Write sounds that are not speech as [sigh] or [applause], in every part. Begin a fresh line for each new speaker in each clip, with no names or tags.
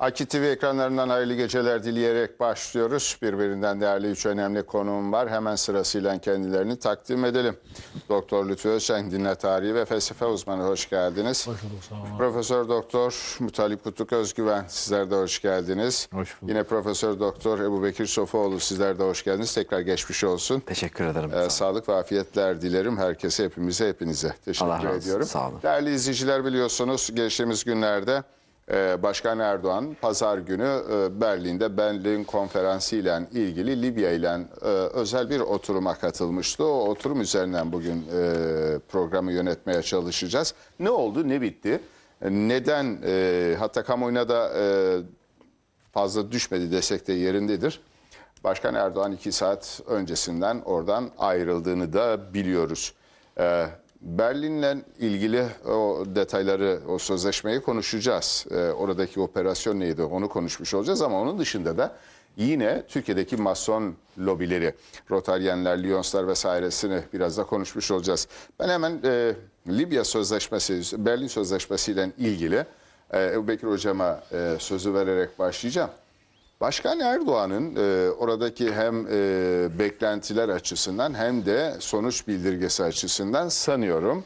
Aki TV ekranlarından hayırlı geceler dileyerek başlıyoruz. Birbirinden değerli üç önemli konuğum var. Hemen sırasıyla kendilerini takdim edelim. Doktor Lütfü Özen dinle tarihi ve felsefe uzmanı hoş geldiniz. Hoş bulduk, sağ olun. Profesör Doktor Mutalip Kutuk Özgüven, sizler de hoş geldiniz. Hoş bulduk. Yine Profesör Doktor Ebu Bekir Sofoğlu sizler de hoş geldiniz. Tekrar geçmiş olsun. Teşekkür ederim. Ee, sağlık ve afiyetler dilerim herkese, hepimize, hepinize. Teşekkür Allah ediyorum. Olsun, sağ olun. Değerli izleyiciler biliyorsunuz geçtiğimiz günlerde... Ee, Başkan Erdoğan pazar günü e, Berlin'de Berlin konferansı ile ilgili Libya ile e, özel bir oturuma katılmıştı. O oturum üzerinden bugün e, programı yönetmeye çalışacağız. Ne oldu ne bitti? Neden hatta kamuoyuna da fazla düşmedi desek de yerindedir. Başkan Erdoğan iki saat öncesinden oradan ayrıldığını da biliyoruz. Berlin'le ilgili o detayları, o sözleşmeyi konuşacağız. E, oradaki operasyon neydi onu konuşmuş olacağız ama onun dışında da yine Türkiye'deki mason lobileri, Rotaryenler, Lyonslar vesairesini biraz da konuşmuş olacağız. Ben hemen e, Libya Sözleşmesi, Berlin Sözleşmesi ile ilgili e, Bekir Hocam'a e, sözü vererek başlayacağım. Başkan Erdoğan'ın e, oradaki hem e, beklentiler açısından hem de sonuç bildirgesi açısından sanıyorum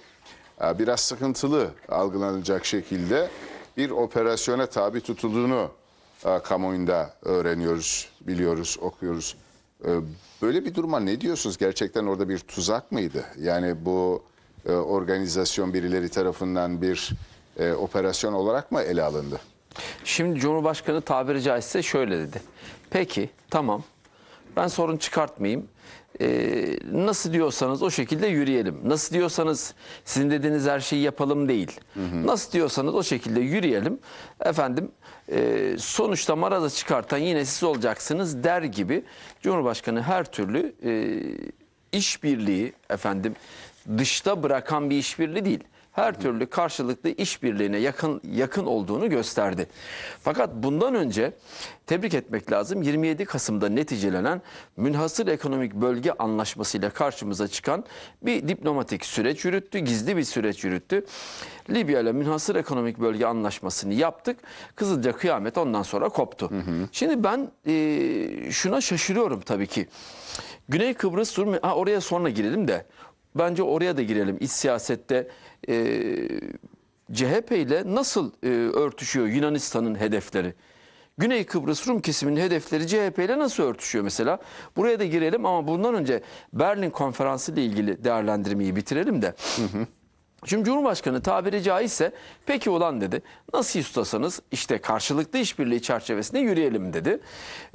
e, biraz sıkıntılı algılanacak şekilde bir operasyona tabi tutulduğunu e, kamuoyunda öğreniyoruz, biliyoruz, okuyoruz. E, böyle bir duruma ne diyorsunuz? Gerçekten orada bir tuzak mıydı? Yani bu e, organizasyon birileri tarafından bir e,
operasyon olarak mı ele alındı? Şimdi Cumhurbaşkanı tabiri caizse şöyle dedi. Peki tamam ben sorun çıkartmayayım. Ee, nasıl diyorsanız o şekilde yürüyelim. Nasıl diyorsanız sizin dediğiniz her şeyi yapalım değil. Hı hı. Nasıl diyorsanız o şekilde yürüyelim. Efendim e, sonuçta maraza çıkartan yine siz olacaksınız der gibi Cumhurbaşkanı her türlü e, işbirliği efendim dışta bırakan bir işbirliği değil her türlü karşılıklı işbirliğine yakın yakın olduğunu gösterdi. Fakat bundan önce tebrik etmek lazım 27 Kasım'da neticelenen Münhasır Ekonomik Bölge Anlaşması ile karşımıza çıkan bir diplomatik süreç yürüttü, gizli bir süreç yürüttü. Libya ile Münhasır Ekonomik Bölge Anlaşması'nı yaptık. Kızılca kıyamet ondan sonra koptu. Hı hı. Şimdi ben e, şuna şaşırıyorum tabii ki. Güney Kıbrıs, ha, oraya sonra girelim de bence oraya da girelim iç siyasette e, ee, CHP ile nasıl e, örtüşüyor Yunanistan'ın hedefleri? Güney Kıbrıs Rum kesiminin hedefleri CHP ile nasıl örtüşüyor mesela? Buraya da girelim ama bundan önce Berlin Konferansı ile ilgili değerlendirmeyi bitirelim de. Hı hı. Şimdi Cumhurbaşkanı tabiri caizse peki olan dedi. Nasıl istiyorsanız işte karşılıklı işbirliği çerçevesinde yürüyelim dedi.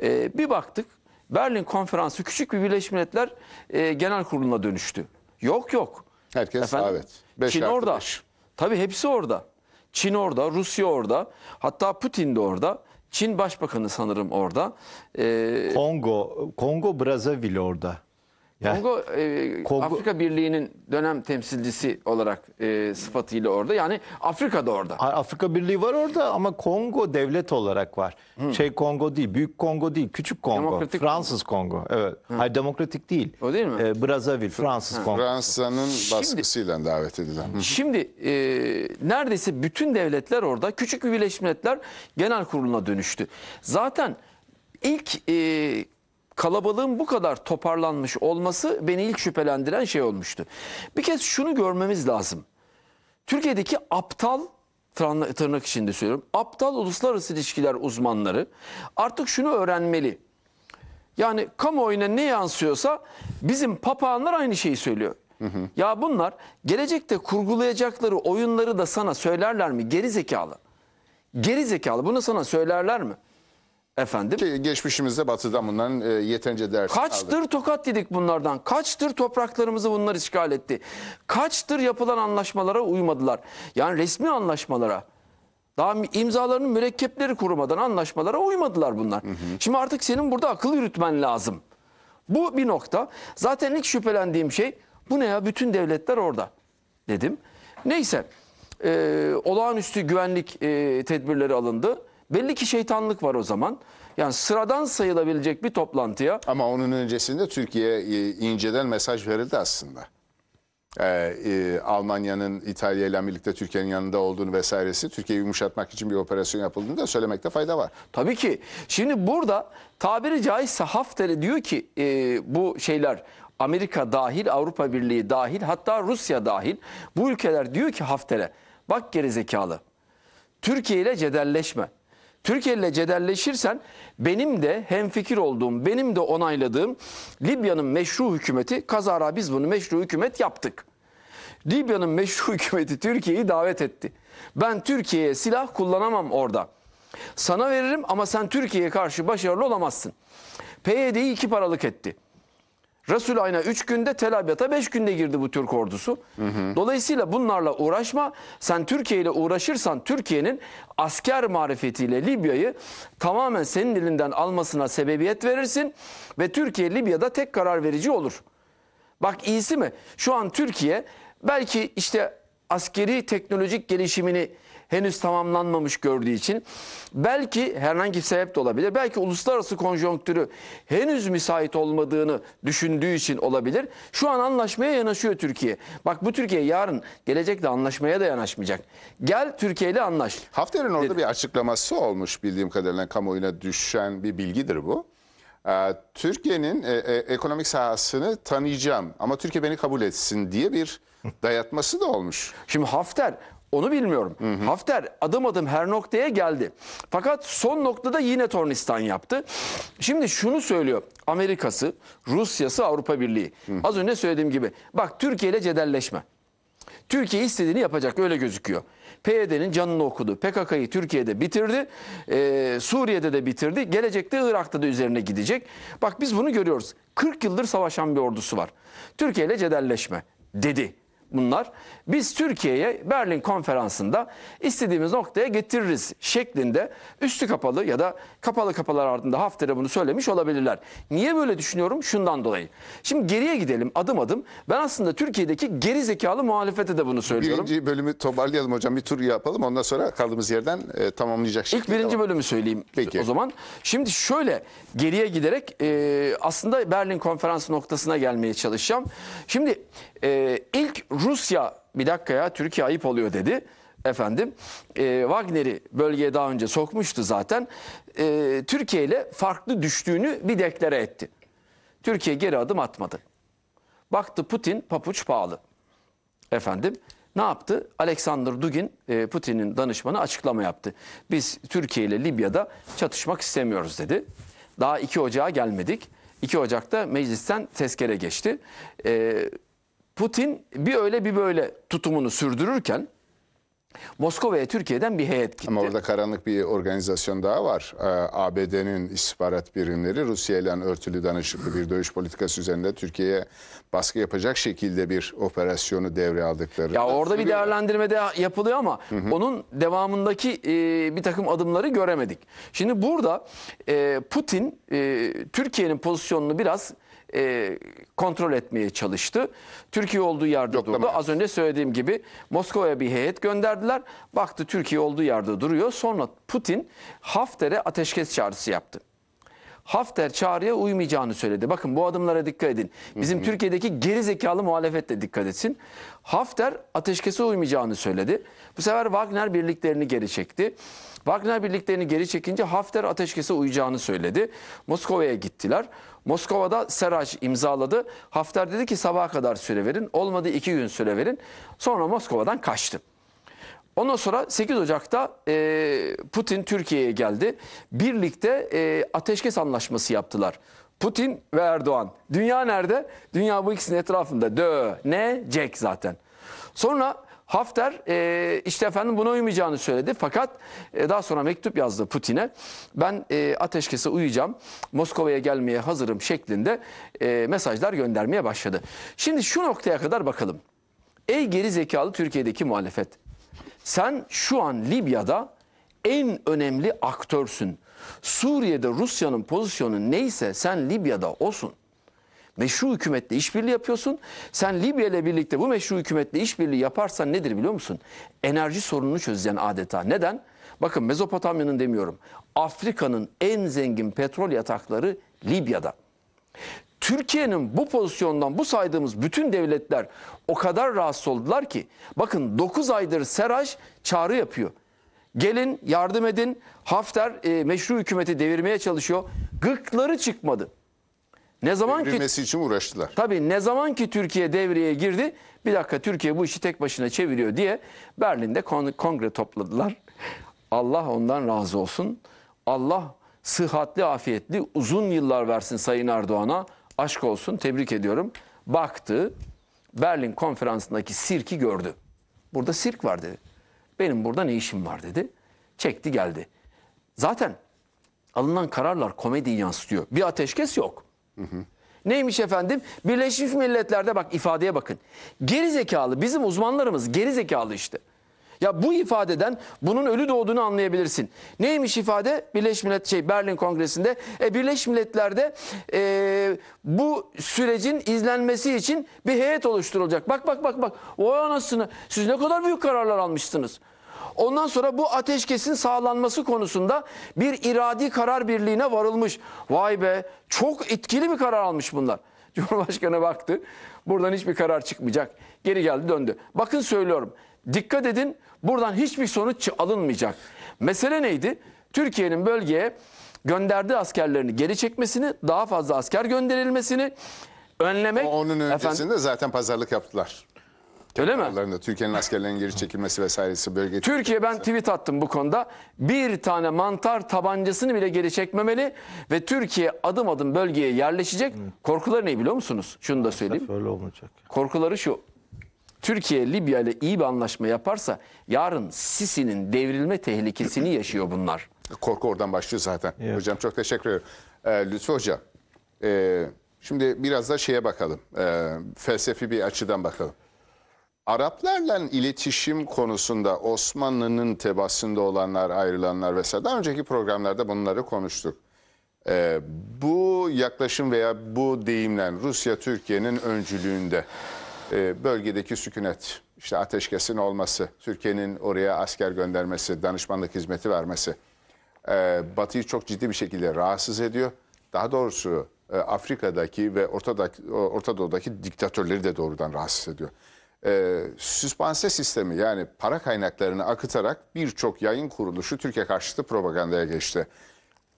Ee, bir baktık Berlin Konferansı küçük bir Birleşmiş Milletler e, Genel Kurulu'na dönüştü. Yok yok Herkes Efendim? evet. Beş Çin orada. Beş. Tabii hepsi orada. Çin orada, Rusya orada. Hatta Putin de orada. Çin Başbakanı sanırım orada. Ee, Kongo, Kongo Brazzaville orada. Yani, Kongo, e, Kongo Afrika Birliği'nin dönem temsilcisi olarak e, sıfatıyla orada. Yani Afrika'da orada. Afrika Birliği var orada ama Kongo devlet olarak var.
Hı. Hmm. Şey Kongo değil, Büyük Kongo değil, Küçük Kongo, demokratik Fransız Kongo. Kongo. Evet. Hı. Hayır demokratik değil. O değil mi? Ee, Brazzaville, Fransız Hı. Kongo.
Fransa'nın baskısıyla
şimdi, davet edilen.
Hı. Şimdi e, neredeyse bütün devletler orada. Küçük bir Birleşmiş Milletler Genel Kurulu'na dönüştü. Zaten ilk e, kalabalığın bu kadar toparlanmış olması beni ilk şüphelendiren şey olmuştu. Bir kez şunu görmemiz lazım. Türkiye'deki aptal tırnak içinde söylüyorum. Aptal uluslararası ilişkiler uzmanları artık şunu öğrenmeli. Yani kamuoyuna ne yansıyorsa bizim papağanlar aynı şeyi söylüyor. Hı hı. Ya bunlar gelecekte kurgulayacakları oyunları da sana söylerler mi? Geri zekalı. Geri zekalı bunu sana söylerler mi? Efendim? Ki geçmişimizde batıdan bunların e, yeterince ders Kaçtır aldık. tokat dedik bunlardan? Kaçtır topraklarımızı bunlar işgal etti? Kaçtır yapılan anlaşmalara uymadılar? Yani resmi anlaşmalara. Daha imzalarının mürekkepleri kurumadan anlaşmalara uymadılar bunlar. Hı hı. Şimdi artık senin burada akıl yürütmen lazım. Bu bir nokta. Zaten ilk şüphelendiğim şey bu ne ya bütün devletler orada dedim. Neyse e, olağanüstü güvenlik e, tedbirleri alındı. Belli ki şeytanlık var o zaman. Yani sıradan sayılabilecek bir toplantıya. Ama onun öncesinde Türkiye e, inceden mesaj verildi aslında.
Ee, e, Almanya'nın İtalya ile birlikte Türkiye'nin yanında olduğunu vesairesi
Türkiye'yi yumuşatmak için bir operasyon yapıldığını da söylemekte fayda var. Tabii ki. Şimdi burada tabiri caizse Hafter'e diyor ki e, bu şeyler Amerika dahil, Avrupa Birliği dahil hatta Rusya dahil bu ülkeler diyor ki Hafter'e bak gerizekalı Türkiye ile cedelleşme. Türkiye ile cedelleşirsen benim de hem fikir olduğum, benim de onayladığım Libya'nın meşru hükümeti kazara biz bunu meşru hükümet yaptık. Libya'nın meşru [laughs] hükümeti Türkiye'yi davet etti. Ben Türkiye'ye silah kullanamam orada. Sana veririm ama sen Türkiye'ye karşı başarılı olamazsın. PYD'yi iki paralık etti. Resul Ayn'a 3 günde, Tel Abyad'a 5 günde girdi bu Türk ordusu. Hı hı. Dolayısıyla bunlarla uğraşma. Sen Türkiye ile uğraşırsan Türkiye'nin asker marifetiyle Libya'yı tamamen senin elinden almasına sebebiyet verirsin ve Türkiye Libya'da tek karar verici olur. Bak iyisi mi? Şu an Türkiye belki işte askeri teknolojik gelişimini henüz tamamlanmamış gördüğü için belki herhangi sebep de olabilir. Belki uluslararası konjonktürü henüz müsait olmadığını düşündüğü için olabilir. Şu an anlaşmaya yanaşıyor Türkiye. Bak bu Türkiye yarın gelecekte anlaşmaya da yanaşmayacak. Gel Türkiye
ile anlaş. Hafter'in orada bir açıklaması olmuş bildiğim kadarıyla kamuoyuna düşen bir bilgidir bu. Ee, Türkiye'nin e, e, ekonomik sahasını tanıyacağım ama Türkiye beni kabul
etsin diye bir dayatması da olmuş. Şimdi Hafter onu bilmiyorum. Hı hı. Hafter adım adım her noktaya geldi. Fakat son noktada yine tornistan yaptı. Şimdi şunu söylüyor. Amerika'sı, Rusya'sı, Avrupa Birliği. Hı. Az önce söylediğim gibi. Bak Türkiye ile cedelleşme. Türkiye istediğini yapacak öyle gözüküyor. PYD'nin canını okudu. PKK'yı Türkiye'de bitirdi. Ee, Suriye'de de bitirdi. Gelecekte Irak'ta da üzerine gidecek. Bak biz bunu görüyoruz. 40 yıldır savaşan bir ordusu var. Türkiye ile cedelleşme dedi bunlar. Biz Türkiye'ye Berlin konferansında istediğimiz noktaya getiririz şeklinde üstü kapalı ya da kapalı kapalar ardında haftaya bunu söylemiş olabilirler. Niye böyle düşünüyorum? Şundan dolayı. Şimdi geriye gidelim adım adım. Ben aslında Türkiye'deki geri zekalı muhalefete de bunu söylüyorum. Birinci bölümü toparlayalım hocam bir tur yapalım ondan sonra kaldığımız yerden e, tamamlayacak şekilde. İlk birinci devam. bölümü söyleyeyim Peki. o zaman. Şimdi şöyle geriye giderek e, aslında Berlin konferansı noktasına gelmeye çalışacağım. Şimdi e, ilk Rusya bir dakika ya Türkiye ayıp oluyor dedi efendim. E, Wagner'i bölgeye daha önce sokmuştu zaten. E, Türkiye ile farklı düştüğünü bir deklare etti. Türkiye geri adım atmadı. Baktı Putin papuç pahalı. Efendim ne yaptı? Alexander Dugin e, Putin'in danışmanı açıklama yaptı. Biz Türkiye ile Libya'da çatışmak istemiyoruz dedi. Daha 2 Ocağa gelmedik. 2 Ocak'ta meclisten tezkere geçti. Eee Putin bir öyle bir böyle tutumunu sürdürürken Moskova'ya Türkiye'den
bir heyet gitti. Ama orada karanlık bir organizasyon daha var. Ee, ABD'nin istihbarat birimleri Rusya ile örtülü danışıklı bir dövüş politikası üzerinde Türkiye'ye baskı yapacak şekilde bir operasyonu devreye aldıkları. Ya orada bir
değerlendirme de yapılıyor ama hı hı. onun devamındaki e, bir takım adımları göremedik. Şimdi burada e, Putin e, Türkiye'nin pozisyonunu biraz e, kontrol etmeye çalıştı. Türkiye olduğu yerde Yoklama. durdu. Az önce söylediğim gibi Moskova'ya bir heyet gönderdiler. Baktı Türkiye olduğu yerde duruyor. Sonra Putin Hafter'e ateşkes çağrısı yaptı. Hafter çağrıya uymayacağını söyledi. Bakın bu adımlara dikkat edin. Bizim hı hı. Türkiye'deki geri zekalı muhalefet de dikkat etsin. Hafter ateşkese uymayacağını söyledi. Bu sefer Wagner birliklerini geri çekti. Wagner birliklerini geri çekince Hafter ateşkese uyacağını söyledi. Moskova'ya gittiler. Moskova'da Seraj imzaladı. Hafter dedi ki sabaha kadar süre verin. Olmadı iki gün süre verin. Sonra Moskova'dan kaçtı. Ondan sonra 8 Ocak'ta e, Putin Türkiye'ye geldi. Birlikte e, ateşkes anlaşması yaptılar. Putin ve Erdoğan. Dünya nerede? Dünya bu ikisinin etrafında dönecek zaten. Sonra Hafter e, işte efendim buna uymayacağını söyledi. Fakat e, daha sonra mektup yazdı Putin'e. Ben e, ateşkese uyacağım, Moskova'ya gelmeye hazırım şeklinde e, mesajlar göndermeye başladı. Şimdi şu noktaya kadar bakalım. Ey geri zekalı Türkiye'deki muhalefet. Sen şu an Libya'da en önemli aktörsün. Suriye'de Rusya'nın pozisyonu neyse sen Libya'da olsun meşru hükümetle işbirliği yapıyorsun. Sen Libya ile birlikte bu meşru hükümetle işbirliği yaparsan nedir biliyor musun? Enerji sorununu çözeceksin adeta. Neden? Bakın Mezopotamya'nın demiyorum. Afrika'nın en zengin petrol yatakları Libya'da. Türkiye'nin bu pozisyondan bu saydığımız bütün devletler o kadar rahatsız oldular ki bakın 9 aydır Seraj çağrı yapıyor. Gelin yardım edin Hafter e, meşru hükümeti devirmeye çalışıyor. Gıkları çıkmadı. Ne zaman ki için uğraştılar. Tabii ne zaman ki Türkiye devreye girdi, bir dakika Türkiye bu işi tek başına çeviriyor diye Berlin'de kongre topladılar. Allah ondan razı olsun. Allah sıhhatli, afiyetli uzun yıllar versin Sayın Erdoğan'a. Aşk olsun, tebrik ediyorum. Baktı, Berlin konferansındaki sirki gördü. Burada sirk var dedi. Benim burada ne işim var dedi. Çekti geldi. Zaten alınan kararlar komedi yansıtıyor. Bir ateşkes yok. Hı hı. Neymiş efendim? Birleşmiş Milletler'de bak ifadeye bakın. Geri zekalı bizim uzmanlarımız geri zekalı işte. Ya bu ifadeden bunun ölü doğduğunu anlayabilirsin. Neymiş ifade? Birleşmiş Millet şey Berlin Kongresi'nde e, Birleşmiş Milletler'de e, bu sürecin izlenmesi için bir heyet oluşturulacak. Bak bak bak bak. O anasını siz ne kadar büyük kararlar almışsınız. Ondan sonra bu ateşkesin sağlanması konusunda bir iradi karar birliğine varılmış. Vay be çok etkili bir karar almış bunlar. [laughs] Cumhurbaşkanı baktı buradan hiçbir karar çıkmayacak. Geri geldi döndü. Bakın söylüyorum dikkat edin buradan hiçbir sonuç alınmayacak. Mesele neydi? Türkiye'nin bölgeye gönderdiği askerlerini geri çekmesini, daha fazla asker gönderilmesini önlemek. Onun öncesinde efendim, zaten pazarlık yaptılar. Öyle mi? Türkiye'nin askerlerin geri çekilmesi vesairesi bölge. Türkiye ben tweet attım bu konuda. Bir tane mantar tabancasını bile geri çekmemeli ve Türkiye adım adım bölgeye yerleşecek. Korkuları ne biliyor musunuz? Şunu da söyleyeyim. Öyle olmayacak. Korkuları şu. Türkiye Libya ile iyi bir anlaşma yaparsa yarın Sisi'nin devrilme tehlikesini yaşıyor bunlar. Korku oradan başlıyor zaten. Evet. Hocam çok teşekkür ediyorum. Ee,
Lütfü Hoca, e, şimdi biraz da şeye bakalım. E, felsefi bir açıdan bakalım. Araplarla iletişim konusunda Osmanlı'nın tebasında olanlar, ayrılanlar vesaire. Daha önceki programlarda bunları konuştuk. Ee, bu yaklaşım veya bu deyimle Rusya Türkiye'nin öncülüğünde e, bölgedeki sükunet, işte ateşkesin olması, Türkiye'nin oraya asker göndermesi, danışmanlık hizmeti vermesi e, Batı'yı çok ciddi bir şekilde rahatsız ediyor. Daha doğrusu e, Afrika'daki ve Orta Doğu'daki diktatörleri de doğrudan rahatsız ediyor e, süspanse sistemi yani para kaynaklarını akıtarak birçok yayın kuruluşu Türkiye karşıtı propagandaya geçti.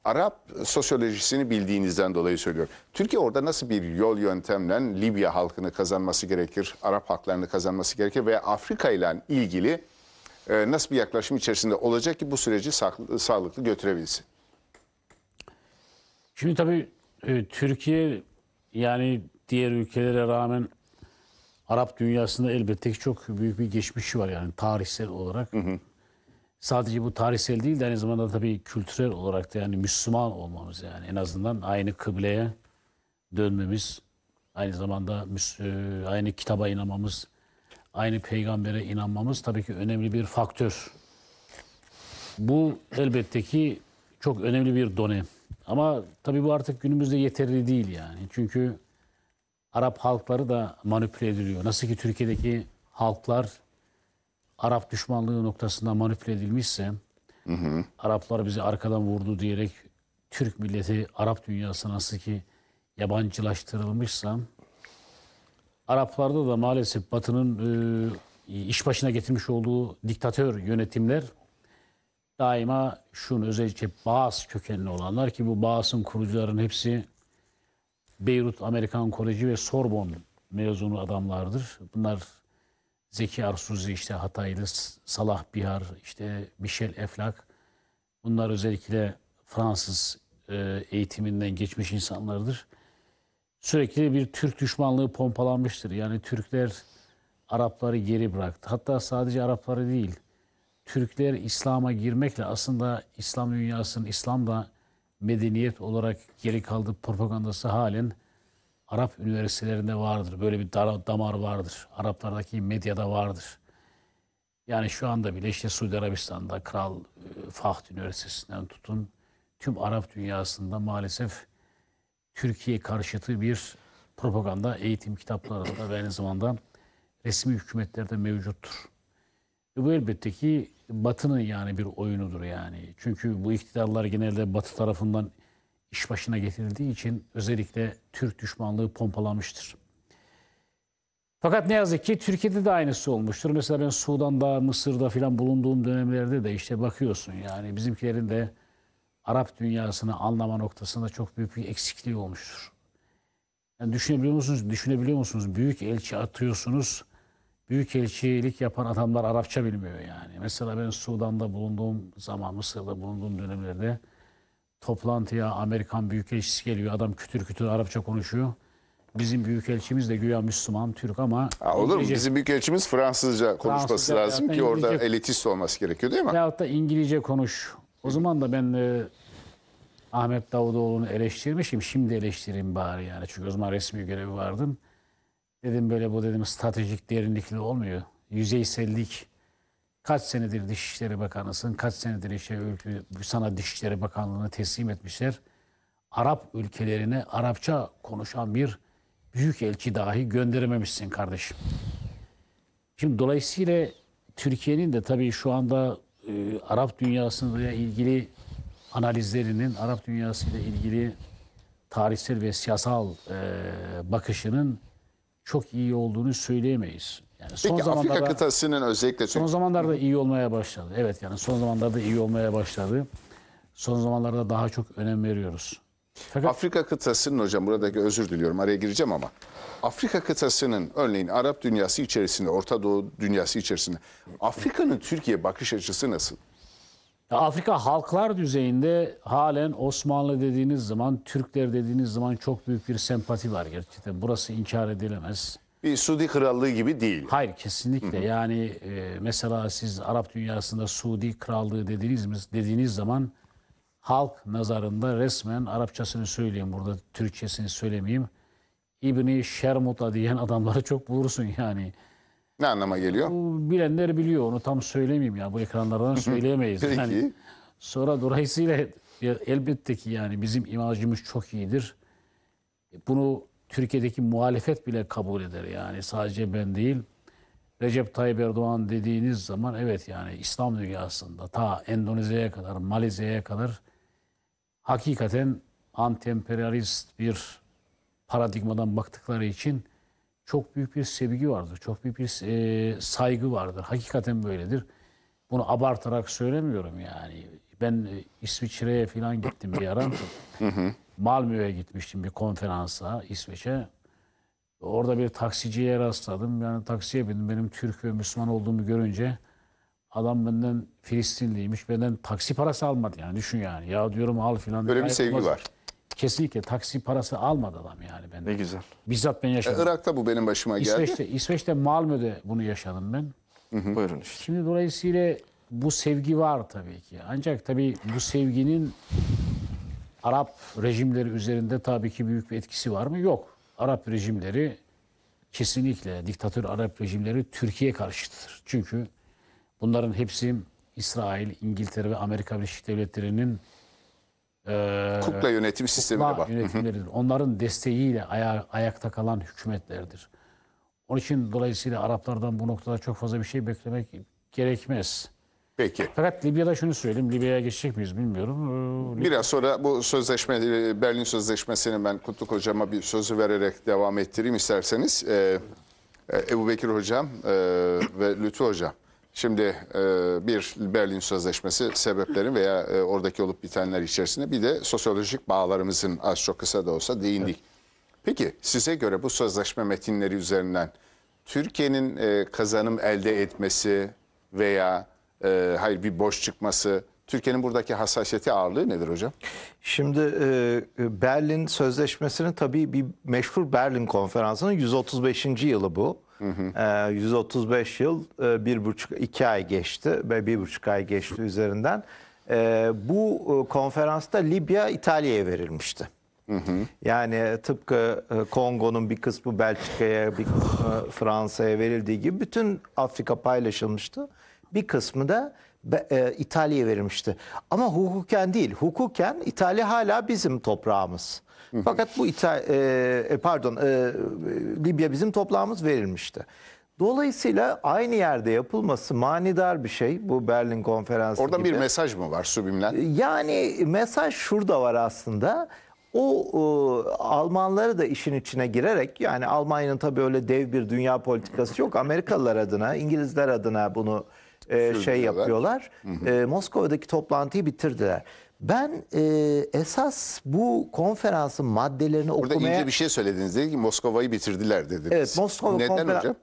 Arap sosyolojisini bildiğinizden dolayı söylüyorum. Türkiye orada nasıl bir yol yöntemle Libya halkını kazanması gerekir, Arap halklarını kazanması gerekir ve Afrika ile ilgili e, nasıl bir yaklaşım içerisinde olacak ki bu süreci sağlıklı, sağlıklı götürebilsin?
Şimdi tabii e, Türkiye yani diğer ülkelere rağmen Arap dünyasında elbette ki çok büyük bir geçmişi var yani tarihsel olarak. Hı hı. Sadece bu tarihsel değil de aynı zamanda tabii kültürel olarak da yani Müslüman olmamız yani en azından aynı kıbleye dönmemiz, aynı zamanda e, aynı kitaba inanmamız, aynı peygambere inanmamız tabii ki önemli bir faktör. Bu elbette ki çok önemli bir dönem. Ama tabii bu artık günümüzde yeterli değil yani. Çünkü Arap halkları da manipüle ediliyor. Nasıl ki Türkiye'deki halklar Arap düşmanlığı noktasında manipüle edilmişse hı hı. Araplar bizi arkadan vurdu diyerek Türk milleti Arap dünyası nasıl ki yabancılaştırılmışsa Araplarda da maalesef Batı'nın e, iş başına getirmiş olduğu diktatör yönetimler daima şunu özellikle Bağız kökenli olanlar ki bu Bağız'ın kurucuların hepsi Beyrut Amerikan Koleji ve Sorbon mezunu adamlardır. Bunlar Zeki Arsuzi işte Hataylı, Salah Bihar, işte Michel Eflak. Bunlar özellikle Fransız e, eğitiminden geçmiş insanlardır. Sürekli bir Türk düşmanlığı pompalanmıştır. Yani Türkler Arapları geri bıraktı. Hatta sadece Arapları değil, Türkler İslam'a girmekle aslında İslam dünyasının, İslam da medeniyet olarak geri kaldı propagandası halen Arap üniversitelerinde vardır. Böyle bir damar vardır. Araplardaki medyada vardır. Yani şu anda bile işte Suudi Arabistan'da Kral e, Fahd Üniversitesi'nden tutun tüm Arap dünyasında maalesef Türkiye karşıtı bir propaganda eğitim kitaplarında ve aynı zamanda resmi hükümetlerde mevcuttur. E bu elbette ki Batı'nın yani bir oyunudur yani. Çünkü bu iktidarlar genelde Batı tarafından iş başına getirildiği için özellikle Türk düşmanlığı pompalanmıştır. Fakat ne yazık ki Türkiye'de de aynısı olmuştur. Mesela ben Sudan'da, Mısır'da filan bulunduğum dönemlerde de işte bakıyorsun yani bizimkilerin de Arap dünyasını anlama noktasında çok büyük bir eksikliği olmuştur. Yani düşünebiliyor musunuz? Düşünebiliyor musunuz? Büyük elçi atıyorsunuz büyükelçilik yapan adamlar Arapça bilmiyor yani. Mesela ben Sudan'da bulunduğum zaman, Mısır'da bulunduğum dönemlerde toplantıya Amerikan büyükelçisi geliyor. Adam kütür kütür Arapça konuşuyor. Bizim büyükelçimiz de güya Müslüman, Türk ama... Ha, olur mu? Bizim
büyükelçimiz Fransızca konuşması Fransızca lazım ki orada elitist olması gerekiyor değil mi? Veyahut
da İngilizce konuş. O zaman da ben e, Ahmet Davutoğlu'nu eleştirmişim. Şimdi eleştireyim bari yani. Çünkü o zaman resmi görevi vardım. Dedim böyle bu dedim stratejik derinlikli olmuyor. Yüzeysellik. Kaç senedir Dışişleri Bakanısın, kaç senedir işte ülke, sana Dışişleri Bakanlığı'nı teslim etmişler. Arap ülkelerine Arapça konuşan bir büyük elçi dahi gönderememişsin kardeşim. Şimdi dolayısıyla Türkiye'nin de tabii şu anda e, Arap dünyasıyla ilgili analizlerinin, Arap dünyasıyla ilgili tarihsel ve siyasal e, bakışının çok iyi olduğunu söyleyemeyiz. Yani son Peki Afrika zamanlarda
kıtasının özellikle son zamanlarda
iyi olmaya başladı. Evet yani son zamanlarda iyi olmaya başladı. Son zamanlarda daha çok önem veriyoruz. Fakat Afrika
kıtasının hocam buradaki özür diliyorum araya gireceğim ama Afrika kıtasının örneğin Arap dünyası içerisinde Orta Doğu dünyası içerisinde Afrika'nın Türkiye bakış açısı nasıl?
Afrika halklar düzeyinde halen Osmanlı dediğiniz zaman, Türkler dediğiniz zaman çok büyük bir sempati var gerçekten. Burası inkar edilemez. Bir Suudi Krallığı gibi değil. Hayır kesinlikle. Hı hı. Yani e, mesela siz Arap dünyasında Suudi Krallığı dediğiniz dediğiniz zaman halk nazarında resmen Arapçasını söyleyeyim burada Türkçesini söylemeyeyim. İbni Şermut'a diyen adamları çok bulursun yani.
Ne anlama geliyor?
Bu bilenler biliyor onu tam söylemeyeyim ya bu ekranlardan [laughs] söyleyemeyiz. Peki. Yani sonra dolayısıyla elbette ki yani bizim imajımız çok iyidir. E, bunu Türkiye'deki muhalefet bile kabul eder yani sadece ben değil. Recep Tayyip Erdoğan dediğiniz zaman evet yani İslam dünyasında ta Endonezya'ya kadar, Malezya'ya kadar hakikaten anti bir paradigmadan baktıkları için çok büyük bir sevgi vardır. Çok büyük bir e, saygı vardır. Hakikaten böyledir. Bunu abartarak söylemiyorum yani. Ben e, İsviçre'ye falan gittim bir ara. Malmö'ye gitmiştim bir konferansa İsveç'e. Orada bir taksiciye rastladım. Yani taksiye bindim. Benim Türk ve Müslüman olduğumu görünce adam benden Filistinliymiş. Benden taksi parası almadı yani. Düşün yani. Ya diyorum al filan. Böyle bir sevgi var. Kesinlikle taksi parası almadı adam yani
ben. Ne güzel. Bizzat ben yaşadım. E, Irak'ta bu benim başıma geldi. İsveç'te,
İsveç'te Malmö'de bunu yaşadım ben. Buyurun işte. Şimdi dolayısıyla bu sevgi var tabii ki. Ancak tabii bu sevginin Arap rejimleri üzerinde tabii ki büyük bir etkisi var mı? Yok. Arap rejimleri kesinlikle diktatör Arap rejimleri Türkiye karşıtıdır. Çünkü bunların hepsi İsrail, İngiltere ve Amerika Birleşik Devletleri'nin ee, kukla yönetim sistemine kukla yönetimleridir. Onların desteğiyle aya, ayakta kalan hükümetlerdir. Onun için dolayısıyla Araplardan bu noktada çok fazla bir şey beklemek gerekmez. Peki. Fakat Libya'da şunu söyleyeyim. Libya'ya geçecek miyiz bilmiyorum. Ee, Libya...
Biraz sonra bu sözleşme, e, Berlin Sözleşmesi'ni ben Kutluk Hocam'a bir sözü vererek devam ettireyim isterseniz. Ee, e, Ebu Bekir Hocam e, ve Lütfü Hocam. Şimdi e, bir Berlin Sözleşmesi sebeplerin veya e, oradaki olup bitenler içerisinde bir de sosyolojik bağlarımızın az çok kısa da olsa değindik. Evet. Peki size göre bu sözleşme metinleri üzerinden Türkiye'nin e, kazanım elde etmesi veya hayır bir boş çıkması Türkiye'nin buradaki hassasiyeti ağırlığı nedir hocam? Şimdi Berlin
Sözleşmesi'nin tabii bir meşhur Berlin Konferansı'nın 135. yılı bu. 135 ee, yıl e, bir buçuk iki ay geçti ve bir buçuk ay geçti üzerinden. Ee, bu e, konferansta Libya İtalya'ya verilmişti. Yani tıpkı e, Kongo'nun bir kısmı Belçika'ya, bir kısmı Fransa'ya verildiği gibi bütün Afrika paylaşılmıştı. Bir kısmı da e, İtalya'ya verilmişti. Ama hukuken değil, hukuken İtalya hala bizim toprağımız. Fakat bu İtalya e, e, pardon e, Libya bizim toplamımız verilmişti. Dolayısıyla aynı yerde yapılması manidar bir şey bu Berlin konferansı Oradan gibi. bir mesaj mı var sübimlen? Yani mesaj şurada var aslında. O e, Almanları da işin içine girerek yani Almanya'nın tabii öyle dev bir dünya politikası yok. Amerikalılar adına, İngilizler adına bunu e, şey yapıyorlar. E, Moskova'daki toplantıyı bitirdiler. Ben e, esas bu konferansın maddelerini Burada okumaya... ince bir
şey söylediniz dedi ki Moskova'yı bitirdiler dediniz. Evet Moskova Neden konferans... hocam?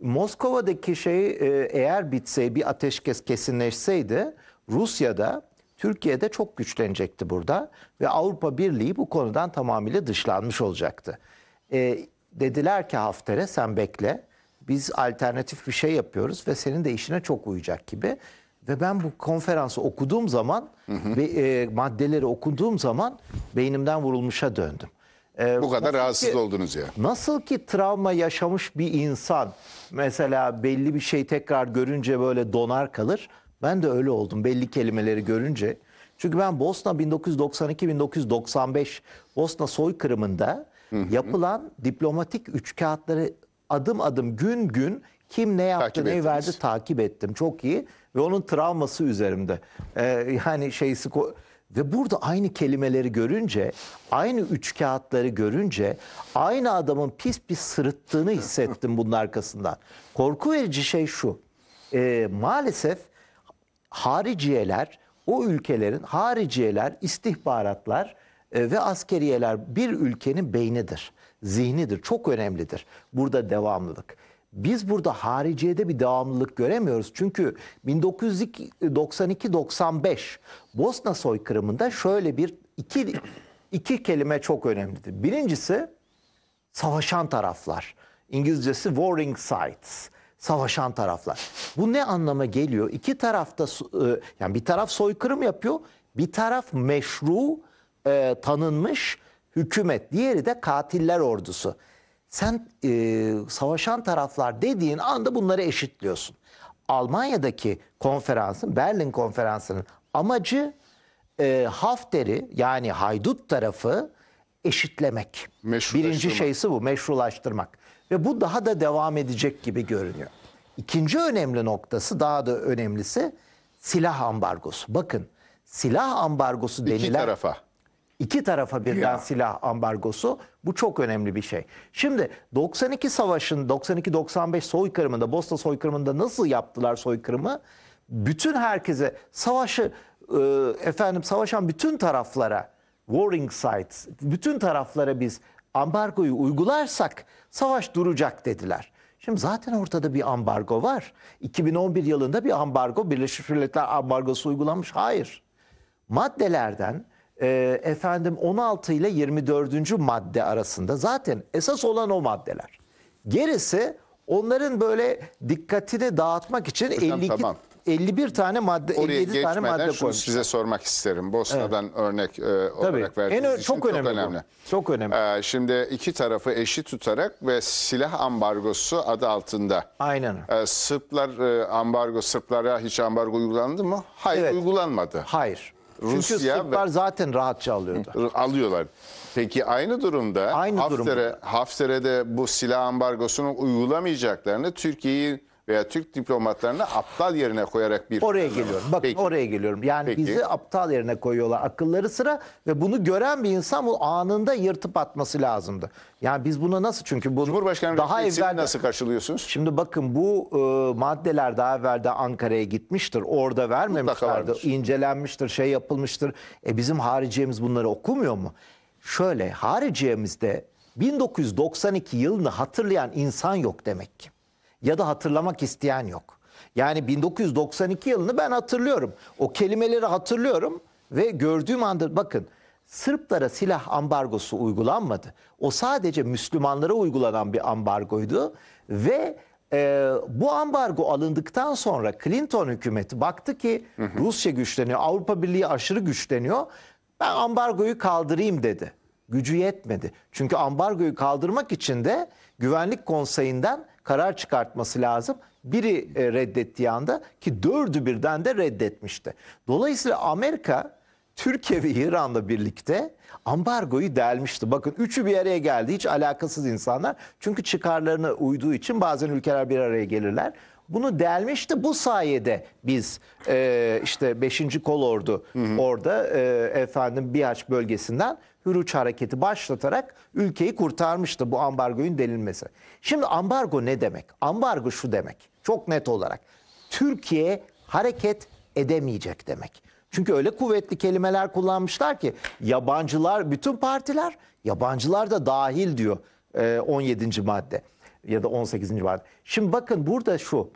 Moskova'daki şey e, eğer bitse bir ateşkes kesinleşseydi Rusya'da Türkiye'de çok güçlenecekti burada ve Avrupa Birliği bu konudan tamamıyla dışlanmış olacaktı. E, dediler ki Hafter'e sen bekle biz alternatif bir şey yapıyoruz ve senin de işine çok uyacak gibi. Ve ben bu konferansı okuduğum zaman ve e, maddeleri okuduğum zaman beynimden vurulmuşa döndüm. E, Bu kadar rahatsız ki, oldunuz ya. Nasıl ki travma yaşamış bir insan mesela belli bir şey tekrar görünce böyle donar kalır. Ben de öyle oldum belli kelimeleri görünce. Çünkü ben Bosna 1992-1995 Bosna soykırımında yapılan diplomatik üç kağıtları adım adım gün gün kim ne yaptı, takip ne verdi takip ettim. Çok iyi ve onun travması üzerimde. Ee, yani şeysi ve burada aynı kelimeleri görünce, aynı üç kağıtları görünce aynı adamın pis pis sırıttığını hissettim bunun arkasından. Korku verici şey şu. E, maalesef hariciyeler, o ülkelerin hariciyeler, istihbaratlar e, ve askeriyeler bir ülkenin beynidir, zihnidir, çok önemlidir. Burada devamlılık biz burada hariciyede bir devamlılık göremiyoruz. Çünkü 1992-95 Bosna soykırımında şöyle bir iki, iki kelime çok önemlidir. Birincisi savaşan taraflar. İngilizcesi warring sides savaşan taraflar. Bu ne anlama geliyor? İki tarafta e, yani bir taraf soykırım yapıyor, bir taraf meşru e, tanınmış hükümet, diğeri de katiller ordusu. Sen e, savaşan taraflar dediğin anda bunları eşitliyorsun. Almanya'daki konferansın, Berlin konferansının amacı e, Hafter'i yani haydut tarafı eşitlemek. Birinci şeysi bu, meşrulaştırmak. Ve bu daha da devam edecek gibi görünüyor. İkinci önemli noktası, daha da önemlisi silah ambargosu. Bakın silah ambargosu İki denilen... İki tarafa. İki tarafa birden ya. silah ambargosu. Bu çok önemli bir şey. Şimdi 92 savaşın 92-95 soykırımında, Bosna soykırımında nasıl yaptılar soykırımı? Bütün herkese savaşı e, efendim savaşan bütün taraflara warring sites bütün taraflara biz ambargoyu uygularsak savaş duracak dediler. Şimdi zaten ortada bir ambargo var. 2011 yılında bir ambargo, Birleşmiş Milletler ambargosu uygulanmış. Hayır. Maddelerden e, efendim 16 ile 24. madde arasında zaten esas olan o maddeler. Gerisi onların böyle dikkatini dağıtmak için Hocam, 52 tamam. 51 tane madde, Oraya 57 tane madde şunu koymuşlar.
size sormak isterim. Bosna'dan evet. örnek e, olarak verdiğiniz için çok önemli. Çok önemli. Çok önemli. Ee, şimdi iki tarafı eşi tutarak ve silah ambargosu adı altında. Aynen. Ee, Sırplar e, ambargo, Sırplara hiç ambargo uygulandı mı? Hayır evet. uygulanmadı. Hayır. Rusya Çünkü Sırplar ve- zaten rahatça alıyordu. alıyorlar. Peki aynı durumda Aynı Hafter'e, durum. Hafter'e de bu silah ambargosunu uygulamayacaklarını Türkiye'yi veya Türk diplomatlarını aptal yerine koyarak bir... Oraya geliyorum. Bakın Peki. oraya geliyorum.
Yani Peki. bizi aptal yerine koyuyorlar akılları sıra ve bunu gören bir insan bu anında yırtıp atması lazımdı. Yani biz buna nasıl çünkü bu Cumhurbaşkanı daha evvel
nasıl karşılıyorsunuz? Şimdi
bakın bu e, maddeler daha evvel de Ankara'ya gitmiştir. Orada vermemişlerdi. İncelenmiştir. şey yapılmıştır. E bizim hariciyemiz bunları okumuyor mu? Şöyle hariciyemizde 1992 yılını hatırlayan insan yok demek ki ya da hatırlamak isteyen yok. Yani 1992 yılını ben hatırlıyorum. O kelimeleri hatırlıyorum ve gördüğüm anda bakın Sırplara silah ambargosu uygulanmadı. O sadece Müslümanlara uygulanan bir ambargoydu ve e, bu ambargo alındıktan sonra Clinton hükümeti baktı ki hı hı. Rusya güçleniyor, Avrupa Birliği aşırı güçleniyor. Ben ambargoyu kaldırayım dedi. Gücü yetmedi. Çünkü ambargoyu kaldırmak için de Güvenlik Konseyi'nden karar çıkartması lazım. Biri e, reddettiği anda ki dördü birden de reddetmişti. Dolayısıyla Amerika Türkiye ve İran'la birlikte ambargoyu delmişti. Bakın üçü bir araya geldi. Hiç alakasız insanlar. Çünkü çıkarlarına uyduğu için bazen ülkeler bir araya gelirler. Bunu delmişti. Bu sayede biz e, işte 5. kolordu hı hı. orada e, efendim Bihaç bölgesinden Hürriyet Hareketi başlatarak ülkeyi kurtarmıştı bu ambargoyun delinmesi. Şimdi ambargo ne demek? Ambargo şu demek. Çok net olarak. Türkiye hareket edemeyecek demek. Çünkü öyle kuvvetli kelimeler kullanmışlar ki yabancılar, bütün partiler yabancılar da dahil diyor 17. E, madde ya da 18. madde. Şimdi bakın burada şu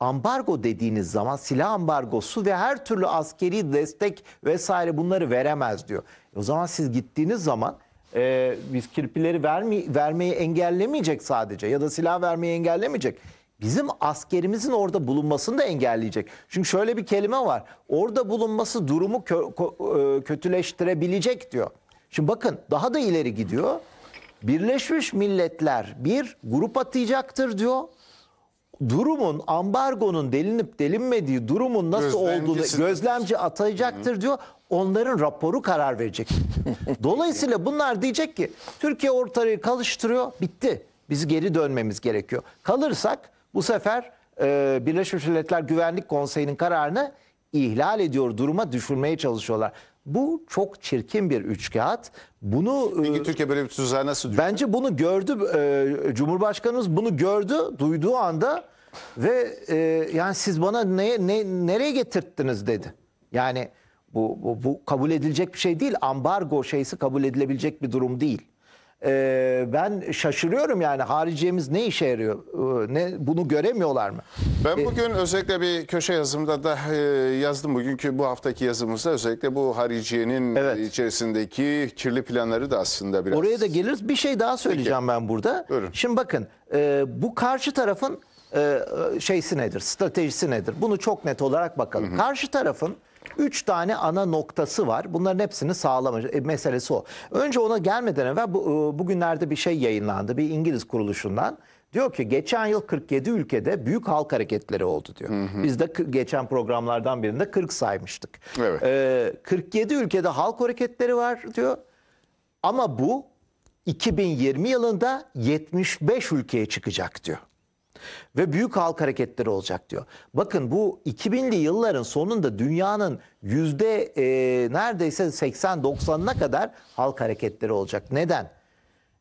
ambargo dediğiniz zaman silah ambargosu ve her türlü askeri destek vesaire bunları veremez diyor. O zaman siz gittiğiniz zaman e, biz kirpileri verme, vermeyi engellemeyecek sadece ya da silah vermeyi engellemeyecek. Bizim askerimizin orada bulunmasını da engelleyecek. Çünkü şöyle bir kelime var. Orada bulunması durumu kö, kö, e, kötüleştirebilecek diyor. Şimdi bakın daha da ileri gidiyor. Birleşmiş Milletler bir grup atayacaktır diyor. Durumun, ambargonun delinip delinmediği durumun nasıl olduğunu gözlemci atayacaktır diyor onların raporu karar verecek. [laughs] Dolayısıyla bunlar diyecek ki Türkiye ortayı kalıştırıyor bitti. Biz geri dönmemiz gerekiyor. Kalırsak bu sefer e, Birleşmiş Milletler Güvenlik Konseyi'nin kararını ihlal ediyor duruma düşürmeye çalışıyorlar. Bu çok çirkin bir üçkağıt. Bunu e, Peki, Türkiye böyle bir tuzağa nasıl düştü? Bence bunu gördü e, Cumhurbaşkanımız bunu gördü duyduğu anda ve e, yani siz bana ne, ne nereye getirttiniz dedi. Yani bu, bu, bu kabul edilecek bir şey değil. Ambargo şeysi kabul edilebilecek bir durum değil. Ee, ben şaşırıyorum yani hariciyemiz ne işe yarıyor? Ee, ne bunu
göremiyorlar mı? Ben ee, bugün özellikle bir köşe yazımda da e, yazdım bugünkü bu haftaki yazımızda özellikle bu hariciyenin Evet. içerisindeki kirli planları da aslında biraz. Oraya da
geliriz. Bir şey daha söyleyeceğim ben burada. Buyurun. Şimdi bakın e, bu karşı tarafın e, şeysi nedir? Stratejisi nedir? Bunu çok net olarak bakalım. Karşı tarafın Üç tane ana noktası var. Bunların hepsini sağlamış. E, meselesi o. Önce ona gelmeden evvel bu, e, bugünlerde bir şey yayınlandı. Bir İngiliz kuruluşundan. Diyor ki geçen yıl 47 ülkede büyük halk hareketleri oldu diyor. Hı hı. Biz de geçen programlardan birinde 40 saymıştık. Evet. Ee, 47 ülkede halk hareketleri var diyor. Ama bu 2020 yılında 75 ülkeye çıkacak diyor ve büyük halk hareketleri olacak diyor. Bakın bu 2000'li yılların sonunda dünyanın yüzde e, neredeyse 80-90'ına kadar halk hareketleri olacak. Neden?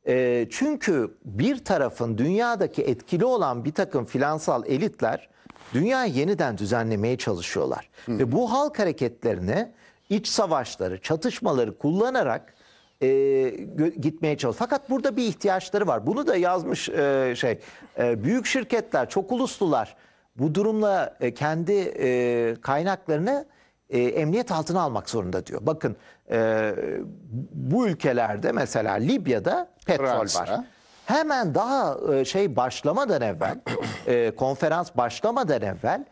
E, çünkü bir tarafın dünyadaki etkili olan bir takım finansal elitler dünyayı yeniden düzenlemeye çalışıyorlar. Hı. Hmm. Ve bu halk hareketlerini iç savaşları, çatışmaları kullanarak e, gitmeye çalış. Fakat burada bir ihtiyaçları var. Bunu da yazmış e, şey e, büyük şirketler, çok uluslular bu durumla e, kendi e, kaynaklarını e, emniyet altına almak zorunda diyor. Bakın e, bu ülkelerde mesela Libya'da petrol Fransa. var. Hemen daha e, şey başlamadan evvel, e, konferans başlamadan evvel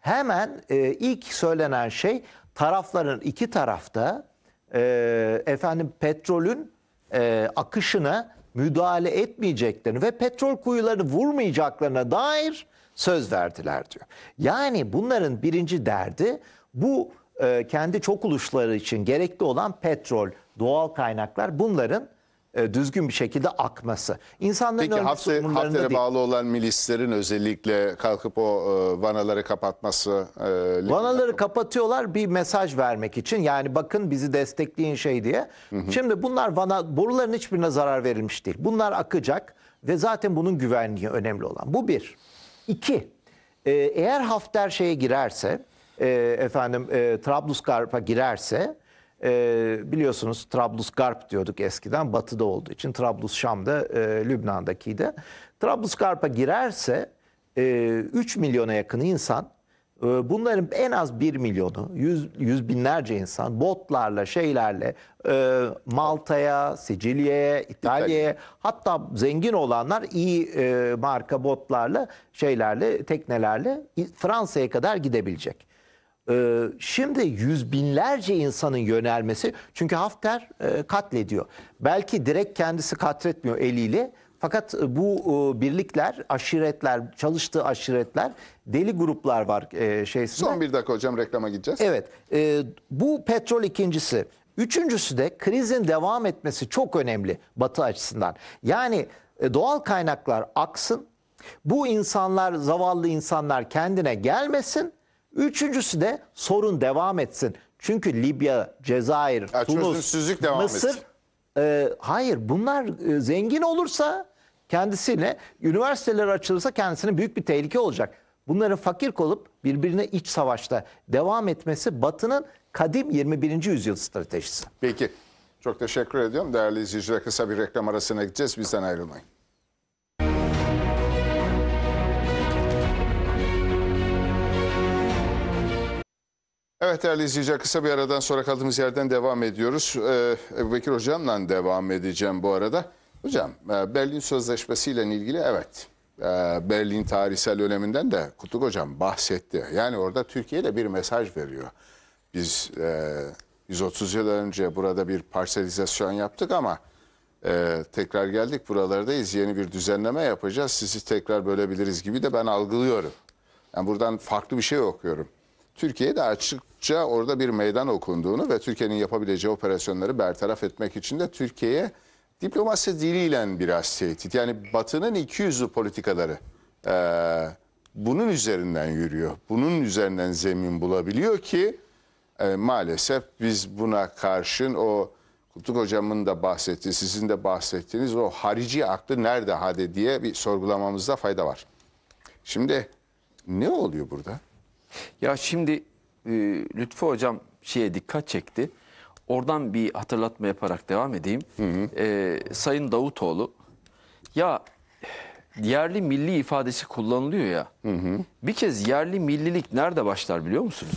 hemen e, ilk söylenen şey tarafların iki tarafta e, efendim petrolün e, akışına müdahale etmeyeceklerini ve petrol kuyularını vurmayacaklarına dair söz verdiler diyor. Yani bunların birinci derdi bu e, kendi çok uluşları için gerekli olan petrol, doğal kaynaklar bunların e, düzgün bir şekilde akması. İnsanların Peki hafta, Hafter'e
bağlı olan milislerin özellikle kalkıp o e, vanaları kapatması. E, vanaları kapatıyorlar bir mesaj
vermek için. Yani bakın bizi destekleyin şey diye. Hı hı. Şimdi bunlar vana boruların hiçbirine zarar verilmiş değil. Bunlar akacak ve zaten bunun güvenliği önemli olan. Bu bir. İki, e, eğer Hafter şeye girerse, e, efendim e, Trablusgarp'a girerse e, biliyorsunuz Trablus Garp diyorduk eskiden batıda olduğu için Trablus Şam'da e, Lübnan'dakiydi. Trablus Garp'a girerse e, 3 milyona yakın insan e, bunların en az 1 milyonu yüz, yüz binlerce insan botlarla şeylerle e, Malta'ya, Sicilya'ya, İtalya'ya hatta zengin olanlar iyi e, marka botlarla şeylerle teknelerle Fransa'ya kadar gidebilecek. Ee, şimdi yüz binlerce insanın yönelmesi çünkü Hafter e, katlediyor. Belki direkt kendisi katletmiyor eliyle. Fakat e, bu e, birlikler, aşiretler, çalıştığı aşiretler, deli gruplar var e, şeysinde. Son bir dakika hocam reklama gideceğiz. Evet, bu petrol ikincisi. Üçüncüsü de krizin devam etmesi çok önemli Batı açısından. Yani doğal kaynaklar aksın, bu insanlar, zavallı insanlar kendine gelmesin Üçüncüsü de sorun devam etsin. Çünkü Libya, Cezayir, ya, Tunus, Mısır e, hayır bunlar e, zengin olursa kendisine üniversiteler açılırsa kendisine büyük bir tehlike olacak. Bunların fakir olup birbirine iç savaşta devam etmesi Batı'nın
kadim 21. yüzyıl stratejisi. Peki çok teşekkür ediyorum değerli izleyiciler kısa bir reklam arasına gideceğiz bizden ayrılmayın. Evet değerli izleyiciler kısa bir aradan sonra kaldığımız yerden devam ediyoruz. Ee, Ebu Bekir Hocam'la devam edeceğim bu arada. Hocam e, Berlin Sözleşmesi ile ilgili evet e, Berlin tarihsel öneminden de Kutluk Hocam bahsetti. Yani orada Türkiye de bir mesaj veriyor. Biz 130 e, yıl önce burada bir parselizasyon yaptık ama tekrar geldik buralardayız yeni bir düzenleme yapacağız sizi tekrar bölebiliriz gibi de ben algılıyorum. Yani buradan farklı bir şey okuyorum. Türkiye de açık açıkça orada bir meydan okunduğunu ve Türkiye'nin yapabileceği operasyonları bertaraf etmek için de Türkiye'ye diplomasi diliyle biraz tehdit. Yani Batı'nın 200'lü politikaları e, bunun üzerinden yürüyor. Bunun üzerinden zemin bulabiliyor ki e, maalesef biz buna karşın o Kutluk Hocam'ın da bahsettiği, sizin de bahsettiğiniz o harici aklı nerede hadi diye bir sorgulamamızda fayda var. Şimdi
ne oluyor burada? Ya şimdi ee, Lütfü Hocam şeye dikkat çekti. Oradan bir hatırlatma yaparak devam edeyim. Hı hı. E, Sayın Davutoğlu ya yerli milli ifadesi kullanılıyor ya. Hı hı. Bir kez yerli millilik nerede başlar biliyor musunuz?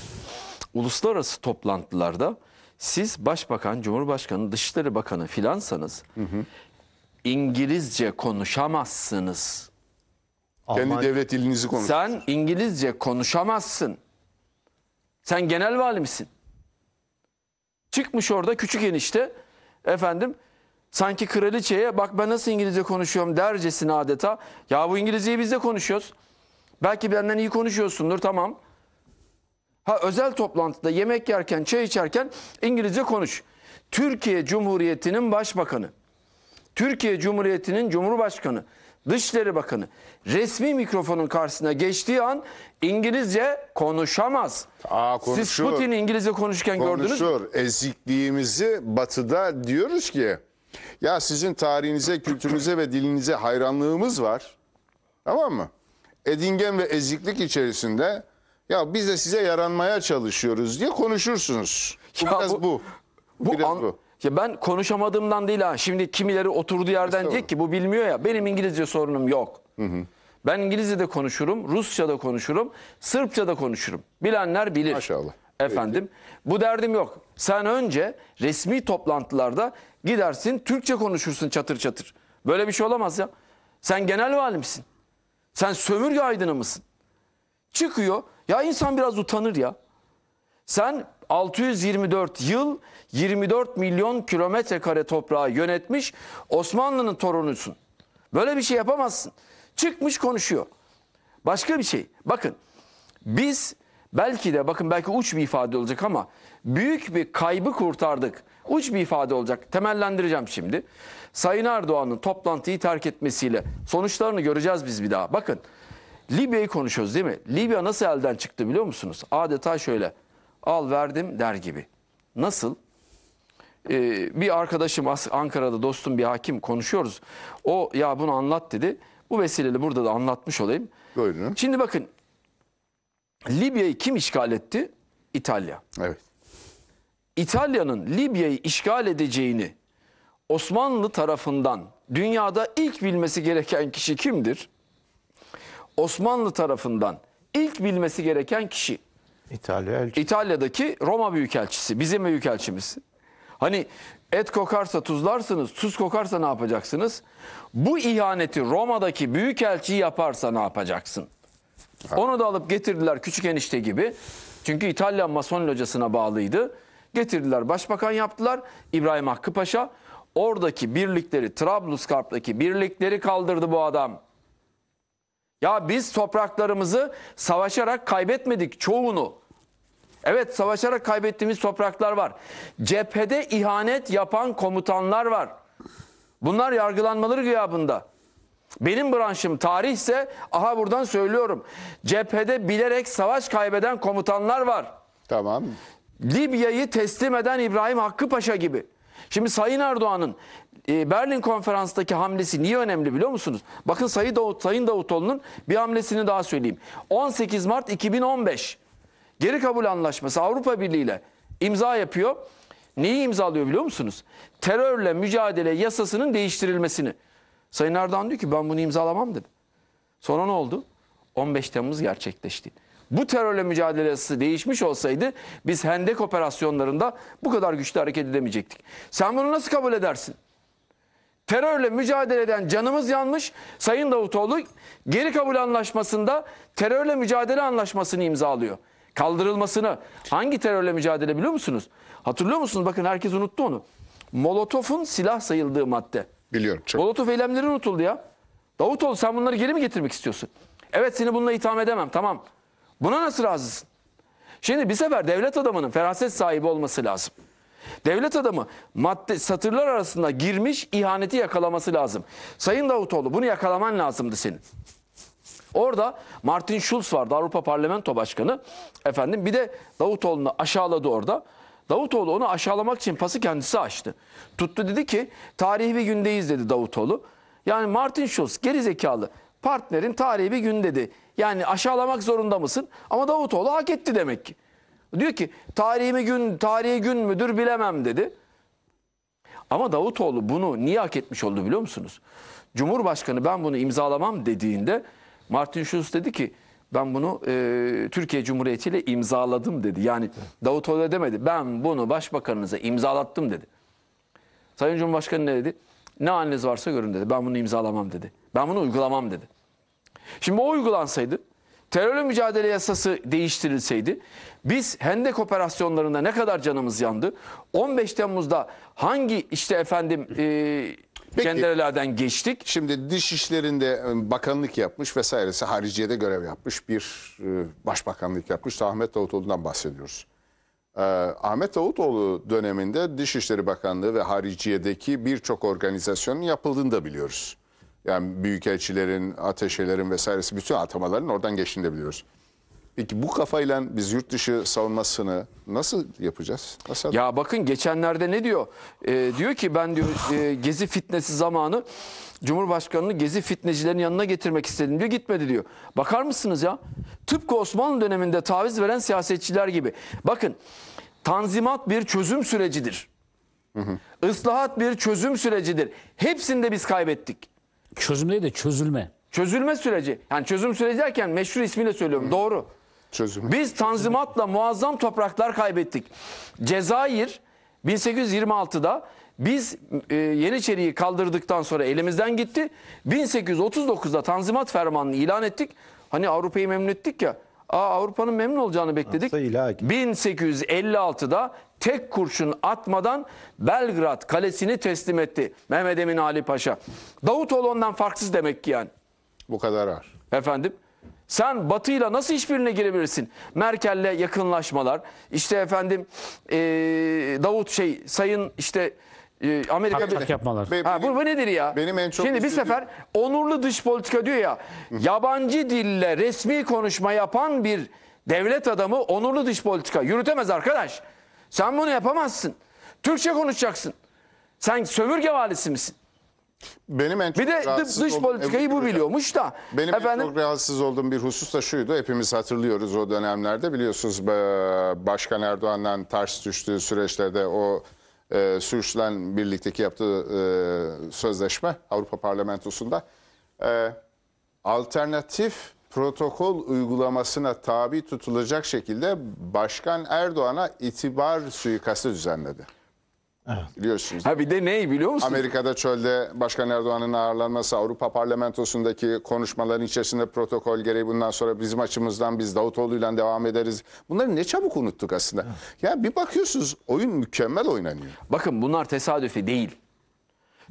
Uluslararası toplantılarda siz başbakan, cumhurbaşkanı, dışişleri bakanı filansanız hı hı. İngilizce konuşamazsınız. Kendi Alman... devlet dilinizi konuşuyorsunuz. Sen İngilizce konuşamazsın. Sen genel vali misin? Çıkmış orada küçük enişte efendim sanki kraliçeye bak ben nasıl İngilizce konuşuyorum dercesine adeta. Ya bu İngilizceyi biz de konuşuyoruz. Belki benden iyi konuşuyorsundur tamam. Ha özel toplantıda yemek yerken çay içerken İngilizce konuş. Türkiye Cumhuriyeti'nin başbakanı. Türkiye Cumhuriyeti'nin Cumhurbaşkanı Dışişleri Bakanı resmi mikrofonun karşısına geçtiği an İngilizce konuşamaz. Aa, konuşur. Siz Putin İngilizce konuşurken konuşur. gördünüz mü? Konuşur.
Ezikliğimizi batıda diyoruz ki ya sizin tarihinize, kültürünüze ve dilinize hayranlığımız var. Tamam mı? Edingen ve eziklik içerisinde ya biz de size yaranmaya çalışıyoruz diye konuşursunuz.
Bu ya biraz bu. bu. bu biraz an, bu. Ya ben konuşamadığımdan değil ha. Şimdi kimileri oturduğu yerden diyecek ki bu bilmiyor ya. Benim İngilizce sorunum yok. Hı hı. Ben İngilizce de konuşurum, Rusça da konuşurum, Sırpça da konuşurum. Bilenler bilir. Maşallah. Efendim. Peki. Bu derdim yok. Sen önce resmi toplantılarda gidersin Türkçe konuşursun çatır çatır. Böyle bir şey olamaz ya. Sen genel valimsin. Sen sömürge aydını mısın? Çıkıyor. Ya insan biraz utanır ya. Sen 624 yıl 24 milyon kilometre kare toprağı yönetmiş Osmanlı'nın torunusun. Böyle bir şey yapamazsın. Çıkmış konuşuyor. Başka bir şey. Bakın biz belki de bakın belki uç bir ifade olacak ama büyük bir kaybı kurtardık. Uç bir ifade olacak. Temellendireceğim şimdi. Sayın Erdoğan'ın toplantıyı terk etmesiyle sonuçlarını göreceğiz biz bir daha. Bakın Libya'yı konuşuyoruz değil mi? Libya nasıl elden çıktı biliyor musunuz? Adeta şöyle al verdim der gibi. Nasıl? Ee, bir arkadaşım Ankara'da dostum bir hakim konuşuyoruz. O ya bunu anlat dedi. Bu vesileyle burada da anlatmış olayım. Buyurun. Şimdi bakın Libya'yı kim işgal etti? İtalya. Evet. İtalya'nın Libya'yı işgal edeceğini Osmanlı tarafından dünyada ilk bilmesi gereken kişi kimdir? Osmanlı tarafından ilk bilmesi gereken kişi İtalya İtalya'daki Roma Büyükelçisi, bizim Büyükelçimiz. Hani et kokarsa tuzlarsınız, tuz kokarsa ne yapacaksınız? Bu ihaneti Roma'daki Büyükelçi yaparsa ne yapacaksın? Ha. Onu da alıp getirdiler küçük enişte gibi. Çünkü İtalya Mason locasına bağlıydı. Getirdiler başbakan yaptılar İbrahim Hakkı Paşa. Oradaki birlikleri, Trablusgarp'taki birlikleri kaldırdı bu adam. Ya biz topraklarımızı savaşarak kaybetmedik çoğunu. Evet savaşarak kaybettiğimiz topraklar var. Cephede ihanet yapan komutanlar var. Bunlar yargılanmaları gıyabında. Benim branşım tarih ise aha buradan söylüyorum. Cephede bilerek savaş kaybeden komutanlar var. Tamam. Libya'yı teslim eden İbrahim Hakkı Paşa gibi. Şimdi Sayın Erdoğan'ın e, Berlin Konferansı'ndaki hamlesi niye önemli biliyor musunuz? Bakın Sayın, Davut, Sayın Davutoğlu'nun bir hamlesini daha söyleyeyim. 18 Mart 2015 Geri kabul anlaşması Avrupa Birliği ile imza yapıyor. Neyi imzalıyor biliyor musunuz? Terörle mücadele yasasının değiştirilmesini. Sayın Erdoğan diyor ki ben bunu imzalamam dedi. Sonra ne oldu? 15 Temmuz gerçekleşti. Bu terörle mücadelesi değişmiş olsaydı biz hendek operasyonlarında bu kadar güçlü hareket edemeyecektik. Sen bunu nasıl kabul edersin? Terörle eden canımız yanmış. Sayın Davutoğlu geri kabul anlaşmasında terörle mücadele anlaşmasını imzalıyor kaldırılmasını. Hangi terörle mücadele biliyor musunuz? Hatırlıyor musunuz? Bakın herkes unuttu onu. Molotov'un silah sayıldığı madde. Biliyorum çok. Molotov eylemleri unutuldu ya. Davutoğlu sen bunları geri mi getirmek istiyorsun? Evet seni bununla itham edemem tamam. Buna nasıl razısın? Şimdi bir sefer devlet adamının feraset sahibi olması lazım. Devlet adamı madde satırlar arasında girmiş ihaneti yakalaması lazım. Sayın Davutoğlu bunu yakalaman lazımdı senin. Orada Martin Schulz vardı Avrupa Parlamento Başkanı. Efendim bir de Davutoğlu'nu aşağıladı orada. Davutoğlu onu aşağılamak için pası kendisi açtı. Tuttu dedi ki tarihi bir gündeyiz dedi Davutoğlu. Yani Martin Schulz geri zekalı partnerin tarihi bir gün dedi. Yani aşağılamak zorunda mısın? Ama Davutoğlu hak etti demek ki. Diyor ki tarihi mi gün tarihi gün müdür bilemem dedi. Ama Davutoğlu bunu niye hak etmiş oldu biliyor musunuz? Cumhurbaşkanı ben bunu imzalamam dediğinde Martin Schulz dedi ki ben bunu e, Türkiye Cumhuriyeti ile imzaladım dedi. Yani Davutoğlu demedi ben bunu başbakanınıza imzalattım dedi. Sayın Cumhurbaşkanı ne dedi? Ne haliniz varsa görün dedi. Ben bunu imzalamam dedi. Ben bunu uygulamam dedi. Şimdi o uygulansaydı terörle mücadele yasası değiştirilseydi biz Hendek operasyonlarında ne kadar canımız yandı? 15 Temmuz'da hangi işte efendim e, Peki. Cenderelerden geçtik. Şimdi diş işlerinde e, bakanlık yapmış vesairesi hariciyede görev yapmış
bir e, başbakanlık yapmış Ahmet Davutoğlu'ndan bahsediyoruz. E, Ahmet Davutoğlu döneminde Dışişleri Bakanlığı ve hariciyedeki birçok organizasyonun yapıldığını da biliyoruz. Yani büyükelçilerin, ateşelerin vesairesi bütün atamaların oradan geçtiğini de biliyoruz. Peki bu kafayla biz yurt dışı savunmasını nasıl yapacağız?
Nasıl? Ya bakın geçenlerde ne diyor? Ee, diyor ki ben diyor e, gezi fitnesi zamanı Cumhurbaşkanı'nı gezi fitnecilerin yanına getirmek istedim diyor gitmedi diyor. Bakar mısınız ya? Tıpkı Osmanlı döneminde taviz veren siyasetçiler gibi. Bakın tanzimat bir çözüm sürecidir. Hı hı. Islahat bir çözüm sürecidir. Hepsinde biz kaybettik. Çözüm değil de çözülme. Çözülme süreci. Yani çözüm süreci derken meşhur ismiyle söylüyorum. Hı. Doğru çözümü. Biz tanzimatla muazzam topraklar kaybettik. Cezayir 1826'da biz e, Yeniçeri'yi kaldırdıktan sonra elimizden gitti. 1839'da Tanzimat Fermanı'nı ilan ettik. Hani Avrupa'yı memnun ettik ya. Aa, Avrupa'nın memnun olacağını bekledik. 1856'da tek kurşun atmadan Belgrad kalesini teslim etti Mehmet Emin Ali Paşa. Davutoğlu ondan farksız demek ki yani. Bu kadar ağır. Efendim? Sen batıyla nasıl işbirliğine girebilirsin? Merkel'le yakınlaşmalar, işte efendim e, Davut şey, sayın işte e, Amerika tak, tak yapmalar. Be, ha, bu, bu nedir ya? Benim en çok Şimdi bir sefer onurlu dış politika diyor ya. yabancı dille resmi konuşma yapan bir devlet adamı onurlu dış politika yürütemez arkadaş. Sen bunu yapamazsın. Türkçe konuşacaksın. Sen sömürge valisi misin? Benim en çok Bir de dış politikayı bu biliyormuş da.
Benim en çok rahatsız olduğum bir husus da şuydu. Hepimiz hatırlıyoruz o dönemlerde. Biliyorsunuz e, Başkan Erdoğan'dan ters düştüğü süreçlerde o e, Suç'la birlikteki yaptığı e, sözleşme Avrupa Parlamentosu'nda e, alternatif protokol uygulamasına tabi tutulacak şekilde Başkan Erdoğan'a itibar suikastı düzenledi. Evet. Biliyorsunuz.
Ha bir de ne biliyor musun? Amerika'da
çölde Başkan Erdoğan'ın ağırlanması Avrupa Parlamentosu'ndaki konuşmaların içerisinde protokol gereği bundan sonra bizim açımızdan biz Davutoğlu ile devam ederiz. Bunları ne çabuk unuttuk aslında. Evet. Ya bir bakıyorsunuz
oyun mükemmel oynanıyor. Bakın bunlar tesadüfi değil.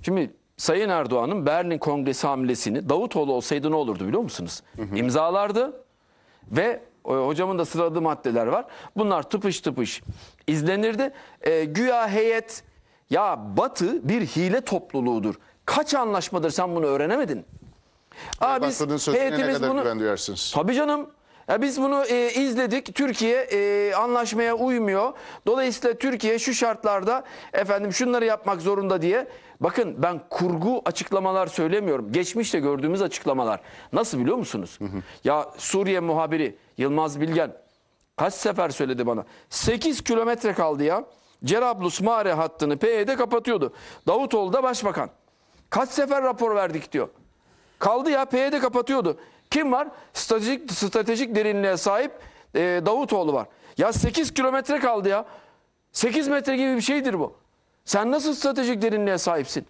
Şimdi Sayın Erdoğan'ın Berlin Kongresi hamlesini Davutoğlu olsaydı ne olurdu biliyor musunuz? Hı hı. İmzalardı ve Hocamın da sıraladığı maddeler var. Bunlar tıpış tıpış izlenirdi. E, güya heyet ya Batı bir hile topluluğudur. Kaç anlaşmadır sen bunu öğrenemedin? Abi Batı'nın sözüne ne heyetimiz kadar bunu... güven duyarsınız? Tabii canım. Ya biz bunu e, izledik. Türkiye e, anlaşmaya uymuyor. Dolayısıyla Türkiye şu şartlarda efendim şunları yapmak zorunda diye. Bakın ben kurgu açıklamalar söylemiyorum. Geçmişte gördüğümüz açıklamalar. Nasıl biliyor musunuz? Hı hı. Ya Suriye muhabiri Yılmaz Bilgen kaç sefer söyledi bana. 8 kilometre kaldı ya. Cerablus Mare hattını PYD kapatıyordu. Davutoğlu da başbakan. Kaç sefer rapor verdik diyor. Kaldı ya PYD kapatıyordu. Kim var? Stratejik, stratejik derinliğe sahip e, Davutoğlu var. Ya 8 kilometre kaldı ya. 8 metre gibi bir şeydir bu. Sen nasıl stratejik derinliğe sahipsin?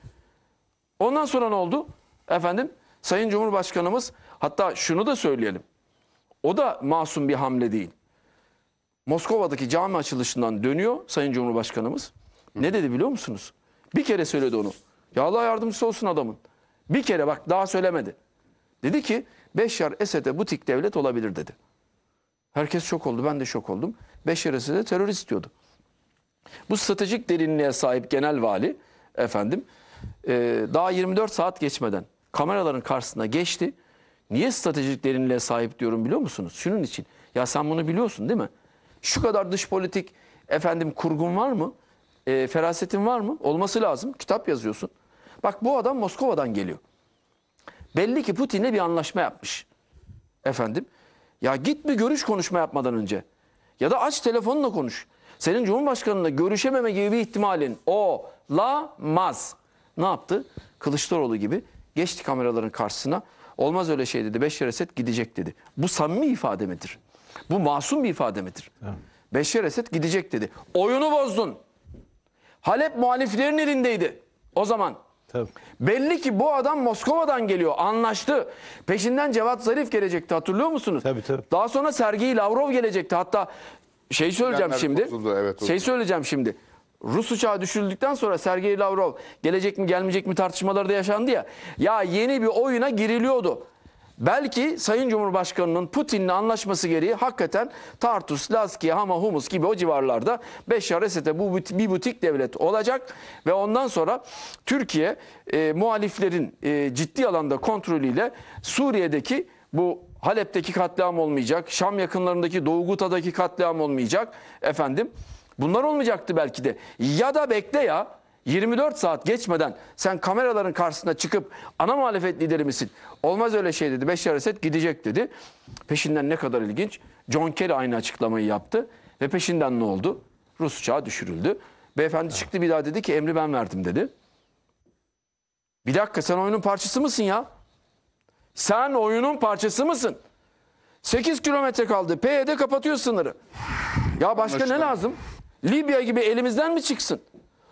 Ondan sonra ne oldu? Efendim Sayın Cumhurbaşkanımız hatta şunu da söyleyelim. O da masum bir hamle değil. Moskova'daki cami açılışından dönüyor Sayın Cumhurbaşkanımız. Ne dedi biliyor musunuz? Bir kere söyledi onu. Ya Allah yardımcısı olsun adamın. Bir kere bak daha söylemedi. Dedi ki Beşşar Esed'e butik devlet olabilir dedi. Herkes şok oldu. Ben de şok oldum. Beşşar Esed'e terörist diyordu. Bu stratejik derinliğe sahip genel vali efendim e, daha 24 saat geçmeden kameraların karşısına geçti. Niye stratejik derinliğe sahip diyorum biliyor musunuz? Şunun için. Ya sen bunu biliyorsun değil mi? Şu kadar dış politik efendim kurgun var mı? E, ferasetin var mı? Olması lazım. Kitap yazıyorsun. Bak bu adam Moskova'dan geliyor. Belli ki Putin'le bir anlaşma yapmış. Efendim. Ya git bir görüş konuşma yapmadan önce. Ya da aç telefonla konuş. Senin Cumhurbaşkanı'nla görüşememe gibi bir ihtimalin olamaz. Ne yaptı? Kılıçdaroğlu gibi geçti kameraların karşısına. Olmaz öyle şey dedi. Beşşer Esed gidecek dedi. Bu samimi ifade midir? Bu masum bir ifade midir? Evet. Beşşer Esed gidecek dedi. Oyunu bozdun. Halep muhaliflerin elindeydi o zaman. Tabii. Belli ki bu adam Moskova'dan geliyor. Anlaştı. Peşinden Cevat Zarif gelecekti hatırlıyor musunuz? Tabii tabii. Daha sonra Sergey Lavrov gelecekti. Hatta şey söyleyeceğim Bilenler şimdi. Bozuldu, evet, oldu. şey söyleyeceğim şimdi. Rus uçağı düşürüldükten sonra Sergey Lavrov gelecek mi gelmeyecek mi tartışmaları da yaşandı ya. Ya yeni bir oyuna giriliyordu. Belki Sayın Cumhurbaşkanı'nın Putin'le anlaşması gereği hakikaten Tartus, Laski, Hama, Humus gibi o civarlarda Beşar Esed'e bu bir butik devlet olacak ve ondan sonra Türkiye e, muhaliflerin e, ciddi alanda kontrolüyle Suriye'deki bu Halep'teki katliam olmayacak, Şam yakınlarındaki Doğu Guta'daki katliam olmayacak efendim. Bunlar olmayacaktı belki de. Ya da bekle ya 24 saat geçmeden sen kameraların karşısına çıkıp ana muhalefet lideri misin? Olmaz öyle şey dedi. Beşar Esed gidecek dedi. Peşinden ne kadar ilginç. John Kerry aynı açıklamayı yaptı. Ve peşinden ne oldu? Rus uçağı düşürüldü. Beyefendi çıktı bir daha dedi ki emri ben verdim dedi. Bir dakika sen oyunun parçası mısın ya? Sen oyunun parçası mısın? 8 kilometre kaldı. PYD kapatıyor sınırı. Ya başka Anlaşılan. ne lazım? Libya gibi elimizden mi çıksın?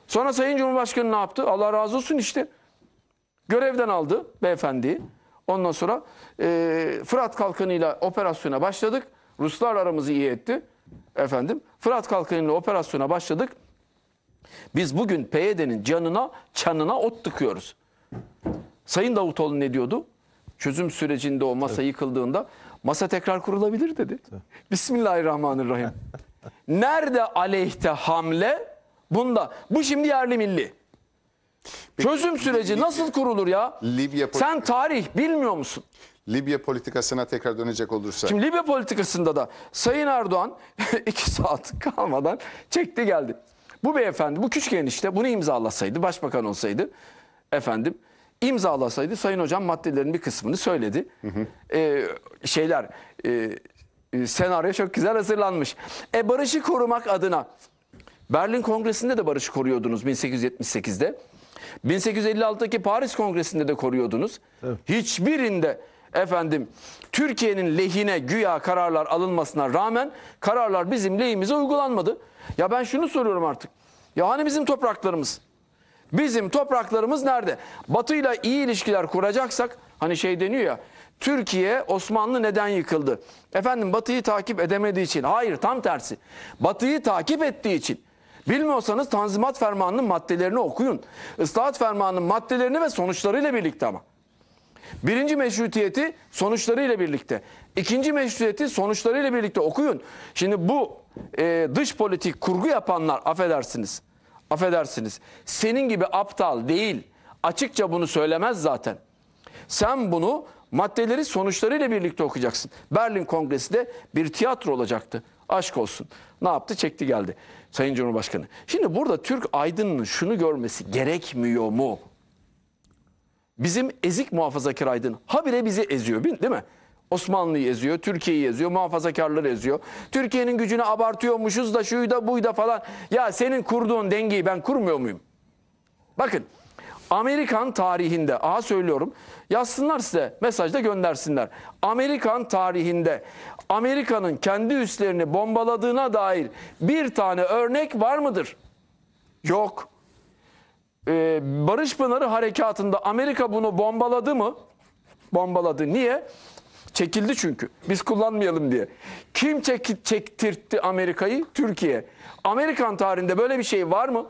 Sonra Sayın Cumhurbaşkanı ne yaptı? Allah razı olsun işte. Görevden aldı beyefendi. Ondan sonra e, Fırat Kalkanı'yla operasyona başladık. Ruslar aramızı iyi etti. Efendim Fırat Kalkanı'yla operasyona başladık. Biz bugün PYD'nin canına çanına ot tıkıyoruz. Sayın Davutoğlu ne diyordu? Çözüm sürecinde o masa Tabii. yıkıldığında masa tekrar kurulabilir dedi. Tabii. Bismillahirrahmanirrahim. [laughs] Nerede aleyhte hamle Bunda. Bu şimdi yerli milli. Peki, Çözüm süreci Libya, nasıl kurulur ya? Libya Sen tarih bilmiyor musun? Libya politikasına tekrar dönecek olursak. Şimdi Libya politikasında da Sayın Erdoğan [laughs] iki saat kalmadan çekti geldi. Bu beyefendi, bu küçük enişte bunu imzalasaydı, başbakan olsaydı efendim imzalasaydı Sayın Hocam maddelerin bir kısmını söyledi. Hı hı. Ee, şeyler, e, e senaryo çok güzel hazırlanmış. E barışı korumak adına Berlin Kongresi'nde de barışı koruyordunuz 1878'de. 1856'daki Paris Kongresi'nde de koruyordunuz. Evet. Hiçbirinde efendim Türkiye'nin lehine güya kararlar alınmasına rağmen kararlar bizim lehimize uygulanmadı. Ya ben şunu soruyorum artık. Ya hani bizim topraklarımız? Bizim topraklarımız nerede? Batı'yla iyi ilişkiler kuracaksak hani şey deniyor ya Türkiye Osmanlı neden yıkıldı? Efendim Batı'yı takip edemediği için. Hayır tam tersi. Batı'yı takip ettiği için. Bilmiyorsanız Tanzimat Fermanı'nın maddelerini okuyun. Islahat Fermanı'nın maddelerini ve sonuçlarıyla birlikte ama. Birinci meşrutiyeti sonuçlarıyla birlikte. ikinci meşrutiyeti sonuçlarıyla birlikte okuyun. Şimdi bu e, dış politik kurgu yapanlar affedersiniz. Affedersiniz. Senin gibi aptal değil. Açıkça bunu söylemez zaten. Sen bunu maddeleri sonuçlarıyla birlikte okuyacaksın. Berlin Kongresi de bir tiyatro olacaktı. Aşk olsun. Ne yaptı? Çekti geldi Sayın Cumhurbaşkanı. Şimdi burada Türk aydınının şunu görmesi gerekmiyor mu? Bizim ezik muhafazakar aydın habire bizi eziyor değil mi? Osmanlı'yı eziyor, Türkiye'yi eziyor, muhafazakarları eziyor. Türkiye'nin gücünü abartıyormuşuz da şuyu da buyu da falan. Ya senin kurduğun dengeyi ben kurmuyor muyum? Bakın Amerikan tarihinde, aha söylüyorum, yazsınlar size, mesajda göndersinler. Amerikan tarihinde Amerika'nın kendi üslerini bombaladığına dair bir tane örnek var mıdır? Yok. Ee, Barış Pınarı harekatında Amerika bunu bombaladı mı? Bombaladı. Niye? Çekildi çünkü. Biz kullanmayalım diye. Kim çek çektirtti Amerika'yı? Türkiye. Amerikan tarihinde böyle bir şey var mı?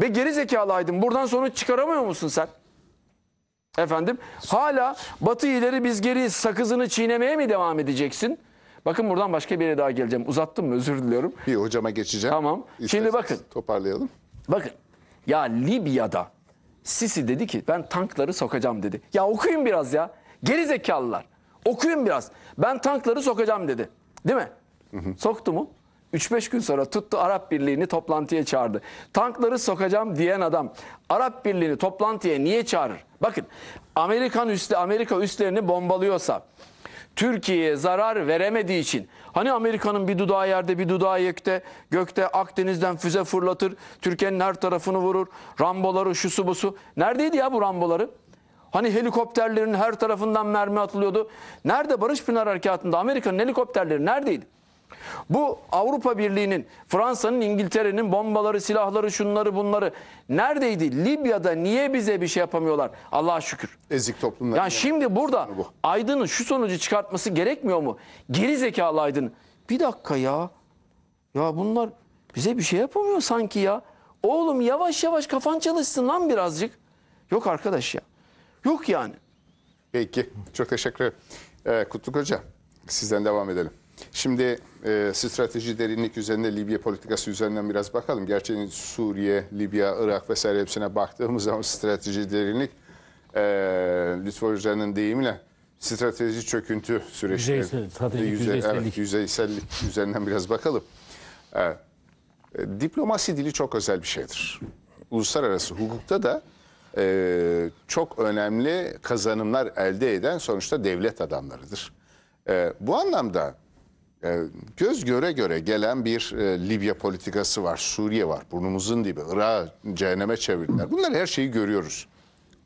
Be geri zekalı aydın buradan sonuç çıkaramıyor musun sen? Efendim hala batı ileri biz geri sakızını çiğnemeye mi devam edeceksin? Bakın buradan başka bir yere daha geleceğim. Uzattım mı özür diliyorum. Bir hocama geçeceğim. Tamam. İsterseniz Şimdi bakın. Toparlayalım. Bakın ya Libya'da Sisi dedi ki ben tankları sokacağım dedi. Ya okuyun biraz ya. Geri zekalılar. Okuyun biraz. Ben tankları sokacağım dedi. Değil mi? Soktu mu? 3-5 gün sonra tuttu Arap Birliği'ni toplantıya çağırdı. Tankları sokacağım diyen adam Arap Birliği'ni toplantıya niye çağırır? Bakın Amerikan üstü Amerika üstlerini bombalıyorsa Türkiye'ye zarar veremediği için hani Amerika'nın bir dudağı yerde bir dudağı gökte, gökte Akdeniz'den füze fırlatır, Türkiye'nin her tarafını vurur, Ramboları şusu busu. Neredeydi ya bu Ramboları? Hani helikopterlerin her tarafından mermi atılıyordu. Nerede Barış Pınar Harekatı'nda Amerika'nın helikopterleri neredeydi? Bu Avrupa Birliği'nin, Fransa'nın, İngiltere'nin bombaları, silahları, şunları bunları neredeydi? Libya'da niye bize bir şey yapamıyorlar? Allah'a şükür. Ezik toplumlar. Yani, şimdi burada bu. Aydın'ın şu sonucu çıkartması gerekmiyor mu? Geri zekalı Aydın. Bir dakika ya. Ya bunlar bize bir şey yapamıyor sanki ya. Oğlum yavaş yavaş kafan çalışsın lan birazcık. Yok arkadaş ya. Yok
yani. Peki. Çok teşekkür ederim. Ee, Kutluk Hoca sizden devam edelim. Şimdi e, strateji derinlik üzerinde Libya politikası üzerinden biraz bakalım. Gerçi Suriye, Libya, Irak vesaire hepsine baktığımız zaman strateji derinlik e, Lütfü Hoca'nın deyimiyle strateji çöküntü süreçleri. Yüzeysel, strateji, yüze, yüzeysellik. Evet, yüzeysellik üzerinden biraz bakalım. Evet. Diplomasi dili çok özel bir şeydir. Uluslararası hukukta da e, çok önemli kazanımlar elde eden sonuçta devlet adamlarıdır. E, bu anlamda ee, göz göre göre gelen bir e, Libya politikası var, Suriye var, burnumuzun dibi, Irak cehenneme çevirdiler. Bunlar her şeyi görüyoruz.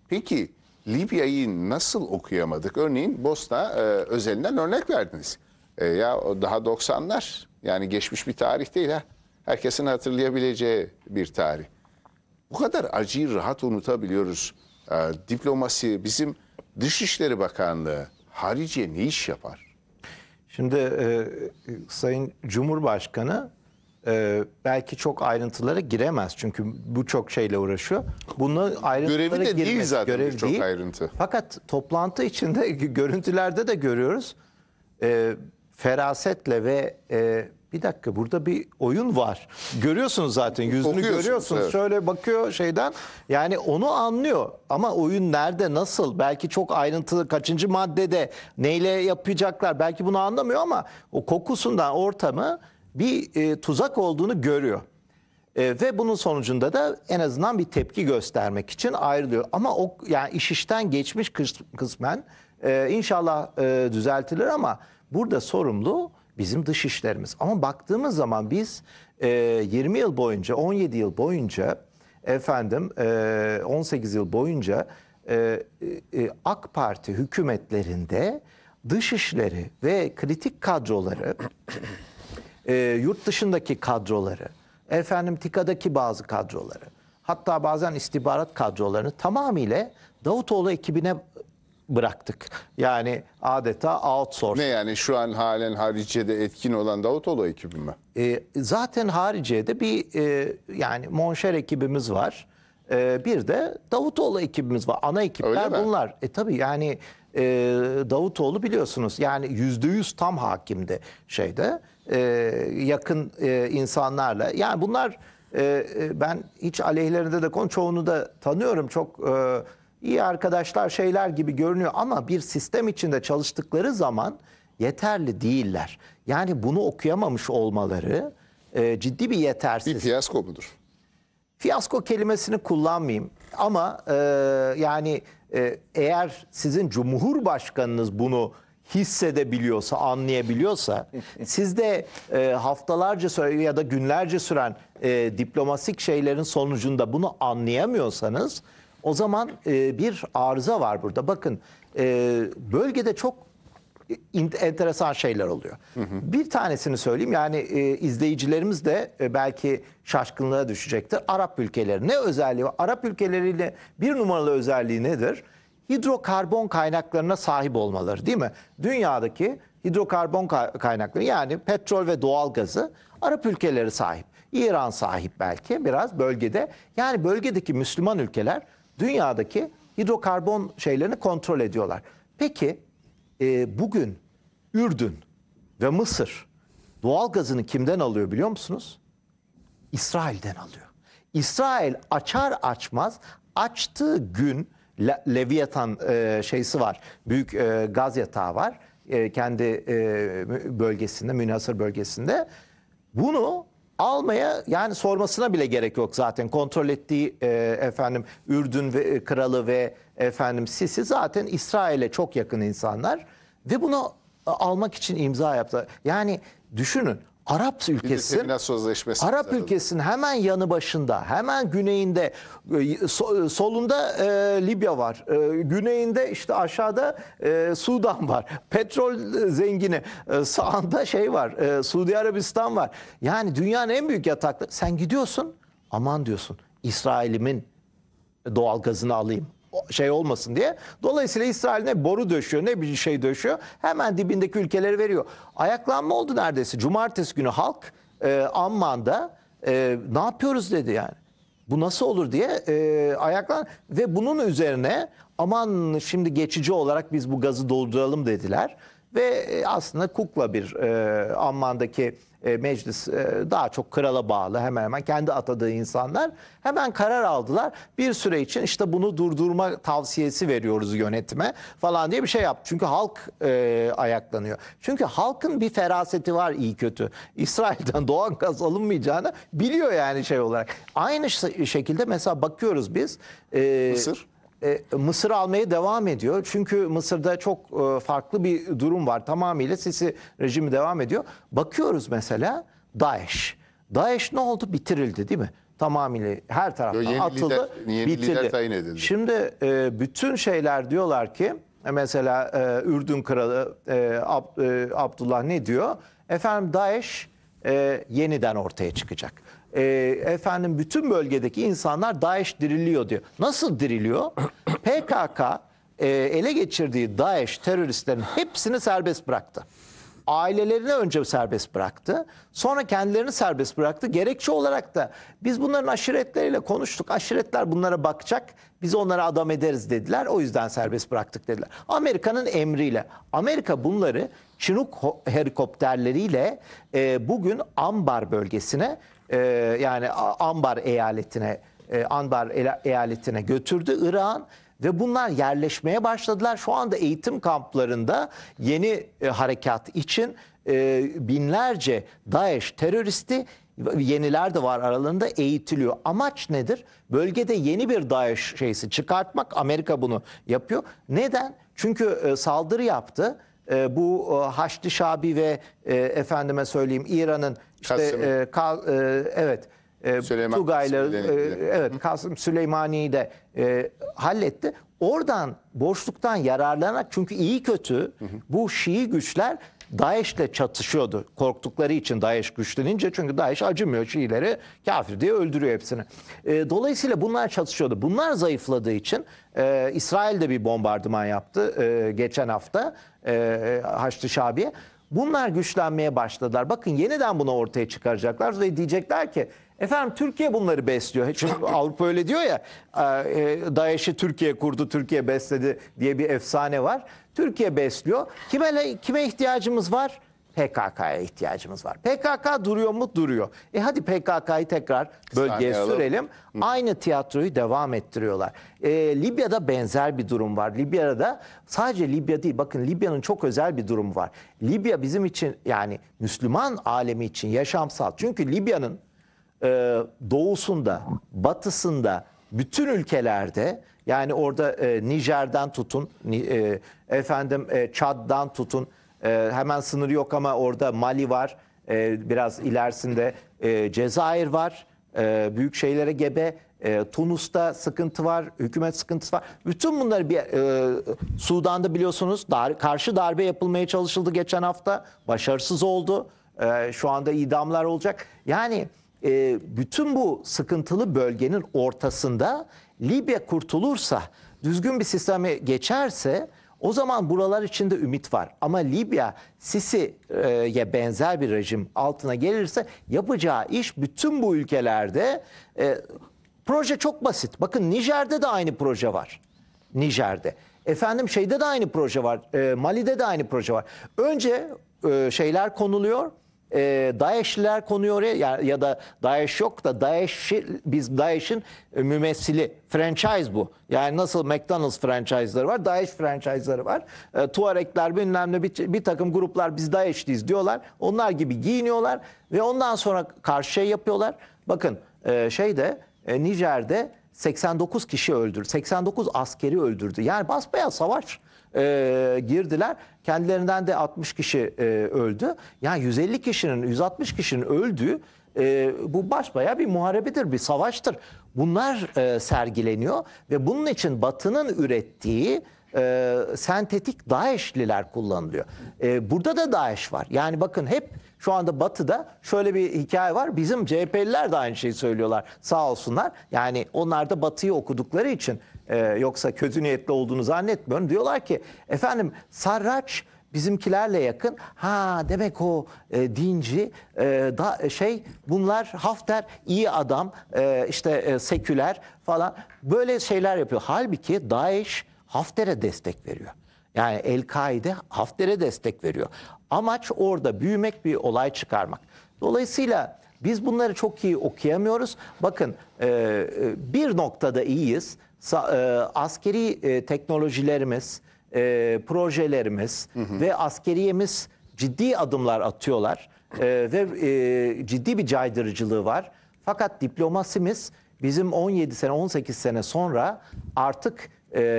Peki Libya'yı nasıl okuyamadık? Örneğin Bosna e, özelinden örnek verdiniz. E, ya daha 90'lar yani geçmiş bir tarih değil ha. Herkesin hatırlayabileceği bir tarih. Bu kadar acıyı rahat unutabiliyoruz. diplomasi bizim Dışişleri Bakanlığı hariciye ne iş yapar? Şimdi e, e,
Sayın Cumhurbaşkanı e, belki çok ayrıntılara giremez. Çünkü bu çok şeyle uğraşıyor. Bunu ayrıntılara Görevi de girmesi, değil zaten görev çok değil. ayrıntı. Fakat toplantı içinde [laughs] görüntülerde de görüyoruz. E, ferasetle ve e, bir dakika burada bir oyun var. Görüyorsunuz zaten yüzünü Okuyorsunuz, görüyorsunuz. evet. Şöyle bakıyor şeyden. Yani onu anlıyor. Ama oyun nerede, nasıl? Belki çok ayrıntılı kaçıncı maddede neyle yapacaklar? Belki bunu anlamıyor ama o kokusundan ortamı bir e, tuzak olduğunu görüyor. E, ve bunun sonucunda da en azından bir tepki göstermek için ayrılıyor. Ama o yani iş işten geçmiş kıs- kısmen. E, inşallah e, düzeltilir ama burada sorumlu bizim dış işlerimiz. Ama baktığımız zaman biz e, 20 yıl boyunca, 17 yıl boyunca, efendim e, 18 yıl boyunca e, e, e, AK Parti hükümetlerinde dış işleri ve kritik kadroları, e, yurt dışındaki kadroları, efendim TİKA'daki bazı kadroları, hatta bazen istihbarat kadrolarını tamamıyla Davutoğlu ekibine bıraktık. Yani adeta outsource. Ne yani şu an halen hariciyede etkin olan Davutoğlu ekibi mi? E, zaten hariciyede bir e, yani Monşer ekibimiz var. E, bir de Davutoğlu ekibimiz var. Ana ekipler bunlar. E tabii yani e, Davutoğlu biliyorsunuz yani yüzde yüz tam hakimdi şeyde. E, yakın e, insanlarla. Yani bunlar e, e ben hiç aleyhlerinde de konu çoğunu da tanıyorum. Çok e, iyi arkadaşlar şeyler gibi görünüyor ama bir sistem içinde çalıştıkları zaman yeterli değiller. Yani bunu okuyamamış olmaları e, ciddi bir yetersiz. Bir fiyasko mudur? Fiyasko kelimesini kullanmayayım ama e, yani e, eğer sizin cumhurbaşkanınız bunu hissedebiliyorsa, anlayabiliyorsa [laughs] sizde e, haftalarca ya da günlerce süren e, diplomatik şeylerin sonucunda bunu anlayamıyorsanız o zaman e, bir arıza var burada. Bakın e, bölgede çok enteresan şeyler oluyor. Hı hı. Bir tanesini söyleyeyim yani e, izleyicilerimiz de e, belki şaşkınlığa düşecektir. Arap ülkeleri ne özelliği var? Arap ülkeleriyle bir numaralı özelliği nedir? Hidrokarbon kaynaklarına sahip olmaları değil mi? Dünyadaki hidrokarbon kaynakları yani petrol ve doğal gazı Arap ülkeleri sahip. İran sahip belki biraz bölgede. Yani bölgedeki Müslüman ülkeler dünyadaki hidrokarbon şeylerini kontrol ediyorlar. Peki e, bugün Ürdün ve Mısır doğal gazını kimden alıyor biliyor musunuz? İsrail'den alıyor. İsrail açar açmaz açtığı gün Le Leviathan e, şeysi var. Büyük e, gaz yatağı var. E, kendi e, bölgesinde, münhasır bölgesinde. Bunu almaya yani sormasına bile gerek yok zaten. Kontrol ettiği e, efendim Ürdün ve e, kralı ve efendim Sisi zaten İsrail'e çok yakın insanlar ve bunu e, almak için imza yaptı. Yani düşünün Arap ülkesi Arap ülkesinin hemen yanı başında, hemen güneyinde e, e, solunda e, Libya var. E, güneyinde işte aşağıda e, Sudan var. [laughs] Petrol zengini. E, sağında şey var. E, Suudi Arabistan var. Yani dünyanın en büyük yataklı. Sen gidiyorsun aman diyorsun. İsrail'imin doğal gazını alayım şey olmasın diye. Dolayısıyla İsrail ne boru döşüyor ne bir şey döşüyor. Hemen dibindeki ülkeleri veriyor. Ayaklanma oldu neredeyse. Cumartesi günü halk e, Amman'da e, ne yapıyoruz dedi yani. Bu nasıl olur diye e, ayaklan ve bunun üzerine aman şimdi geçici olarak biz bu gazı dolduralım dediler. Ve e, aslında kukla bir e, Amman'daki e, meclis e, daha çok krala bağlı hemen hemen kendi atadığı insanlar hemen karar aldılar. Bir süre için işte bunu durdurma tavsiyesi veriyoruz yönetime falan diye bir şey yaptı. Çünkü halk e, ayaklanıyor. Çünkü halkın bir feraseti var iyi kötü. [laughs] İsrail'den doğan gaz alınmayacağını biliyor yani şey olarak. Aynı şekilde mesela bakıyoruz biz. E, Mısır? E, Mısır almaya devam ediyor. Çünkü Mısır'da çok e, farklı bir durum var. Tamamıyla Sisi rejimi devam ediyor. Bakıyoruz mesela DAEŞ. DAEŞ ne oldu? Bitirildi değil mi? Tamamıyla her taraftan yeni atıldı, lider, yeni bitirdi. Lider tayin edildi. Şimdi e, bütün şeyler diyorlar ki mesela Ürdün kralı Abdullah ne diyor? Efendim DAEŞ yeniden ortaya çıkacak e, efendim bütün bölgedeki insanlar DAEŞ diriliyor diyor. Nasıl diriliyor? [clears throat] PKK e, ele geçirdiği DAEŞ teröristlerin hepsini serbest bıraktı. Ailelerini önce serbest bıraktı. Sonra kendilerini serbest bıraktı. Gerekçe olarak da biz bunların aşiretleriyle konuştuk. Aşiretler bunlara bakacak. Biz onlara adam ederiz dediler. O yüzden serbest bıraktık dediler. Amerika'nın emriyle. Amerika bunları Chinook helikopterleriyle e, bugün Ambar bölgesine e, yani Anbar eyaletine e, Anbar eyaletine götürdü İran ve bunlar yerleşmeye başladılar. Şu anda eğitim kamplarında yeni e, harekat için e, binlerce DAEŞ teröristi yeniler de var aralarında eğitiliyor. Amaç nedir? Bölgede yeni bir DAEŞ şeysi çıkartmak. Amerika bunu yapıyor. Neden? Çünkü e, saldırı yaptı. E, bu e, Haçlı Şabi ve e, efendime söyleyeyim İran'ın işte e, Kal, e, evet. E, Süleyman Tugay'la e, evet Kasım Süleymani'yi de e, halletti. Oradan boşluktan yararlanarak çünkü iyi kötü hı hı. bu Şii güçler Daeshle çatışıyordu. Korktukları için Daesh güçlenince çünkü Daesh acımıyor Şiileri kafir diye öldürüyor hepsini. E, dolayısıyla bunlar çatışıyordu. Bunlar zayıfladığı için e, İsrail de bir bombardıman yaptı e, geçen hafta e, Haçlı Şabi'ye. Bunlar güçlenmeye başladılar. Bakın yeniden bunu ortaya çıkaracaklar ve diyecekler ki efendim Türkiye bunları besliyor. Çünkü [laughs] Avrupa öyle diyor ya e, DAEŞ'i Türkiye kurdu, Türkiye besledi diye bir efsane var. Türkiye besliyor. Kime, kime ihtiyacımız var? PKK'ya ihtiyacımız var. PKK duruyor mu? Duruyor. E hadi PKK'yı tekrar bölgeye sürelim. Hı. Aynı tiyatroyu devam ettiriyorlar. E, Libya'da benzer bir durum var. Libya'da sadece Libya değil bakın Libya'nın çok özel bir durumu var. Libya bizim için yani Müslüman alemi için yaşamsal. Çünkü Libya'nın e, doğusunda, batısında, bütün ülkelerde yani orada e, Nijer'den tutun, e, efendim e, Çad'dan tutun, e, hemen sınır yok ama orada Mali var. E, biraz ilerisinde e, Cezayir var. E, büyük şeylere gebe. E, Tunus'ta sıkıntı var, hükümet sıkıntısı var. Bütün bunları bir e, Sudan'da biliyorsunuz dar, karşı darbe yapılmaya çalışıldı geçen hafta. Başarısız oldu. E, şu anda idamlar olacak. Yani e, bütün bu sıkıntılı bölgenin ortasında Libya kurtulursa, düzgün bir sisteme geçerse o zaman buralar içinde ümit var. Ama Libya Sisi'ye benzer bir rejim altına gelirse yapacağı iş bütün bu ülkelerde e, proje çok basit. Bakın Nijer'de de aynı proje var. Nijer'de. Efendim şeyde de aynı proje var. E, Mali'de de aynı proje var. Önce e, şeyler konuluyor e, ee, DAEŞ'liler konuyor oraya ya, ya da DAEŞ yok da DAEŞ biz DAEŞ'in e, mümessili franchise bu. Yani nasıl McDonald's franchise'ları var, DAEŞ franchise'ları var. E, Tuarekler bilmem ne bir, bir takım gruplar biz DAEŞ'liyiz diyorlar. Onlar gibi giyiniyorlar ve ondan sonra karşı şey yapıyorlar. Bakın e, şeyde e, Nijer'de 89 kişi öldürdü. 89 askeri öldürdü. Yani basbaya savaş e, girdiler Kendilerinden de 60 kişi e, öldü. Yani 150 kişinin, 160 kişinin öldüğü e, bu başbaya bir muharebedir, bir savaştır. Bunlar e, sergileniyor ve bunun için Batı'nın ürettiği e, sentetik DAEŞ'liler kullanılıyor. E, burada da DAEŞ var. Yani bakın hep şu anda Batı'da şöyle bir hikaye var. Bizim CHP'liler de aynı şeyi söylüyorlar sağ olsunlar. Yani onlar da Batı'yı okudukları için e, yoksa kötü niyetli olduğunu zannetmiyorum. Diyorlar ki efendim Sarraç bizimkilerle yakın. Ha demek o e, dinci e, da e, şey bunlar Hafter iyi adam e, işte e, seküler falan böyle şeyler yapıyor. Halbuki Daesh Hafter'e destek veriyor. Yani El-Kaide Hafter'e destek veriyor. Amaç orada büyümek bir olay çıkarmak. Dolayısıyla biz bunları çok iyi okuyamıyoruz. Bakın e, e bir noktada iyiyiz. E, askeri e, teknolojilerimiz, e, projelerimiz hı hı. ve askeriyemiz ciddi adımlar atıyorlar ve ciddi bir caydırıcılığı var. Fakat diplomasimiz bizim 17 sene 18 sene sonra artık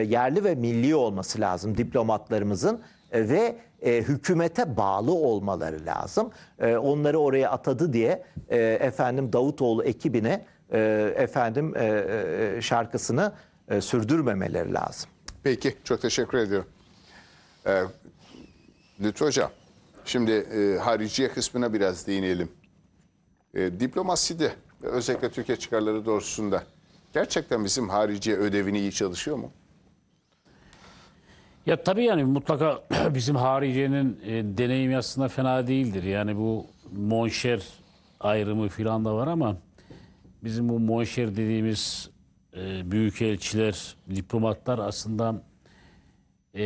yerli ve milli olması lazım diplomatlarımızın ve e, hükümete bağlı olmaları lazım. E, onları oraya atadı diye e, efendim Davutoğlu ekibine e, efendim e, şarkısını e, sürdürmemeleri lazım.
Peki çok teşekkür ediyorum. Ee, Lütfü Hocam şimdi e, hariciye kısmına biraz değinelim. E, diplomaside özellikle Türkiye çıkarları doğrusunda gerçekten bizim hariciye ödevini iyi çalışıyor mu?
Ya tabii yani mutlaka [clears throat] bizim hariciyenin e, deneyimi aslında fena değildir. Yani bu monşer ayrımı filan da var ama bizim bu monşer dediğimiz e, büyükelçiler, diplomatlar aslında e,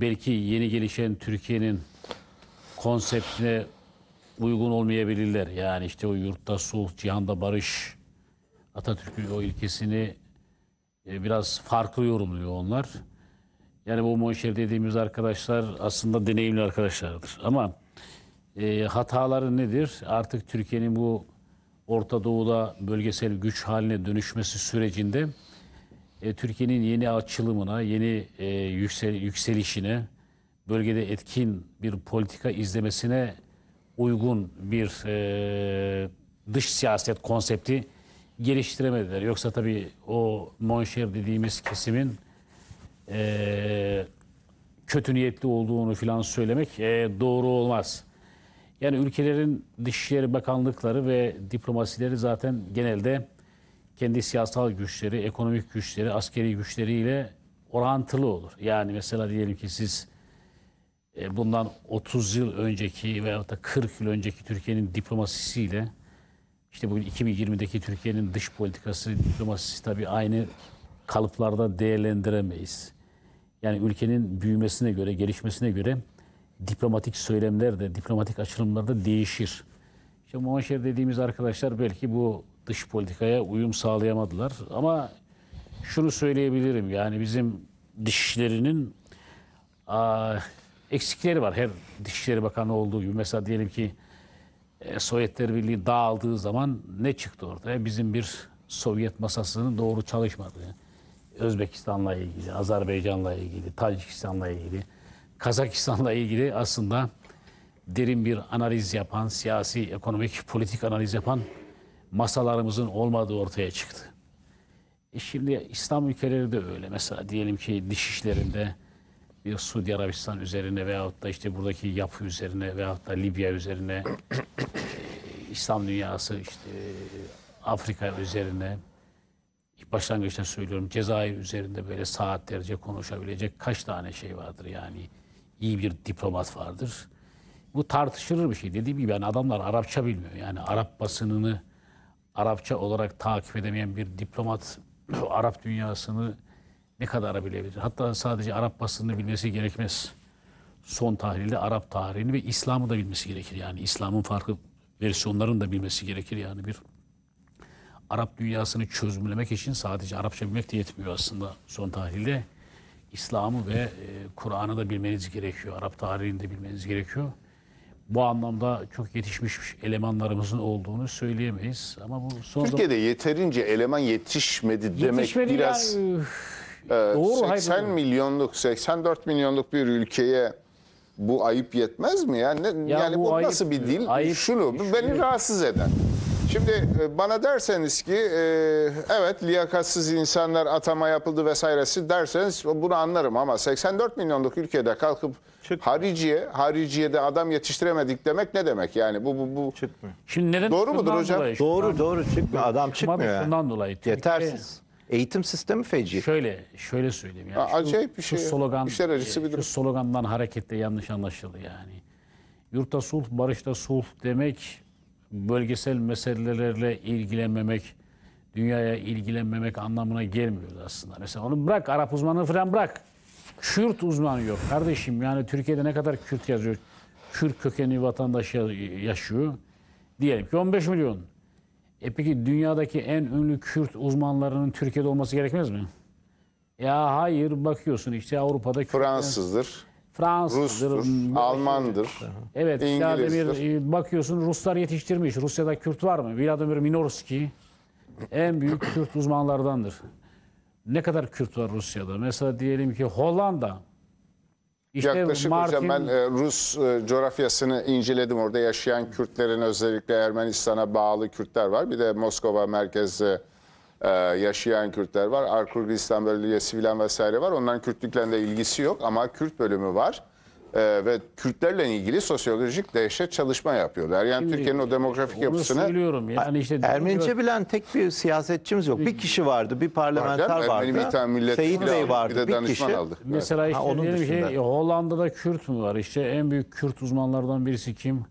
belki yeni gelişen Türkiye'nin konseptine uygun olmayabilirler. Yani işte o yurtta sulh, cihanda barış, Atatürk'ün o ilkesini e, biraz farklı yorumluyor onlar. Yani bu monşer dediğimiz arkadaşlar aslında deneyimli arkadaşlardır. Ama e, hataları nedir? Artık Türkiye'nin bu Orta Doğu'da bölgesel güç haline dönüşmesi sürecinde e, Türkiye'nin yeni açılımına, yeni e, yüksel, yükselişine, bölgede etkin bir politika izlemesine uygun bir e, dış siyaset konsepti geliştiremediler. Yoksa tabii o monşer dediğimiz kesimin e, kötü niyetli olduğunu filan söylemek e, doğru olmaz. Yani ülkelerin dışişleri bakanlıkları ve diplomasileri zaten genelde kendi siyasal güçleri, ekonomik güçleri, askeri güçleriyle orantılı olur. Yani mesela diyelim ki siz e, bundan 30 yıl önceki veya da 40 yıl önceki Türkiye'nin diplomasisiyle işte bugün 2020'deki Türkiye'nin dış politikası, diplomasisi tabii aynı kalıplarda değerlendiremeyiz. Yani ülkenin büyümesine göre, gelişmesine göre diplomatik söylemler de, diplomatik açılımlar da değişir. İşte Muaşer dediğimiz arkadaşlar belki bu dış politikaya uyum sağlayamadılar. Ama şunu söyleyebilirim yani bizim dışişlerinin aa, eksikleri var. Her Dışişleri Bakanı olduğu gibi mesela diyelim ki e, Sovyetler Birliği dağıldığı zaman ne çıktı ortaya? Bizim bir Sovyet masasının doğru çalışmadığı. Özbekistan'la ilgili, Azerbaycan'la ilgili, Tacikistan'la ilgili. Kazakistan'la ilgili aslında derin bir analiz yapan, siyasi, ekonomik, politik analiz yapan masalarımızın olmadığı ortaya çıktı. E şimdi İslam ülkeleri de öyle. Mesela diyelim ki diş işlerinde bir Suudi Arabistan üzerine veyahut da işte buradaki yapı üzerine veyahut da Libya üzerine e, İslam dünyası işte e, Afrika üzerine ilk başlangıçta söylüyorum Cezayir üzerinde böyle saatlerce konuşabilecek kaç tane şey vardır yani iyi bir diplomat vardır. Bu tartışılır bir şey. Dediğim gibi yani adamlar Arapça bilmiyor. Yani Arap basınını Arapça olarak takip edemeyen bir diplomat [clears throat] Arap dünyasını ne kadar bilebilir? Hatta sadece Arap basınını bilmesi gerekmez. Son tahlilde Arap tarihini ve İslam'ı da bilmesi gerekir. Yani İslam'ın farklı versiyonlarını da bilmesi gerekir. Yani bir Arap dünyasını çözümlemek için sadece Arapça bilmek de yetmiyor aslında son tahlilde. İslam'ı ve e, Kur'an'ı da bilmeniz gerekiyor. Arap tarihini de bilmeniz gerekiyor. Bu anlamda çok yetişmiş elemanlarımızın olduğunu söyleyemeyiz. Ama bu son Türkiye'de
yeterince eleman yetişmedi demek Yetişmedi biraz yani, e, doğru, 80 hayır, milyonluk 84 milyonluk bir ülkeye bu ayıp yetmez mi ya? ya yani bu, bu ayıp, nasıl bir dil? Ayıp, Şunu beni rahatsız eden. Şimdi e, bana derseniz ki e, evet liyakatsız insanlar atama yapıldı vesairesi derseniz bunu anlarım ama 84 milyonluk ülkede kalkıp Çık. hariciye de adam yetiştiremedik demek ne demek yani bu bu bu çıkmıyor. Şimdi
neden doğru mudur hocam? Dolayı, doğru
doğru çıkmıyor adam çıkmıyor. Çıkmadı, yani. Bundan dolayı.
Yetersiz. Eğitim sistemi feci. Şöyle şöyle söyleyeyim yani. Aa, acayip bir şey. Şu slogan, İşler acısı bir durum.
Şu slogandan hareketle yanlış anlaşıldı yani. Yurtta sulh, barışta sulh demek bölgesel meselelerle ilgilenmemek, dünyaya ilgilenmemek anlamına gelmiyor aslında. Mesela onu bırak, Arap uzmanı falan bırak. Kürt uzmanı yok kardeşim. Yani Türkiye'de ne kadar Kürt yazıyor? Kürt kökenli vatandaş yaşıyor. Diyelim ki 15 milyon. E peki dünyadaki en ünlü Kürt uzmanlarının Türkiye'de olması gerekmez mi? Ya hayır bakıyorsun işte Avrupa'da Kürt Fransızdır. Fransızdır, Rus'tur, e, Almandır, evet, İngilizdir. Vladimir e, bakıyorsun Ruslar yetiştirmiş. Rusya'da Kürt var mı? Vladimir Minorski en büyük Kürt uzmanlardandır. Ne kadar Kürt var Rusya'da? Mesela diyelim ki Hollanda. İşte Yaklaşık Martin... hocam ben
e, Rus coğrafyasını inceledim. Orada yaşayan Kürtlerin özellikle Ermenistan'a bağlı Kürtler var. Bir de Moskova merkezli e, yaşayan Kürtler var. Arkur İslam Belediyesi filan vesaire var. Onların de ilgisi yok ama Kürt bölümü var. E, ve Kürtlerle ilgili sosyolojik dehşet çalışma yapıyorlar. Yani Türkiye'nin o demografik yapısını... Onu
söylüyorum yani işte... Ermenice bilen tek bir siyasetçimiz yok. Bir kişi vardı, bir parlamenter Pardon, vardı. Seyit Bey vardı, bir, bir kişi. Aldı. Mesela işte ha, onun şey, e,
Hollanda'da Kürt mü var? İşte en büyük Kürt uzmanlardan birisi kim?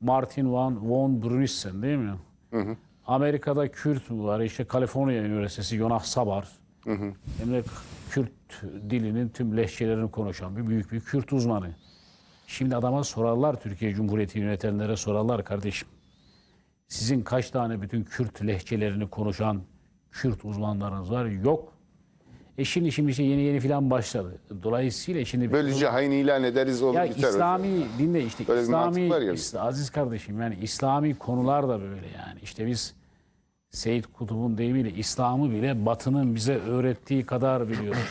Martin Van Von Brunissen değil mi? Hı hı. Amerika'da Kürt var. İşte Kaliforniya Üniversitesi Yonah Sabar. Hı hı. Hem de Kürt dilinin tüm lehçelerini konuşan bir büyük bir Kürt uzmanı. Şimdi adama sorarlar Türkiye Cumhuriyeti yönetenlere sorarlar kardeşim. Sizin kaç tane bütün Kürt lehçelerini konuşan Kürt uzmanlarınız var? Yok. E şimdi şimdi işte yeni yeni filan başladı. Dolayısıyla şimdi böylece
hain ilan ederiz onu ya biter. İslami hocam. dinle işte böyle İslami yani.
aziz kardeşim yani İslami konular da böyle yani. İşte biz Seyit Kutub'un deyimiyle İslam'ı bile Batı'nın bize öğrettiği kadar biliyoruz.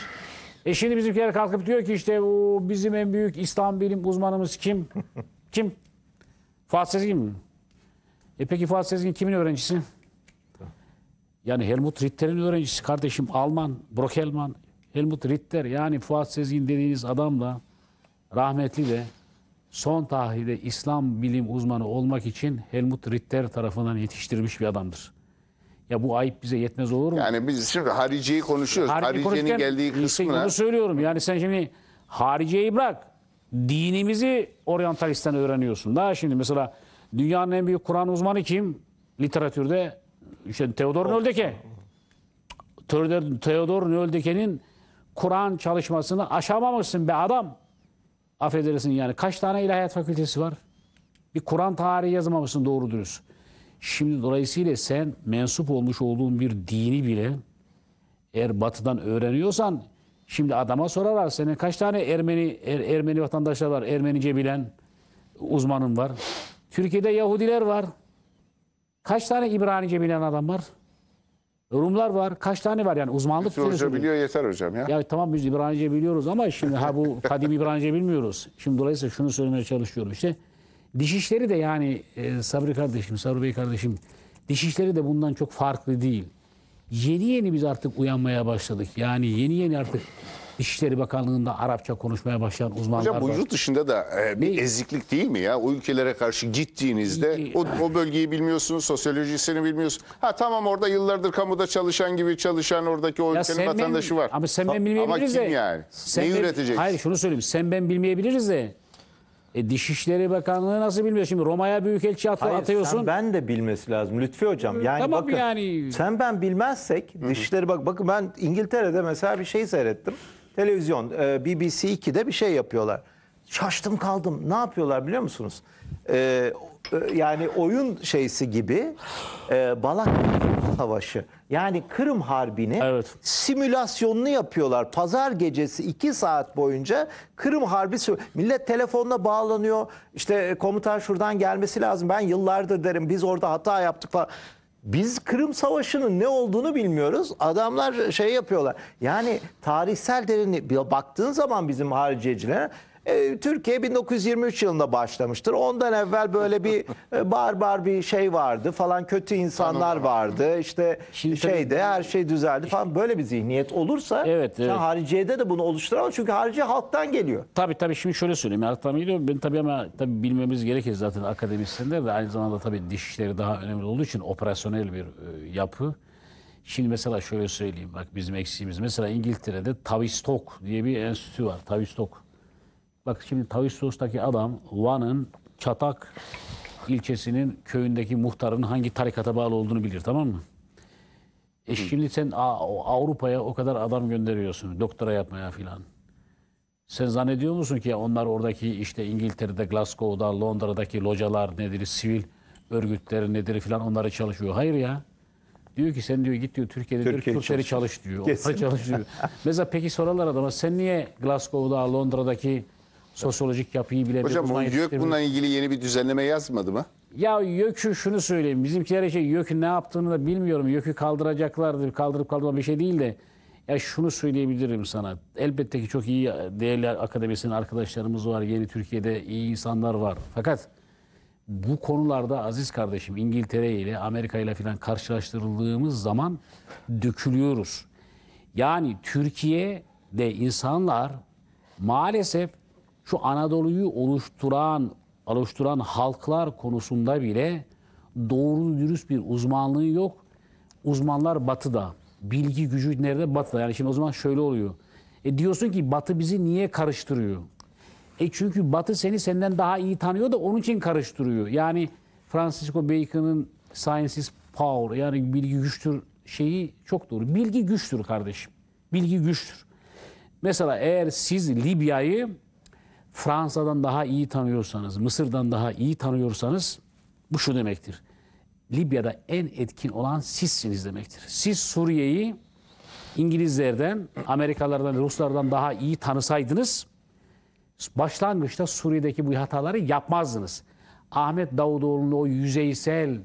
e şimdi bizimkiler kalkıp diyor ki işte o bizim en büyük İslam bilim uzmanımız kim? kim? Fuat Sezgin mi? E peki Fuat Sezgin kimin öğrencisi? Yani Helmut Ritter'in öğrencisi kardeşim Alman, Brokelman Helmut Ritter yani Fuat Sezgin dediğiniz adamla rahmetli de son tahlilde İslam bilim uzmanı olmak için Helmut Ritter tarafından yetiştirilmiş bir adamdır. Ya bu ayıp bize yetmez olur mu? Yani biz şimdi
hariciyi konuşuyoruz. Harici Harici'nin geldiği şey, kısmına. Onu
söylüyorum. Yani sen şimdi hariciyi bırak. Dinimizi oryantalisten öğreniyorsun. Daha şimdi mesela dünyanın en büyük Kur'an uzmanı kim? Literatürde işte Theodor Nöldeke. Theodor Nöldeke'nin Kur'an çalışmasını aşamamışsın be adam. Affedersin yani. Kaç tane ilahiyat fakültesi var? Bir Kur'an tarihi yazmamışsın doğru dürüst. Şimdi dolayısıyla sen mensup olmuş olduğun bir dini bile eğer batıdan öğreniyorsan şimdi adama sorarlar senin kaç tane Ermeni er, Ermeni vatandaşlar var? Ermenice bilen uzmanın var. Türkiye'de Yahudiler var. Kaç tane İbranice bilen adam var? Rumlar var. Kaç tane var yani uzmanlık. Hüsnü Hoca biliyor
yeter hocam ya.
Ya tamam biz İbranice biliyoruz ama şimdi ha bu [laughs] kadim İbranice bilmiyoruz. Şimdi dolayısıyla şunu söylemeye çalışıyorum işte. Dişişleri de yani e, Sabri kardeşim, Sabri Bey kardeşim dişişleri de bundan çok farklı değil. Yeni yeni biz artık uyanmaya başladık. Yani yeni yeni artık İçişleri Bakanlığı'nda Arapça konuşmaya başlayan uzmanlar Hocam, bu var. yurt
dışında da e, bir ne? eziklik değil mi ya? O ülkelere karşı gittiğinizde o, o bölgeyi bilmiyorsunuz, sosyolojisini bilmiyorsunuz. Ha tamam orada yıllardır kamuda çalışan gibi çalışan oradaki o ya ülkenin vatandaşı ben, var. Ama sen ben bilmeyebiliriz ama de. Ama kim yani? Sen Neyi ben, üretecek? Hayır
şunu söyleyeyim. Sen ben bilmeyebiliriz de. E, Dişişleri Bakanlığı nasıl bilmiyor? Şimdi Roma'ya büyükelçi atı Hayır, atıyorsun. Sen
ben de bilmesi lazım Lütfi Hocam. Yani tamam bakın,
yani. Sen ben bilmezsek
Hı bak bakın ben İngiltere'de mesela bir şey seyrettim televizyon e, BBC 2'de bir şey yapıyorlar. Şaştım kaldım. Ne yapıyorlar biliyor musunuz? E, e, yani oyun şeysi gibi e, Balak Savaşı yani Kırım Harbi'ni evet. simülasyonunu yapıyorlar. Pazar gecesi iki saat boyunca Kırım Harbi millet telefonla bağlanıyor. İşte komutan şuradan gelmesi lazım. Ben yıllardır derim biz orada hata yaptık falan biz Kırım Savaşı'nın ne olduğunu bilmiyoruz. Adamlar şey yapıyorlar. Yani tarihsel derinlik baktığın zaman bizim hariciyecilere e, Türkiye 1923 yılında başlamıştır. Ondan evvel böyle bir [laughs] e, barbar bir şey vardı falan kötü insanlar vardı. İşte Şimdi şeyde tabii- her şey düzeldi falan böyle bir zihniyet olursa Evet, evet. hariciyede de bunu oluşturamaz. Çünkü harici halktan geliyor.
Tabii tabii şimdi şöyle söyleyeyim. Yani tam geliyor. Ben tabii ama tabii bilmemiz gerekir zaten akademisyenler de aynı zamanda tabii diş işleri daha önemli olduğu için operasyonel bir e, yapı. Şimdi mesela şöyle söyleyeyim bak bizim eksiğimiz. Mesela İngiltere'de Tavistock diye bir enstitü var. Tavistock. Bak şimdi Tavistos'taki adam Van'ın Çatak ilçesinin köyündeki muhtarın hangi tarikata bağlı olduğunu bilir tamam mı? E şimdi sen Avrupa'ya o kadar adam gönderiyorsun doktora yapmaya filan. Sen zannediyor musun ki onlar oradaki işte İngiltere'de, Glasgow'da, Londra'daki localar nedir, sivil örgütler nedir filan onları çalışıyor. Hayır ya. Diyor ki sen diyor git diyor Türkiye'de Türkiye diyor, Kürtleri çalış diyor. Onlar çalış diyor. Mesela peki sorarlar adama sen niye Glasgow'da, Londra'daki Sosyolojik yapıyı bilen Hocam bir uzman YÖK bununla
ilgili yeni bir düzenleme yazmadı mı?
Ya YÖK'ü şunu söyleyeyim. bizimkiler için şey YÖK'ün ne yaptığını da bilmiyorum. YÖK'ü kaldıracaklardı. Kaldırıp kaldırma bir şey değil de. Ya şunu söyleyebilirim sana. Elbette ki çok iyi değerli akademisyen arkadaşlarımız var. Yeni Türkiye'de iyi insanlar var. Fakat bu konularda aziz kardeşim İngiltere ile Amerika ile filan karşılaştırıldığımız zaman dökülüyoruz. Yani Türkiye'de insanlar maalesef şu Anadolu'yu oluşturan oluşturan halklar konusunda bile doğru dürüst bir uzmanlığı yok. Uzmanlar batıda. Bilgi gücü nerede? Batıda. Yani şimdi o zaman şöyle oluyor. E diyorsun ki batı bizi niye karıştırıyor? E çünkü batı seni senden daha iyi tanıyor da onun için karıştırıyor. Yani Francisco Bacon'ın Science is Power yani bilgi güçtür şeyi çok doğru. Bilgi güçtür kardeşim. Bilgi güçtür. Mesela eğer siz Libya'yı Fransa'dan daha iyi tanıyorsanız, Mısır'dan daha iyi tanıyorsanız bu şu demektir. Libya'da en etkin olan sizsiniz demektir. Siz Suriye'yi İngilizlerden, Amerikalardan, Ruslardan daha iyi tanısaydınız başlangıçta Suriye'deki bu hataları yapmazdınız. Ahmet Davutoğlu'nun o yüzeysel,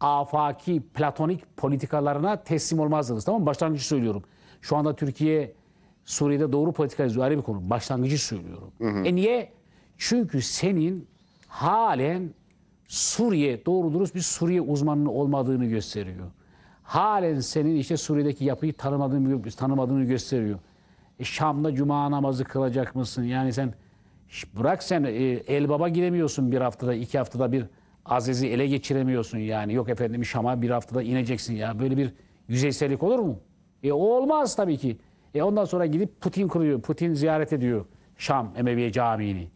afaki, platonik politikalarına teslim olmazdınız. Tamam mı? Başlangıcı söylüyorum. Şu anda Türkiye Suriye'de doğru politika izliyor ayrı bir konu. Başlangıcı söylüyorum. Hı hı. E niye? Çünkü senin halen Suriye doğru dürüst bir Suriye uzmanının olmadığını gösteriyor. Halen senin işte Suriye'deki yapıyı tanımadığını, tanımadığını gösteriyor. E Şam'da cuma namazı kılacak mısın? Yani sen bırak sen e, el baba gidemiyorsun bir haftada, iki haftada bir Aziz'i ele geçiremiyorsun yani. Yok efendim Şam'a bir haftada ineceksin ya. Böyle bir yüzeysellik olur mu? E olmaz tabii ki. E ondan sonra gidip Putin kuruyor. Putin ziyaret ediyor Şam Emeviye Camii'ni.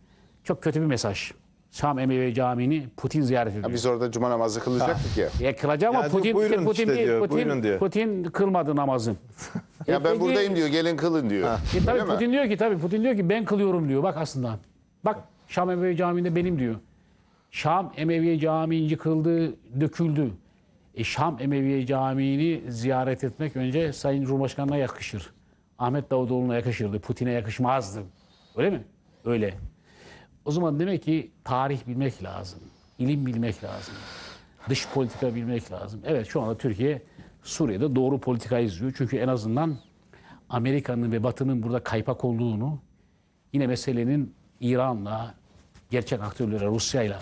Çok kötü bir mesaj. Şam Emevi Camii'ni Putin ziyaret ediyor. Ya biz
orada cuma namazı kılacaktık ya. Ya e,
kılacağım ama Putin, buyurun Putin, işte diyor, Putin, buyurun diyor. Putin kılmadı namazı. [laughs] ya e, ben peki, buradayım diyor, gelin kılın diyor. E, tabii Putin mi? diyor ki tabii Putin diyor ki ben kılıyorum diyor. Bak aslında. Bak Şam Emevi Camii'nde benim diyor. Şam Emevi Camii kıldı, döküldü. E, Şam Emevi Camii'ni ziyaret etmek önce Sayın Cumhurbaşkanı'na yakışır. Ahmet Davutoğlu'na yakışırdı, Putin'e yakışmazdı. Öyle mi? Öyle. O zaman demek ki tarih bilmek lazım, ilim bilmek lazım, dış politika bilmek lazım. Evet şu anda Türkiye Suriye'de doğru politika izliyor. Çünkü en azından Amerika'nın ve Batı'nın burada kaypak olduğunu, yine meselenin İran'la, gerçek aktörlere Rusya'yla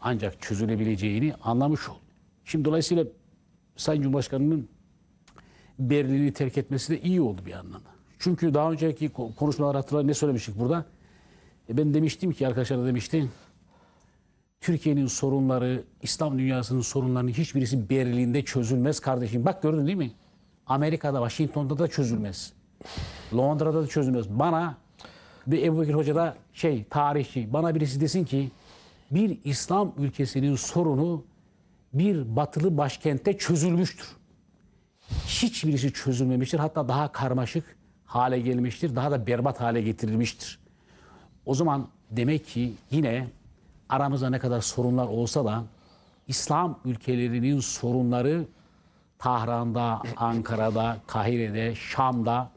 ancak çözülebileceğini anlamış oldu. Şimdi dolayısıyla Sayın Cumhurbaşkanı'nın Berlin'i terk etmesi de iyi oldu bir anlamda. Çünkü daha önceki konuşmalar hatırlar ne söylemiştik burada? E ben demiştim ki arkadaşlar demiştim. Türkiye'nin sorunları, İslam dünyasının sorunlarının hiçbirisi Berlin'de çözülmez kardeşim. Bak gördün değil mi? Amerika'da, Washington'da da çözülmez. Londra'da da çözülmez. Bana bir Ebu Bekir Hoca da şey tarihçi. Bana birisi desin ki bir İslam ülkesinin sorunu bir batılı başkentte çözülmüştür hiçbirisi çözülmemiştir. Hatta daha karmaşık hale gelmiştir. Daha da berbat hale getirilmiştir. O zaman demek ki yine aramızda ne kadar sorunlar olsa da İslam ülkelerinin sorunları Tahran'da, Ankara'da, Kahire'de, Şam'da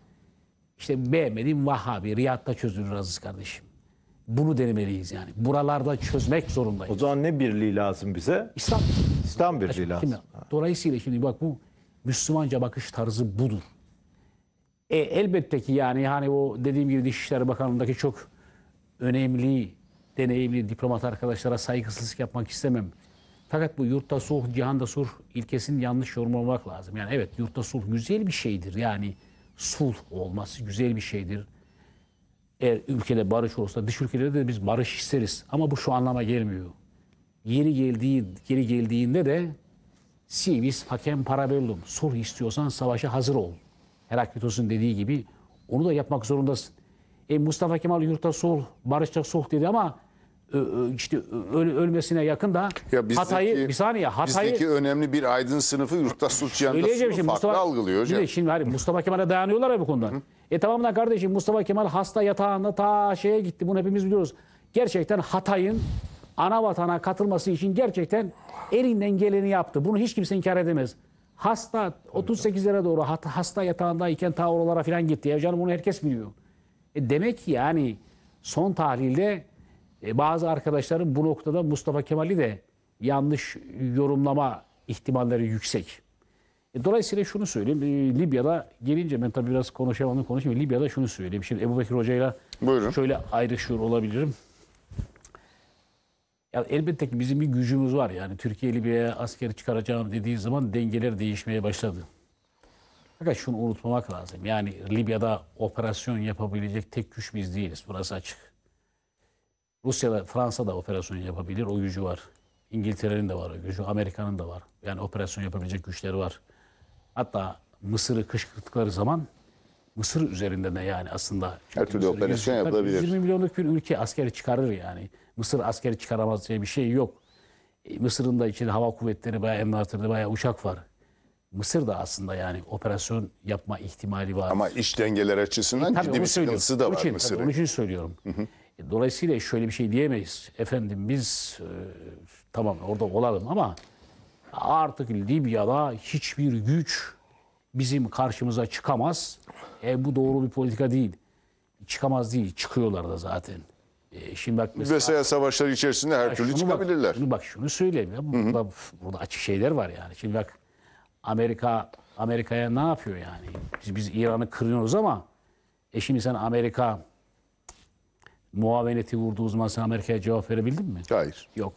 işte beğenmediğim Vahhabi, Riyad'da çözülür aziz kardeşim. Bunu denemeliyiz yani. Buralarda çözmek zorundayız. O zaman ne birliği lazım bize?
İslam. İslam birliği lazım.
Dolayısıyla şimdi bak bu Müslümanca bakış tarzı budur. E, elbette ki yani hani o dediğim gibi Dışişleri Bakanlığı'ndaki çok önemli, deneyimli diplomat arkadaşlara saygısızlık yapmak istemem. Fakat bu yurtta sulh, cihanda sulh ilkesini yanlış yorumlamak lazım. Yani evet yurtta sulh güzel bir şeydir. Yani sulh olması güzel bir şeydir. Eğer ülkede barış olursa dış ülkelerde de biz barış isteriz. Ama bu şu anlama gelmiyor. Yeri geldiği, geri geldiğinde de Si vis hakem parabellum. Sulh istiyorsan savaşa hazır ol. Heraklitos'un dediği gibi onu da yapmak zorundasın. E Mustafa Kemal yurtta sulh, barışça sulh dedi ama e, e, işte e, öl, ölmesine yakın da ya bizdeki,
Hatay'ı bir saniye Hatay'ı bizdeki önemli bir aydın sınıfı yurtta sulh yanında sulh farklı Mustafa, algılıyor hocam.
Şimdi hani Mustafa Kemal'e dayanıyorlar ya bu konuda. Hı. E tamam da kardeşim Mustafa Kemal hasta yatağında ta şeye gitti. Bunu hepimiz biliyoruz. Gerçekten Hatay'ın ana vatana katılması için gerçekten elinden geleni yaptı. Bunu hiç kimse inkar edemez. Hasta 38'lere doğru hasta yatağındayken ta oralara falan gitti. Canım bunu herkes biliyor. E demek ki yani son tahlilde e, bazı arkadaşların bu noktada Mustafa Kemal'i de yanlış yorumlama ihtimalleri yüksek. E, dolayısıyla şunu söyleyeyim. E, Libya'da gelince ben tabii biraz konuşamadım konuşayım. Libya'da şunu söyleyeyim. Şimdi Ebu Bekir Hoca'yla şöyle ayrışıyor olabilirim. Ya elbette ki bizim bir gücümüz var. Yani Türkiye Libya'ya askeri çıkaracağım dediği zaman dengeler değişmeye başladı. Fakat şunu unutmamak lazım. Yani Libya'da operasyon yapabilecek tek güç biz değiliz. Burası açık. Rusya da Fransa da operasyon yapabilir. O gücü var. İngiltere'nin de var o gücü. Amerika'nın da var. Yani operasyon yapabilecek güçleri var. Hatta Mısır'ı kışkırttıkları zaman Mısır üzerinde de yani aslında. Her türlü operasyon 100, 20 milyonluk bir ülke askeri çıkarır yani. Mısır askeri çıkaramaz diye bir şey yok. E, Mısır'ın da içinde hava kuvvetleri bayağı emniyatları bayağı uçak var. Mısır da aslında yani operasyon yapma ihtimali
var. Ama iş dengeler açısından e, tabii ciddi bir sıkıntısı da var Mısır'ın. Onun için
söylüyorum. Hı hı. E, dolayısıyla şöyle bir şey diyemeyiz. Efendim biz e, tamam orada olalım ama artık Libya'da hiçbir güç bizim karşımıza çıkamaz. E, bu doğru bir politika değil. Çıkamaz değil, çıkıyorlar da zaten. E, şimdi bak mesela, Mesela
savaşlar içerisinde her türlü şunu
bak- şunu bak şunu söyleyeyim ya. Burada, burada açık şeyler var yani. Şimdi bak Amerika Amerika'ya ne yapıyor yani? Biz, biz İran'ı kırıyoruz ama e şimdi sen Amerika muaveneti vurduğu zaman sen Amerika'ya cevap verebildin mi? Hayır. Yok.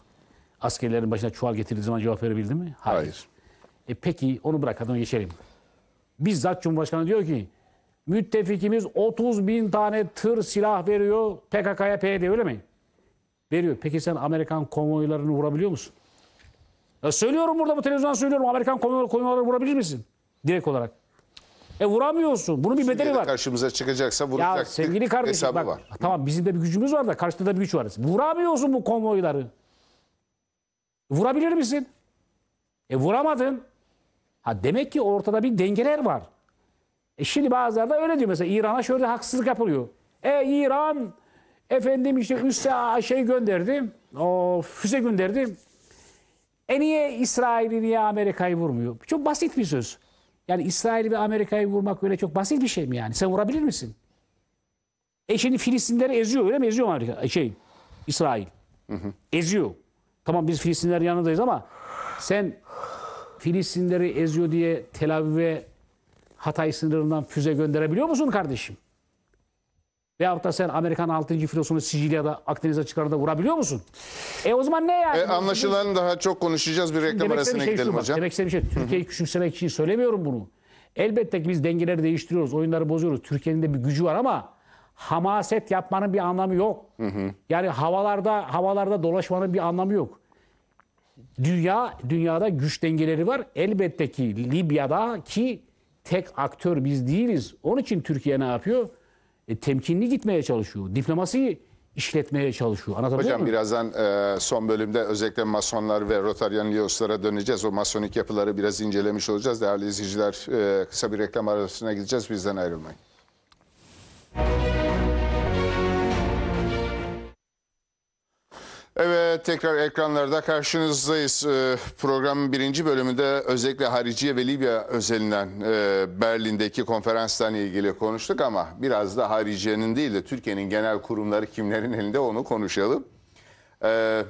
Askerlerin başına çuval getirdiği zaman cevap verebildin mi? Hayır. E peki onu bırak adını geçelim. Bizzat Cumhurbaşkanı diyor ki Müttefikimiz 30 bin tane tır silah veriyor PKK'ya PYD öyle mi? Veriyor. Peki sen Amerikan konvoylarını vurabiliyor musun? Ya söylüyorum burada bu televizyondan söylüyorum. Amerikan konvoylarını vurabilir misin? Direkt olarak. E vuramıyorsun. Bunun bir bedeli var.
Karşımıza çıkacaksa vuracak. Ya sevgili kardeşim bak, var.
Tamam bizim de bir gücümüz var da karşıda da bir güç var. Vuramıyorsun bu konvoyları. Vurabilir misin? E vuramadın. Ha demek ki ortada bir dengeler var. E şimdi bazıları da öyle diyor mesela İran'a şöyle haksızlık yapılıyor. E İran efendim işte üste şey gönderdi. O füze gönderdi. E niye İsrail'i niye Amerika'yı vurmuyor? Çok basit bir söz. Yani İsrail'i ve Amerika'yı vurmak öyle çok basit bir şey mi yani? Sen vurabilir misin? E şimdi Filistinleri eziyor öyle mi? Eziyor mu Amerika? E, şey, İsrail. Hı hı. Eziyor. Tamam biz Filistinlerin yanındayız ama sen Filistinleri eziyor diye Tel Aviv'e Hatay sınırından füze gönderebiliyor musun kardeşim? Veyahut da sen Amerikan 6. filosunu Sicilya'da Akdeniz açıklarında vurabiliyor musun? E o zaman ne yani? E, anlaşılan
daha çok konuşacağız bir reklam demek arasına şey gidelim hocam. Demek
istediğim şey Türkiye'yi küçümsemek için söylemiyorum bunu. Elbette ki biz dengeleri değiştiriyoruz, oyunları bozuyoruz. Türkiye'nin de bir gücü var ama hamaset yapmanın bir anlamı yok. Hı hı. Yani havalarda havalarda dolaşmanın bir anlamı yok. Dünya dünyada güç dengeleri var. Elbette ki Libya'da ki tek aktör biz değiliz. Onun için Türkiye ne yapıyor? E, temkinli gitmeye çalışıyor. Diplomasiyi işletmeye çalışıyor. Anlatabiliyor Hocam muyum?
birazdan e, son bölümde özellikle masonlar ve Rotaryan Lios'lara döneceğiz. O masonik yapıları biraz incelemiş olacağız. Değerli izleyiciler e, kısa bir reklam arasına gideceğiz. Bizden ayrılmayın. Evet tekrar ekranlarda karşınızdayız. Ee, programın birinci bölümünde özellikle Hariciye ve Libya özelinden e, Berlin'deki konferanstan ilgili konuştuk ama biraz da Hariciye'nin değil de Türkiye'nin genel kurumları kimlerin elinde onu konuşalım. Ee,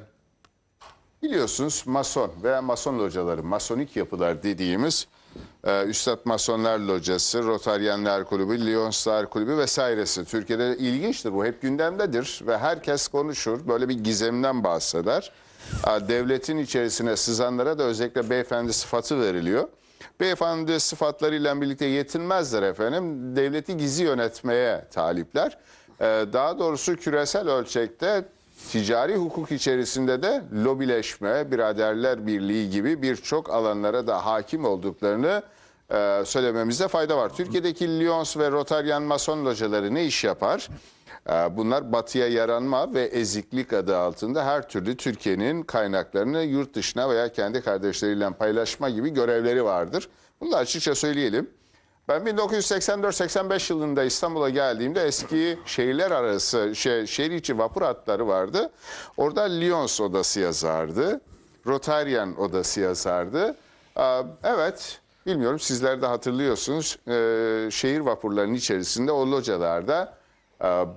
biliyorsunuz Mason veya Mason locaları, Masonik yapılar dediğimiz ee, Üstad Masonlar Locası, Rotaryenler Kulübü, Lyonslar Kulübü vesairesi. Türkiye'de ilginçtir bu. Hep gündemdedir ve herkes konuşur. Böyle bir gizemden bahseder. Ee, devletin içerisine sızanlara da özellikle beyefendi sıfatı veriliyor. Beyefendi sıfatlarıyla birlikte yetinmezler efendim. Devleti gizli yönetmeye talipler. Ee, daha doğrusu küresel ölçekte Ticari hukuk içerisinde de lobileşme, biraderler birliği gibi birçok alanlara da hakim olduklarını e, söylememizde fayda var. Türkiye'deki Lyons ve Rotaryan Mason locaları ne iş yapar? E, bunlar batıya yaranma ve eziklik adı altında her türlü Türkiye'nin kaynaklarını yurt dışına veya kendi kardeşleriyle paylaşma gibi görevleri vardır. Bunu da açıkça söyleyelim. Ben 1984-85 yılında İstanbul'a geldiğimde eski şehirler arası şey, şehir içi vapur hatları vardı. Orada Lyons odası yazardı. Rotarian odası yazardı. evet bilmiyorum sizler de hatırlıyorsunuz ee, şehir vapurlarının içerisinde o localarda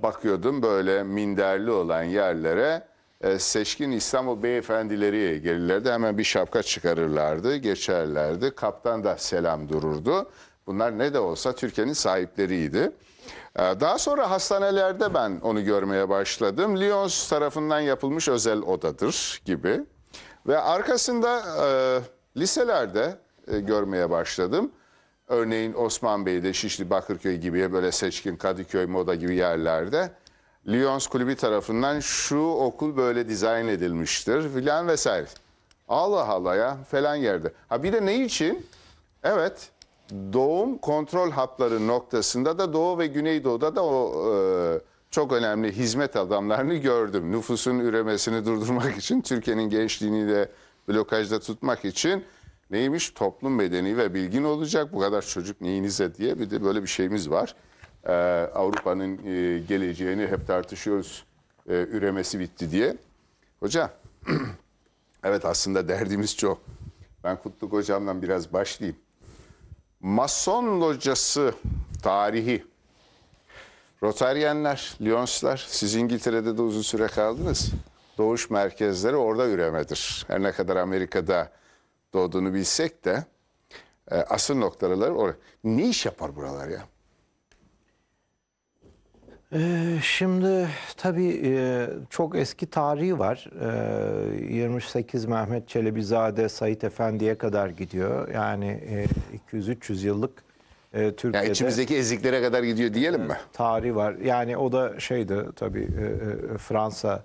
bakıyordum böyle minderli olan yerlere ee, seçkin İstanbul beyefendileri gelirlerdi. Hemen bir şapka çıkarırlardı, geçerlerdi. Kaptan da selam dururdu. Bunlar ne de olsa Türkiye'nin sahipleriydi. Ee, daha sonra hastanelerde ben onu görmeye başladım. Lyons tarafından yapılmış özel odadır gibi. Ve arkasında e, liselerde e, görmeye başladım. Örneğin Osman Bey'de Şişli Bakırköy gibi böyle seçkin Kadıköy Moda gibi yerlerde Lyons Kulübü tarafından şu okul böyle dizayn edilmiştir filan vesaire. Allah Allah ya falan yerde. Ha bir de ne için? Evet doğum kontrol hapları noktasında da Doğu ve Güneydoğu'da da o e, çok önemli hizmet adamlarını gördüm. Nüfusun üremesini durdurmak [laughs] için, Türkiye'nin gençliğini de blokajda tutmak için neymiş? Toplum bedeni ve bilgin olacak. Bu kadar çocuk neyinize diye bir de böyle bir şeyimiz var. Ee, Avrupa'nın e, geleceğini hep tartışıyoruz. Ee, üremesi bitti diye. Hoca, [clears throat] evet aslında derdimiz çok. Ben Kutluk Hocam'dan biraz başlayayım. Mason locası tarihi. Rotaryenler, Lyonslar, siz İngiltere'de de uzun süre kaldınız. Doğuş merkezleri orada üremedir. Her ne kadar Amerika'da doğduğunu bilsek de e, asıl noktaları orada. Ne iş yapar buralar ya?
Ee, şimdi tabii e, çok eski tarihi var. 28 ee, Mehmet Çelebizade Sait Efendi'ye kadar gidiyor. Yani 200-300 e, yıllık e, Türkiye'de.
Yani içimizdeki eziklere kadar gidiyor diyelim mi?
tarihi var. Yani o da şeydi tabii e, Fransa,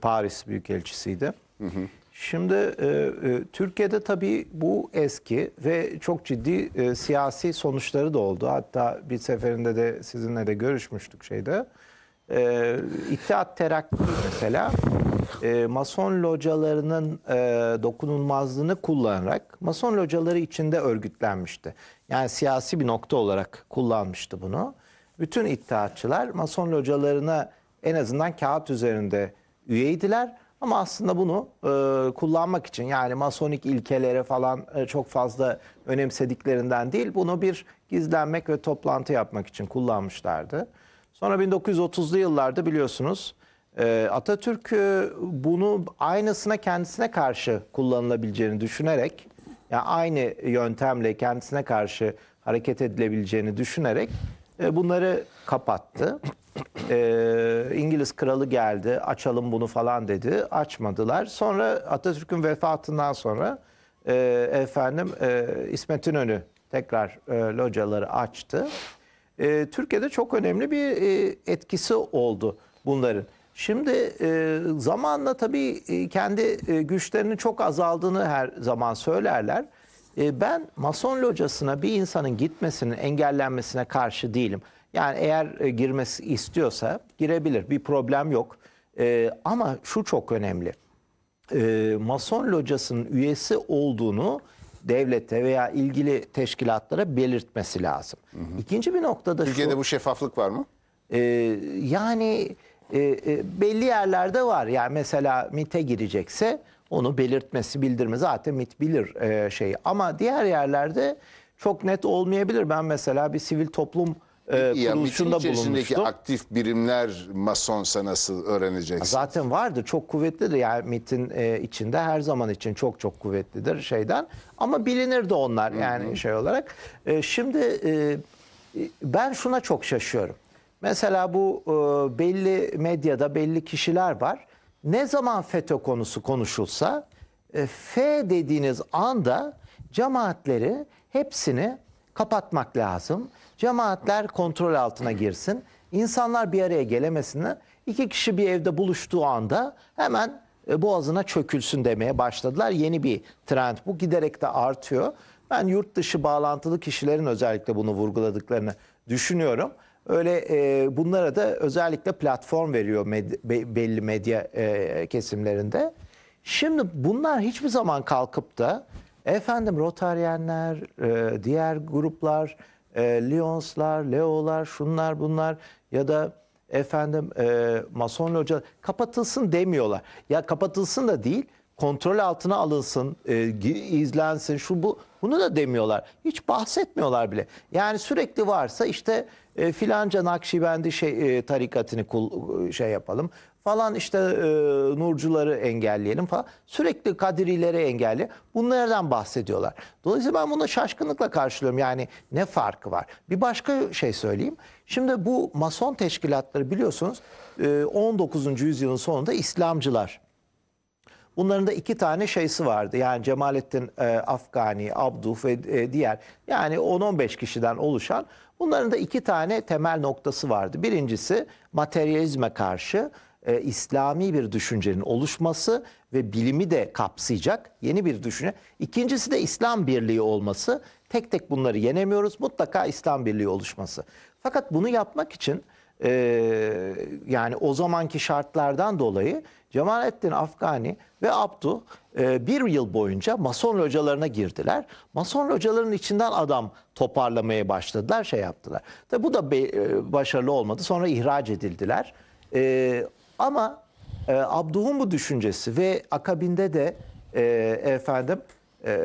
Paris Büyükelçisiydi. Hı hı. Şimdi e, e, Türkiye'de tabii bu eski ve çok ciddi e, siyasi sonuçları da oldu. Hatta bir seferinde de sizinle de görüşmüştük şeyde. E, İttihat Terakki mesela e, Mason localarının e, dokunulmazlığını kullanarak Mason locaları içinde örgütlenmişti. Yani siyasi bir nokta olarak kullanmıştı bunu. Bütün iddiatçılar Mason localarına en azından kağıt üzerinde üyeydiler ama aslında bunu e, kullanmak için yani masonik ilkelere falan e, çok fazla önemsediklerinden değil bunu bir gizlenmek ve toplantı yapmak için kullanmışlardı. Sonra 1930'lu yıllarda biliyorsunuz e, Atatürk e, bunu aynısına kendisine karşı kullanılabileceğini düşünerek yani aynı yöntemle kendisine karşı hareket edilebileceğini düşünerek e, bunları kapattı. Ee, İngiliz kralı geldi açalım bunu falan dedi. Açmadılar. Sonra Atatürk'ün vefatından sonra e, efendim e, İsmet İnönü tekrar e, locaları açtı. E, Türkiye'de çok önemli bir e, etkisi oldu bunların. Şimdi e, zamanla tabii e, kendi e, güçlerinin çok azaldığını her zaman söylerler. Ee, ben Mason locasına bir insanın gitmesinin engellenmesine karşı değilim. Yani eğer e, girmesi istiyorsa girebilir. Bir problem yok. Ee, ama şu çok önemli. Ee, mason locasının üyesi olduğunu devlete veya ilgili teşkilatlara belirtmesi lazım. Hı hı. İkinci bir noktada Türkiye'de şu, bu şeffaflık var mı? yani e, e, belli yerlerde var. Yani mesela MIT'e girecekse onu belirtmesi, bildirme zaten MIT bilir e, şeyi. Ama diğer yerlerde çok net olmayabilir. Ben mesela bir sivil toplum e, Peki MIT'in kuruluşunda bulunmuştum.
aktif birimler masonsa nasıl öğreneceksin?
Zaten vardı çok kuvvetlidir yani MIT'in e, içinde her zaman için çok çok kuvvetlidir şeyden ama bilinir de onlar yani şey olarak. E, şimdi e, ben şuna çok şaşıyorum. Mesela bu e, belli medyada belli kişiler var ne zaman FETÖ konusu konuşulsa e, F dediğiniz anda cemaatleri hepsini kapatmak lazım. Cemaatler kontrol altına girsin. İnsanlar bir araya gelemesinler. İki kişi bir evde buluştuğu anda hemen e, boğazına çökülsün demeye başladılar. Yeni bir trend bu giderek de artıyor. Ben yurt dışı bağlantılı kişilerin özellikle bunu vurguladıklarını düşünüyorum. Öyle e, bunlara da özellikle platform veriyor med, be, belli medya e, kesimlerinde. Şimdi bunlar hiçbir zaman kalkıp da efendim Rotaryenler, e, diğer gruplar, e, Lyonslar, Leolar, şunlar bunlar ya da efendim e, Mason Loca kapatılsın demiyorlar. Ya kapatılsın da değil kontrol altına alınsın, e, izlensin, şu bu bunu da demiyorlar. Hiç bahsetmiyorlar bile. Yani sürekli varsa işte e, filanca Nakşibendi şey, e, tarikatını kul, e, şey yapalım falan işte e, Nurcuları engelleyelim falan. Sürekli Kadirileri engelle Bunlardan bahsediyorlar. Dolayısıyla ben buna şaşkınlıkla karşılıyorum. Yani ne farkı var? Bir başka şey söyleyeyim. Şimdi bu mason teşkilatları biliyorsunuz e, 19. yüzyılın sonunda İslamcılar. Bunların da iki tane şeysi vardı. Yani Cemalettin e, Afgani, Abduh ve e, diğer yani 10-15 kişiden oluşan Bunların da iki tane temel noktası vardı. Birincisi materyalizme karşı e, İslami bir düşüncenin oluşması ve bilimi de kapsayacak yeni bir düşünce. İkincisi de İslam birliği olması. Tek tek bunları yenemiyoruz. Mutlaka İslam birliği oluşması. Fakat bunu yapmak için e, yani o zamanki şartlardan dolayı Cemalettin Afgani ve Abdu e, bir yıl boyunca Mason localarına girdiler. Mason localarının içinden adam toparlamaya başladılar, şey yaptılar. Tabi bu da be, e, başarılı olmadı. Sonra ihraç edildiler. E, ama e, Abdu'nun bu düşüncesi ve akabinde de e, efendim e,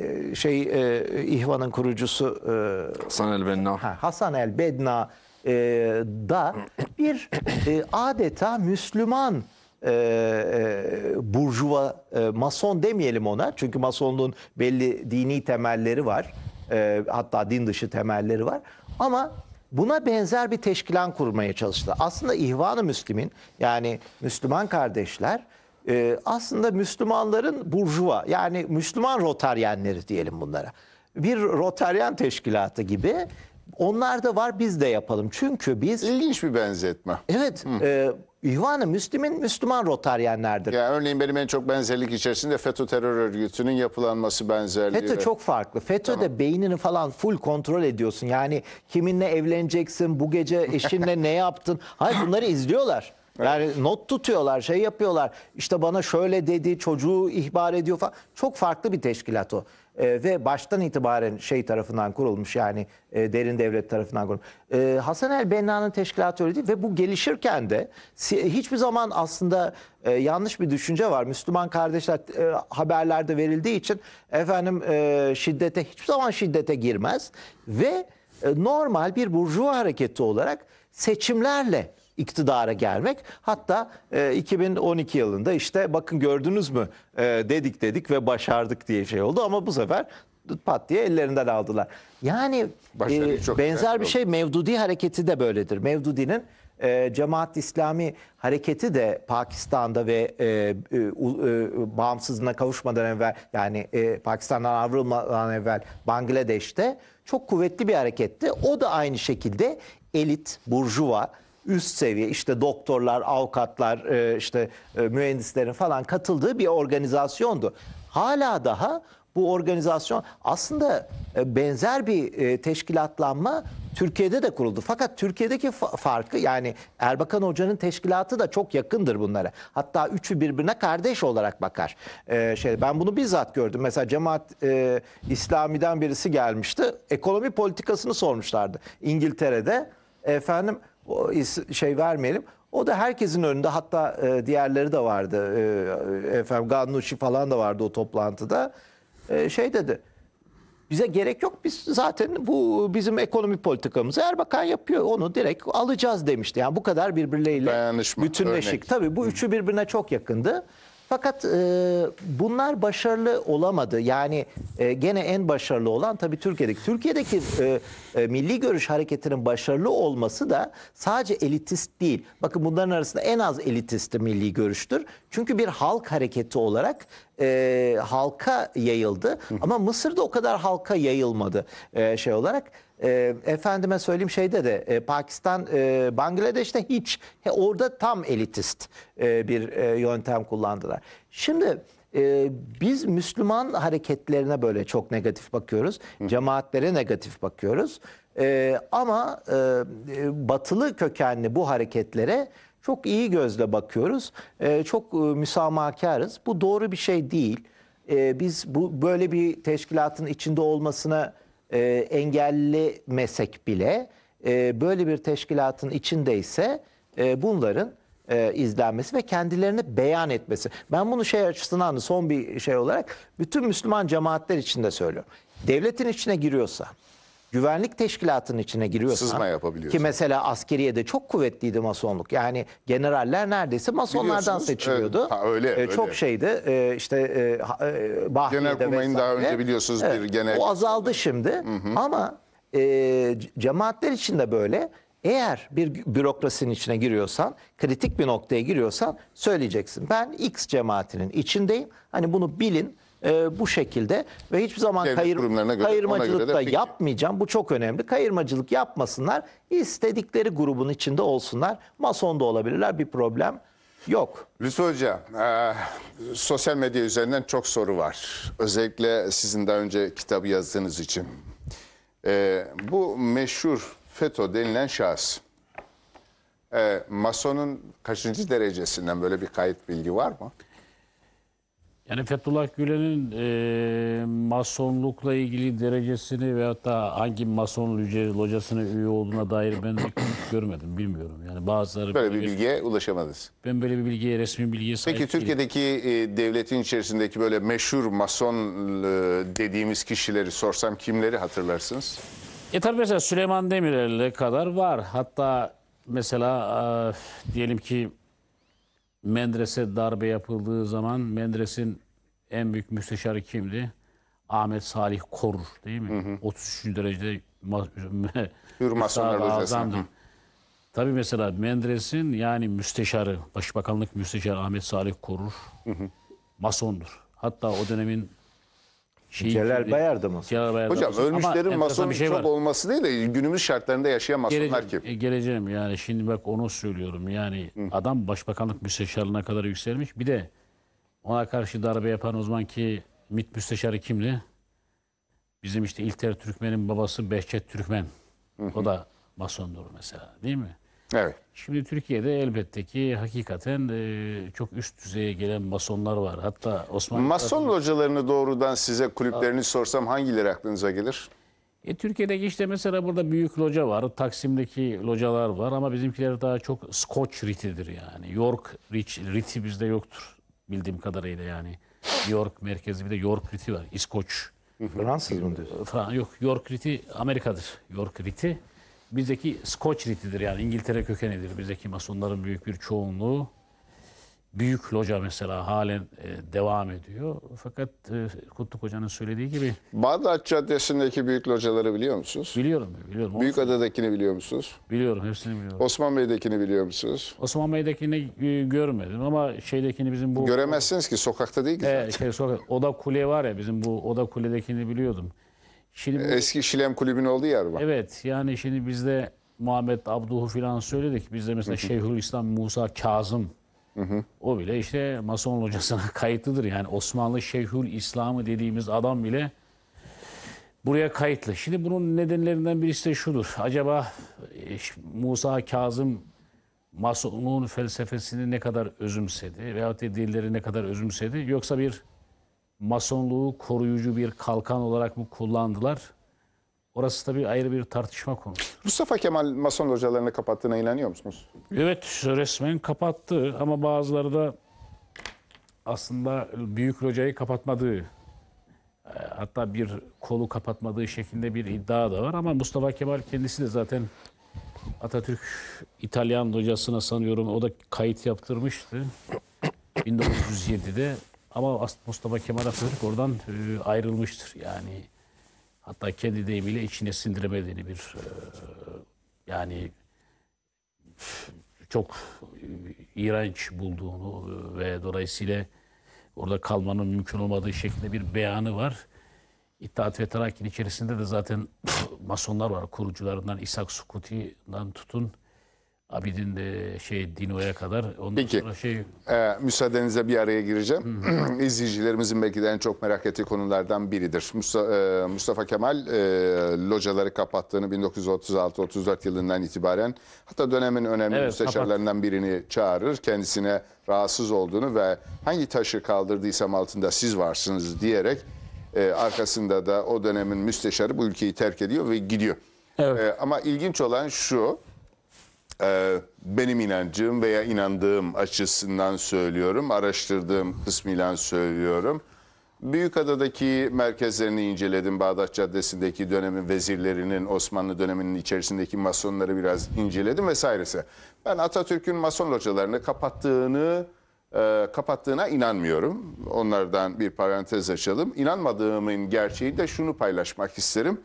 e şey e, İhvan'ın kurucusu e, Hasan el Bedna. Hasan el Bedna e, da bir e, adeta Müslüman e, e, burjuva e, mason demeyelim ona çünkü masonluğun belli dini temelleri var e, hatta din dışı temelleri var ama buna benzer bir teşkilan kurmaya çalıştı. Aslında İhvan-ı Müslümin yani Müslüman kardeşler e, aslında Müslümanların burjuva yani Müslüman rotaryenleri diyelim bunlara bir rotaryen teşkilatı gibi onlar da var biz de yapalım. Çünkü biz... İlginç bir benzetme. Evet. Hı. E, İhvan-ı Müslüman rotaryenlerdir.
Ya örneğin benim en çok benzerlik içerisinde FETÖ terör örgütünün yapılanması benzerliği. FETÖ çok
farklı. FETÖ'de tamam. beynini falan full kontrol ediyorsun. Yani kiminle evleneceksin, bu gece eşinle [laughs] ne yaptın? Hayır bunları
izliyorlar. Yani evet.
not tutuyorlar, şey yapıyorlar. İşte bana şöyle dedi, çocuğu ihbar ediyor falan. Çok farklı bir teşkilat o e, ve baştan itibaren şey tarafından kurulmuş yani e, derin devlet tarafından kurulmuş. E, Hasan el Benna'nın teşkilatı öyle değil ve bu gelişirken de hiçbir zaman aslında e, yanlış bir düşünce var. Müslüman kardeşler e, haberlerde verildiği için efendim e, şiddete hiçbir zaman şiddete girmez ve e, normal bir burjuva hareketi olarak seçimlerle iktidara gelmek. Hatta e, 2012 yılında işte bakın gördünüz mü e, dedik dedik ve başardık diye şey oldu ama bu sefer pat diye ellerinden aldılar. Yani Başarı e, benzer bir şey oldu. Mevdudi hareketi de böyledir. Mevdudi'nin e, Cemaat İslami hareketi de Pakistan'da ve e, e, e, bağımsızlığına kavuşmadan evvel yani e, Pakistan'dan avrılmadan evvel Bangladeş'te çok kuvvetli bir hareketti. O da aynı şekilde elit, burjuva, üst seviye işte doktorlar, avukatlar, e, işte e, mühendislerin falan katıldığı bir organizasyondu. Hala daha bu organizasyon aslında e, benzer bir teşkilatlanma Türkiye'de de kuruldu. Fakat Türkiye'deki farkı yani Erbakan Hoca'nın teşkilatı da çok yakındır bunlara. Hatta üçü birbirine kardeş olarak bakar. Ee, şey ben bunu bizzat gördüm. Mesela Cemaat e, İslami'den birisi gelmişti. Ekonomi politikasını sormuşlardı İngiltere'de. Efendim o şey vermeyelim. O da herkesin önünde hatta e, diğerleri de vardı. E, e efendim Ganushi falan da vardı o toplantıda. E, şey dedi. Bize gerek yok. Biz zaten bu bizim ekonomi politikamızı Erbakan yapıyor. Onu direkt alacağız demişti. Yani bu kadar birbirleriyle Dayanışma, bütünleşik. Örnek. Tabii bu üçü birbirine çok yakındı. Fakat e, bunlar başarılı olamadı. Yani e, gene en başarılı olan tabii Türkiye'deki. Türkiye'deki e, e, milli görüş hareketinin başarılı olması da sadece elitist değil. Bakın bunların arasında en az elitisti milli görüştür. Çünkü bir halk hareketi olarak e, halka yayıldı. Ama Mısır'da o kadar halka yayılmadı e, şey olarak. E, efendime söyleyeyim şeyde de e, Pakistan, e, Bangladeş'te hiç. He, orada tam elitist e, bir e, yöntem kullandılar. Şimdi e, biz Müslüman hareketlerine böyle çok negatif bakıyoruz. Hı. Cemaatlere negatif bakıyoruz. E, ama e, e batılı kökenli bu hareketlere çok iyi gözle bakıyoruz. E, çok e, müsamahakarız. Bu doğru bir şey değil. E, biz bu böyle bir teşkilatın içinde olmasına e, engelli meslek bile e, böyle bir teşkilatın içindeyse e, bunların e, izlenmesi ve kendilerini beyan etmesi. Ben bunu şey açısından son bir şey olarak bütün Müslüman cemaatler içinde söylüyorum. Devletin içine giriyorsa, güvenlik teşkilatının içine giriyorsan Sızma yapabiliyorsun. ki mesela askeriyede çok kuvvetliydi masonluk. Yani generaller neredeyse masonlardan seçiliyordu. evet. Ha,
öyle, e, öyle. çok
şeydi e, işte e, ha- e, Genelkurmay'ın daha önce biliyorsunuz bir genel- O azaldı şimdi ama e, cemaatler için böyle. Eğer bir bürokrasinin içine giriyorsan, kritik bir noktaya giriyorsan söyleyeceksin. Ben X cemaatinin içindeyim. Hani bunu bilin. E, bu şekilde ve hiçbir zaman Devlet kayır, kayırmacılık da yapmayacağım. Bu çok önemli. Kayırmacılık yapmasınlar. İstedikleri grubun içinde olsunlar. Mason da olabilirler. Bir problem
Yok. Lütfü Hoca, e, sosyal medya üzerinden çok soru var. Özellikle sizin daha önce kitabı yazdığınız için. E, bu meşhur FETÖ denilen şahıs, e, masonun kaçıncı derecesinden böyle bir kayıt bilgi var mı?
Yani Fethullah Gülen'in e, masonlukla ilgili derecesini veyahut da hangi mason locasına üye olduğuna dair ben [coughs] görmedim, bilmiyorum. Yani bazıları böyle
bir bilgiye ulaşamadınız.
Ben böyle bir bilgiye, resmi bilgiye sahip Peki Türkiye'deki
e, devletin içerisindeki böyle meşhur mason e, dediğimiz kişileri sorsam kimleri hatırlarsınız?
E tabii mesela Süleyman Demirel'e kadar var. Hatta mesela e, diyelim ki Mendrase darbe yapıldığı zaman mendresin en büyük müsteşarı kimdi? Ahmet Salih Korur değil mi? Hı hı. 33. derecede [laughs] Hürmasonlar hocası. Tabi mesela mendresin yani müsteşarı, Başbakanlık Müsteşarı Ahmet Salih Korur hı hı. masondur. Hatta o dönemin Şeyi Celal e, Bayar'da mı? Celal Bayar'da Hocam mason. ölmüşlerin şey masum şey çok var.
olması değil de günümüz şartlarında
yaşayan masonlar kim? E, geleceğim yani şimdi bak onu söylüyorum. Yani Hı. adam başbakanlık müsteşarına kadar yükselmiş. Bir de ona karşı darbe yapan uzman ki MİT müsteşarı kimdi? Bizim işte İlter Türkmen'in babası Behçet Türkmen. Hı hı. O da masondur mesela değil mi? Evet. Şimdi Türkiye'de elbette ki hakikaten e, çok üst düzeye gelen masonlar var. Hatta Osmanlı Mason
hocalarını doğrudan size kulüplerini sorsam hangileri aklınıza gelir?
E, Türkiye'deki işte mesela burada büyük loca var. Taksim'deki localar var ama bizimkiler daha çok Scotch ritidir yani. York rit, riti bizde yoktur bildiğim kadarıyla yani. York merkezi bir de York riti var. İskoç. Fransız mı diyorsun? Falan yok. York riti Amerika'dır. York riti bizdeki Scotch ritidir yani İngiltere kökenidir bizdeki masonların büyük bir çoğunluğu. Büyük loca mesela halen e, devam ediyor. Fakat e, Kutluk Hoca'nın söylediği gibi...
Bağdat Caddesi'ndeki büyük locaları biliyor musunuz? Biliyorum, biliyorum. Büyük Büyükada'dakini biliyor musunuz?
Biliyorum, hepsini biliyorum.
Osman Bey'dekini biliyor musunuz?
Osman Bey'dekini e, görmedim ama şeydekini bizim bu... Göremezsiniz
ki, sokakta değil ki. E,
şey, sokak, Oda Kule var ya, bizim bu Oda Kule'dekini biliyordum. Şimdi bu, Eski
Şilem Kulübü'nün olduğu yer var.
Evet yani şimdi bizde Muhammed Abduh'u filan söyledik. Bizde mesela Şeyhülislam Musa Kazım O bile işte Mason hocasına [laughs] kayıtlıdır. Yani Osmanlı Şeyhül İslam'ı dediğimiz adam bile buraya kayıtlı. Şimdi bunun nedenlerinden birisi de şudur. Acaba e, Musa Kazım Masonluğun felsefesini ne kadar özümsedi veyahut da dilleri ne kadar özümsedi yoksa bir Masonluğu koruyucu bir kalkan olarak mı kullandılar? Orası tabii ayrı bir tartışma konusu.
Mustafa Kemal Mason hocalarını kapattığına inanıyor musunuz?
Evet resmen kapattı ama bazıları da aslında büyük locayı kapatmadığı e, hatta bir kolu kapatmadığı şeklinde bir iddia da var ama Mustafa Kemal kendisi de zaten Atatürk İtalyan hocasına sanıyorum o da kayıt yaptırmıştı. 1907'de [clears throat] Ama Mustafa Kemal Atatürk oradan e, ayrılmıştır. Yani hatta kendi deyimiyle içine sindiremediğini bir e, yani çok iğrenç bulduğunu e, ve dolayısıyla orada kalmanın mümkün olmadığı şeklinde bir beyanı var. İttihat ve Terakki'nin içerisinde de zaten [laughs] masonlar var. Kurucularından İshak Sukuti'den tutun Abidin de şey Dino'ya kadar. Ondan Peki. Sonra şey...
Ee, müsaadenizle bir araya gireceğim. [clears throat] İzleyicilerimizin belki de en çok merak ettiği konulardan biridir. Mustafa, e, Mustafa Kemal e, locaları kapattığını 1936-34 yılından itibaren hatta dönemin önemli evet, müsteşarlarından kapat. birini çağırır. Kendisine rahatsız olduğunu ve hangi taşı kaldırdıysam altında siz varsınız diyerek e, arkasında da o dönemin müsteşarı bu ülkeyi terk ediyor ve gidiyor. Evet. E, ama ilginç olan şu ee, benim inancım veya inandığım açısından söylüyorum, araştırdığım kısmıyla söylüyorum. Büyükada'daki merkezlerini inceledim. Bağdat Caddesi'ndeki dönemin vezirlerinin, Osmanlı döneminin içerisindeki masonları biraz inceledim vesairese. Ben Atatürk'ün mason localarını kapattığını e, kapattığına inanmıyorum. Onlardan bir parantez açalım. İnanmadığımın gerçeği de şunu paylaşmak isterim.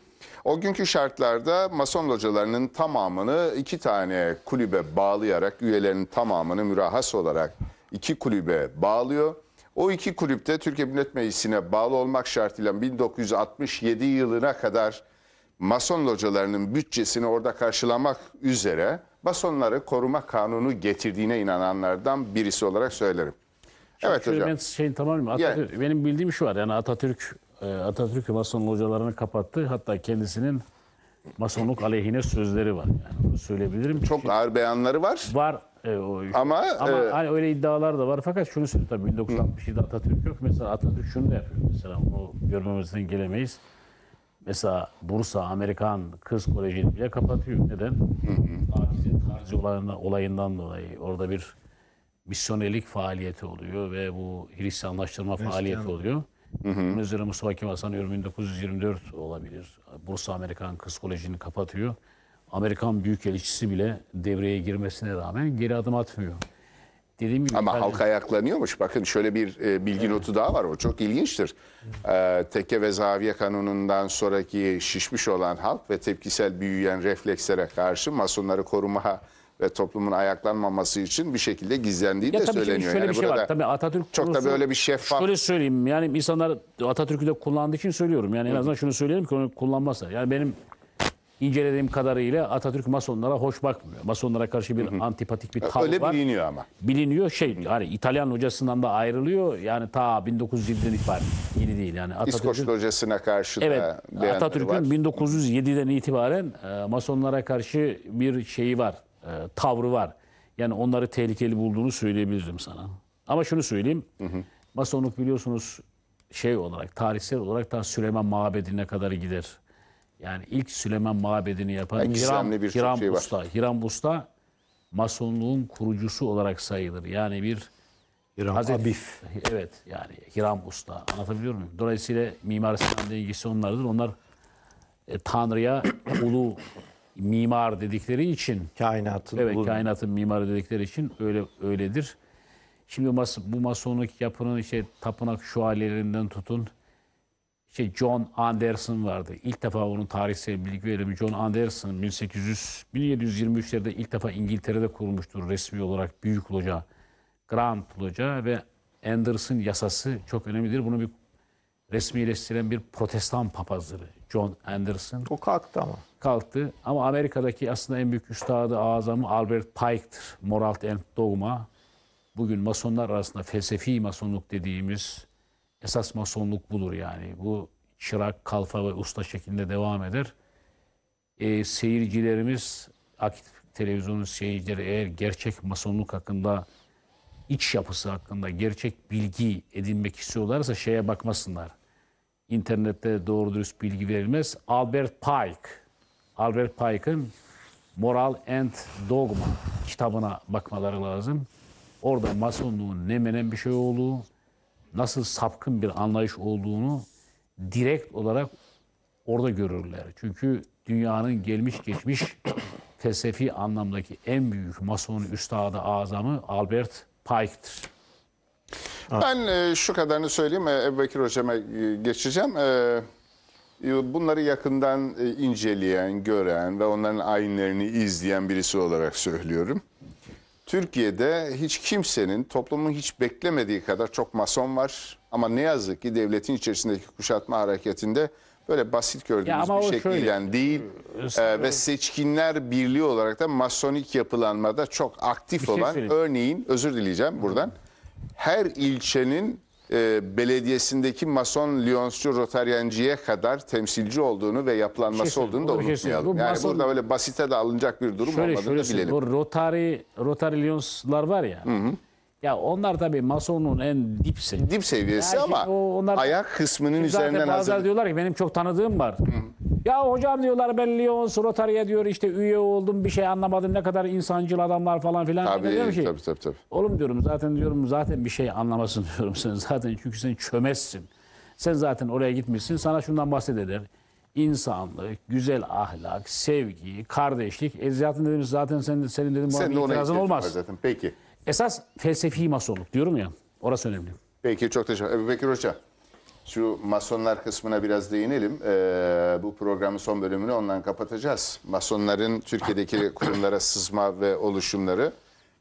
O günkü şartlarda mason localarının tamamını iki tane kulübe bağlayarak üyelerinin tamamını mürahas olarak iki kulübe bağlıyor. O iki kulüpte Türkiye Millet Meclisi'ne bağlı olmak şartıyla 1967 yılına kadar mason localarının bütçesini orada karşılamak üzere masonları koruma kanunu getirdiğine inananlardan birisi olarak söylerim.
evet hocam. Ben şeyin tamamı Atatürk, yani, benim bildiğim şu var yani Atatürk e, Atatürk Mason hocalarını kapattı. Hatta kendisinin masonluk aleyhine sözleri var. Yani söyleyebilirim. Çok Çünkü ağır beyanları var. Var. E, o, ama ama e, hani öyle iddialar da var. Fakat şunu söyleyeyim tabii 1967 Atatürk yok. Mesela Atatürk şunu da yapıyor. Mesela onu görmemizden gelemeyiz. Mesela Bursa Amerikan Kız Koleji'ni bile kapatıyor. Neden? Taciz, taciz olayından, olayından dolayı. Orada bir misyonelik faaliyeti oluyor ve bu Hristiyanlaştırma Hristiyan. faaliyeti oluyor. Mesela Mustafa Kemal sanıyorum 1924 olabilir. Bursa Amerikan Kız Koleji'ni kapatıyor. Amerikan Büyükelçisi bile devreye girmesine rağmen geri adım atmıyor. Dediğim gibi Ama halk
ayaklanıyormuş. Bakın şöyle bir e, bilgi evet. notu daha var. O çok ilginçtir. E, tekke ve zaviye kanunundan sonraki şişmiş olan halk ve tepkisel büyüyen reflekslere karşı masonları korumaya ve toplumun ayaklanmaması için bir şekilde gizlendiği ya de tabii söyleniyor. Şöyle yani bir şey var. Tabii
Atatürk çok da böyle bir şeffaf. Şöyle söyleyeyim. Yani insanlar Atatürk'ü de kullandığı için söylüyorum. Yani en azından şunu söyleyelim ki onu kullanmazsa. Yani benim incelediğim kadarıyla Atatürk masonlara hoş bakmıyor. Masonlara karşı bir antipatik bir tavır var. Öyle biliniyor ama. Biliniyor şey hı. hani İtalyan hocasından da ayrılıyor. Yani ta 1907'den itibaren yeni değil yani Atatürk'ün
hocasına karşı evet, da Atatürk'ün
1907'den itibaren e, masonlara karşı bir şeyi var e, tavrı var. Yani onları tehlikeli bulduğunu söyleyebilirim sana. Ama şunu söyleyeyim. Hı hı. Masonluk biliyorsunuz şey olarak, tarihsel olarak ta Süleyman Mabedi'ne kadar gider. Yani ilk Süleyman Mabedi'ni yapan yani Hiram, bir şey Hiram şey Usta. Var. Hiram Usta Masonluğun kurucusu olarak sayılır. Yani bir Hiram Hazreti, Abif. Evet yani Hiram Usta. Anlatabiliyor muyum? Dolayısıyla Mimar Sinan'da ilgisi onlardır. Onlar e, Tanrı'ya ulu mimar dedikleri için kainatın evet bulun. kainatın mimarı dedikleri için öyle öyledir. Şimdi mas bu masonluk yapının işte tapınak şualelerinden tutun işte John Anderson vardı. İlk defa onun tarihsel bilgi verimi John Anderson 1800 1723'lerde ilk defa İngiltere'de kurulmuştur resmi olarak Büyük Loca, Grand Loca ve Anderson yasası çok önemlidir. Bunu bir resmileştiren bir protestan papazları John Anderson. O kalktı ama kalktı. Ama Amerika'daki aslında en büyük üstadı azamı Albert Pike'tır. Moral and Dogma. Bugün masonlar arasında felsefi masonluk dediğimiz esas masonluk budur yani. Bu çırak, kalfa ve usta şeklinde devam eder. E, seyircilerimiz, aktif televizyonun seyircileri eğer gerçek masonluk hakkında, iç yapısı hakkında gerçek bilgi edinmek istiyorlarsa şeye bakmasınlar. İnternette doğru dürüst bilgi verilmez. Albert Pike Albert Pike'ın Moral and Dogma kitabına bakmaları lazım. Orada masonluğun ne menen bir şey olduğu, nasıl sapkın bir anlayış olduğunu direkt olarak orada görürler. Çünkü dünyanın gelmiş geçmiş felsefi anlamdaki en büyük mason üstadı azamı Albert Pike'tir. Ben
e, şu kadarını söyleyeyim. E, Ebu Bekir Hocam'a e, geçeceğim. E, e, bunları yakından e, inceleyen, gören ve onların ayinlerini izleyen birisi olarak söylüyorum. Türkiye'de hiç kimsenin, toplumun hiç beklemediği kadar çok mason var. Ama ne yazık ki devletin içerisindeki kuşatma hareketinde böyle basit gördüğümüz bir şekliyle değil ee, e, ve seçkinler birliği olarak da masonik yapılanmada çok aktif şey olan şey örneğin özür dileyeceğim buradan her ilçenin e, belediyesindeki Mason Lyonscu Rotaryancı'ya kadar temsilci olduğunu ve yapılanması şey, olduğunu da şey unutmayalım. Şey, bu yani Mason, burada böyle basite de
alınacak bir durum şöyle, olmadığını şöyle, bilelim. Bu Rotary, Rotary Lyonslar var ya. Hı hı. Ya onlar tabii masonun en dip seviyesi. Dip seviyesi yani ama o, onlar, ayak kısmının üzerinden hazır. Bazen diyorlar ki benim çok tanıdığım var. Hı. Ya hocam diyorlar ben Lyon Rotary'e diyor işte üye oldum bir şey anlamadım ne kadar insancıl adamlar falan filan. Tabii, diyorum ki, tabii, tabii, tabii. Oğlum diyorum zaten diyorum zaten bir şey anlamasın [laughs] diyorum sen zaten çünkü sen çömezsin. Sen zaten oraya gitmişsin sana şundan bahsederler. İnsanlık, güzel ahlak, sevgi, kardeşlik. E dediğimiz zaten senin senin dedim bana sen bir itirazın olmaz. Zaten. Peki. Esas felsefi masonluk diyorum ya. Orası önemli.
Peki çok teşekkür ederim. Ebu Bekir Hoca. Şu masonlar kısmına biraz değinelim. Ee, bu programın son bölümünü ondan kapatacağız. Masonların Türkiye'deki [laughs] kurumlara sızma ve oluşumları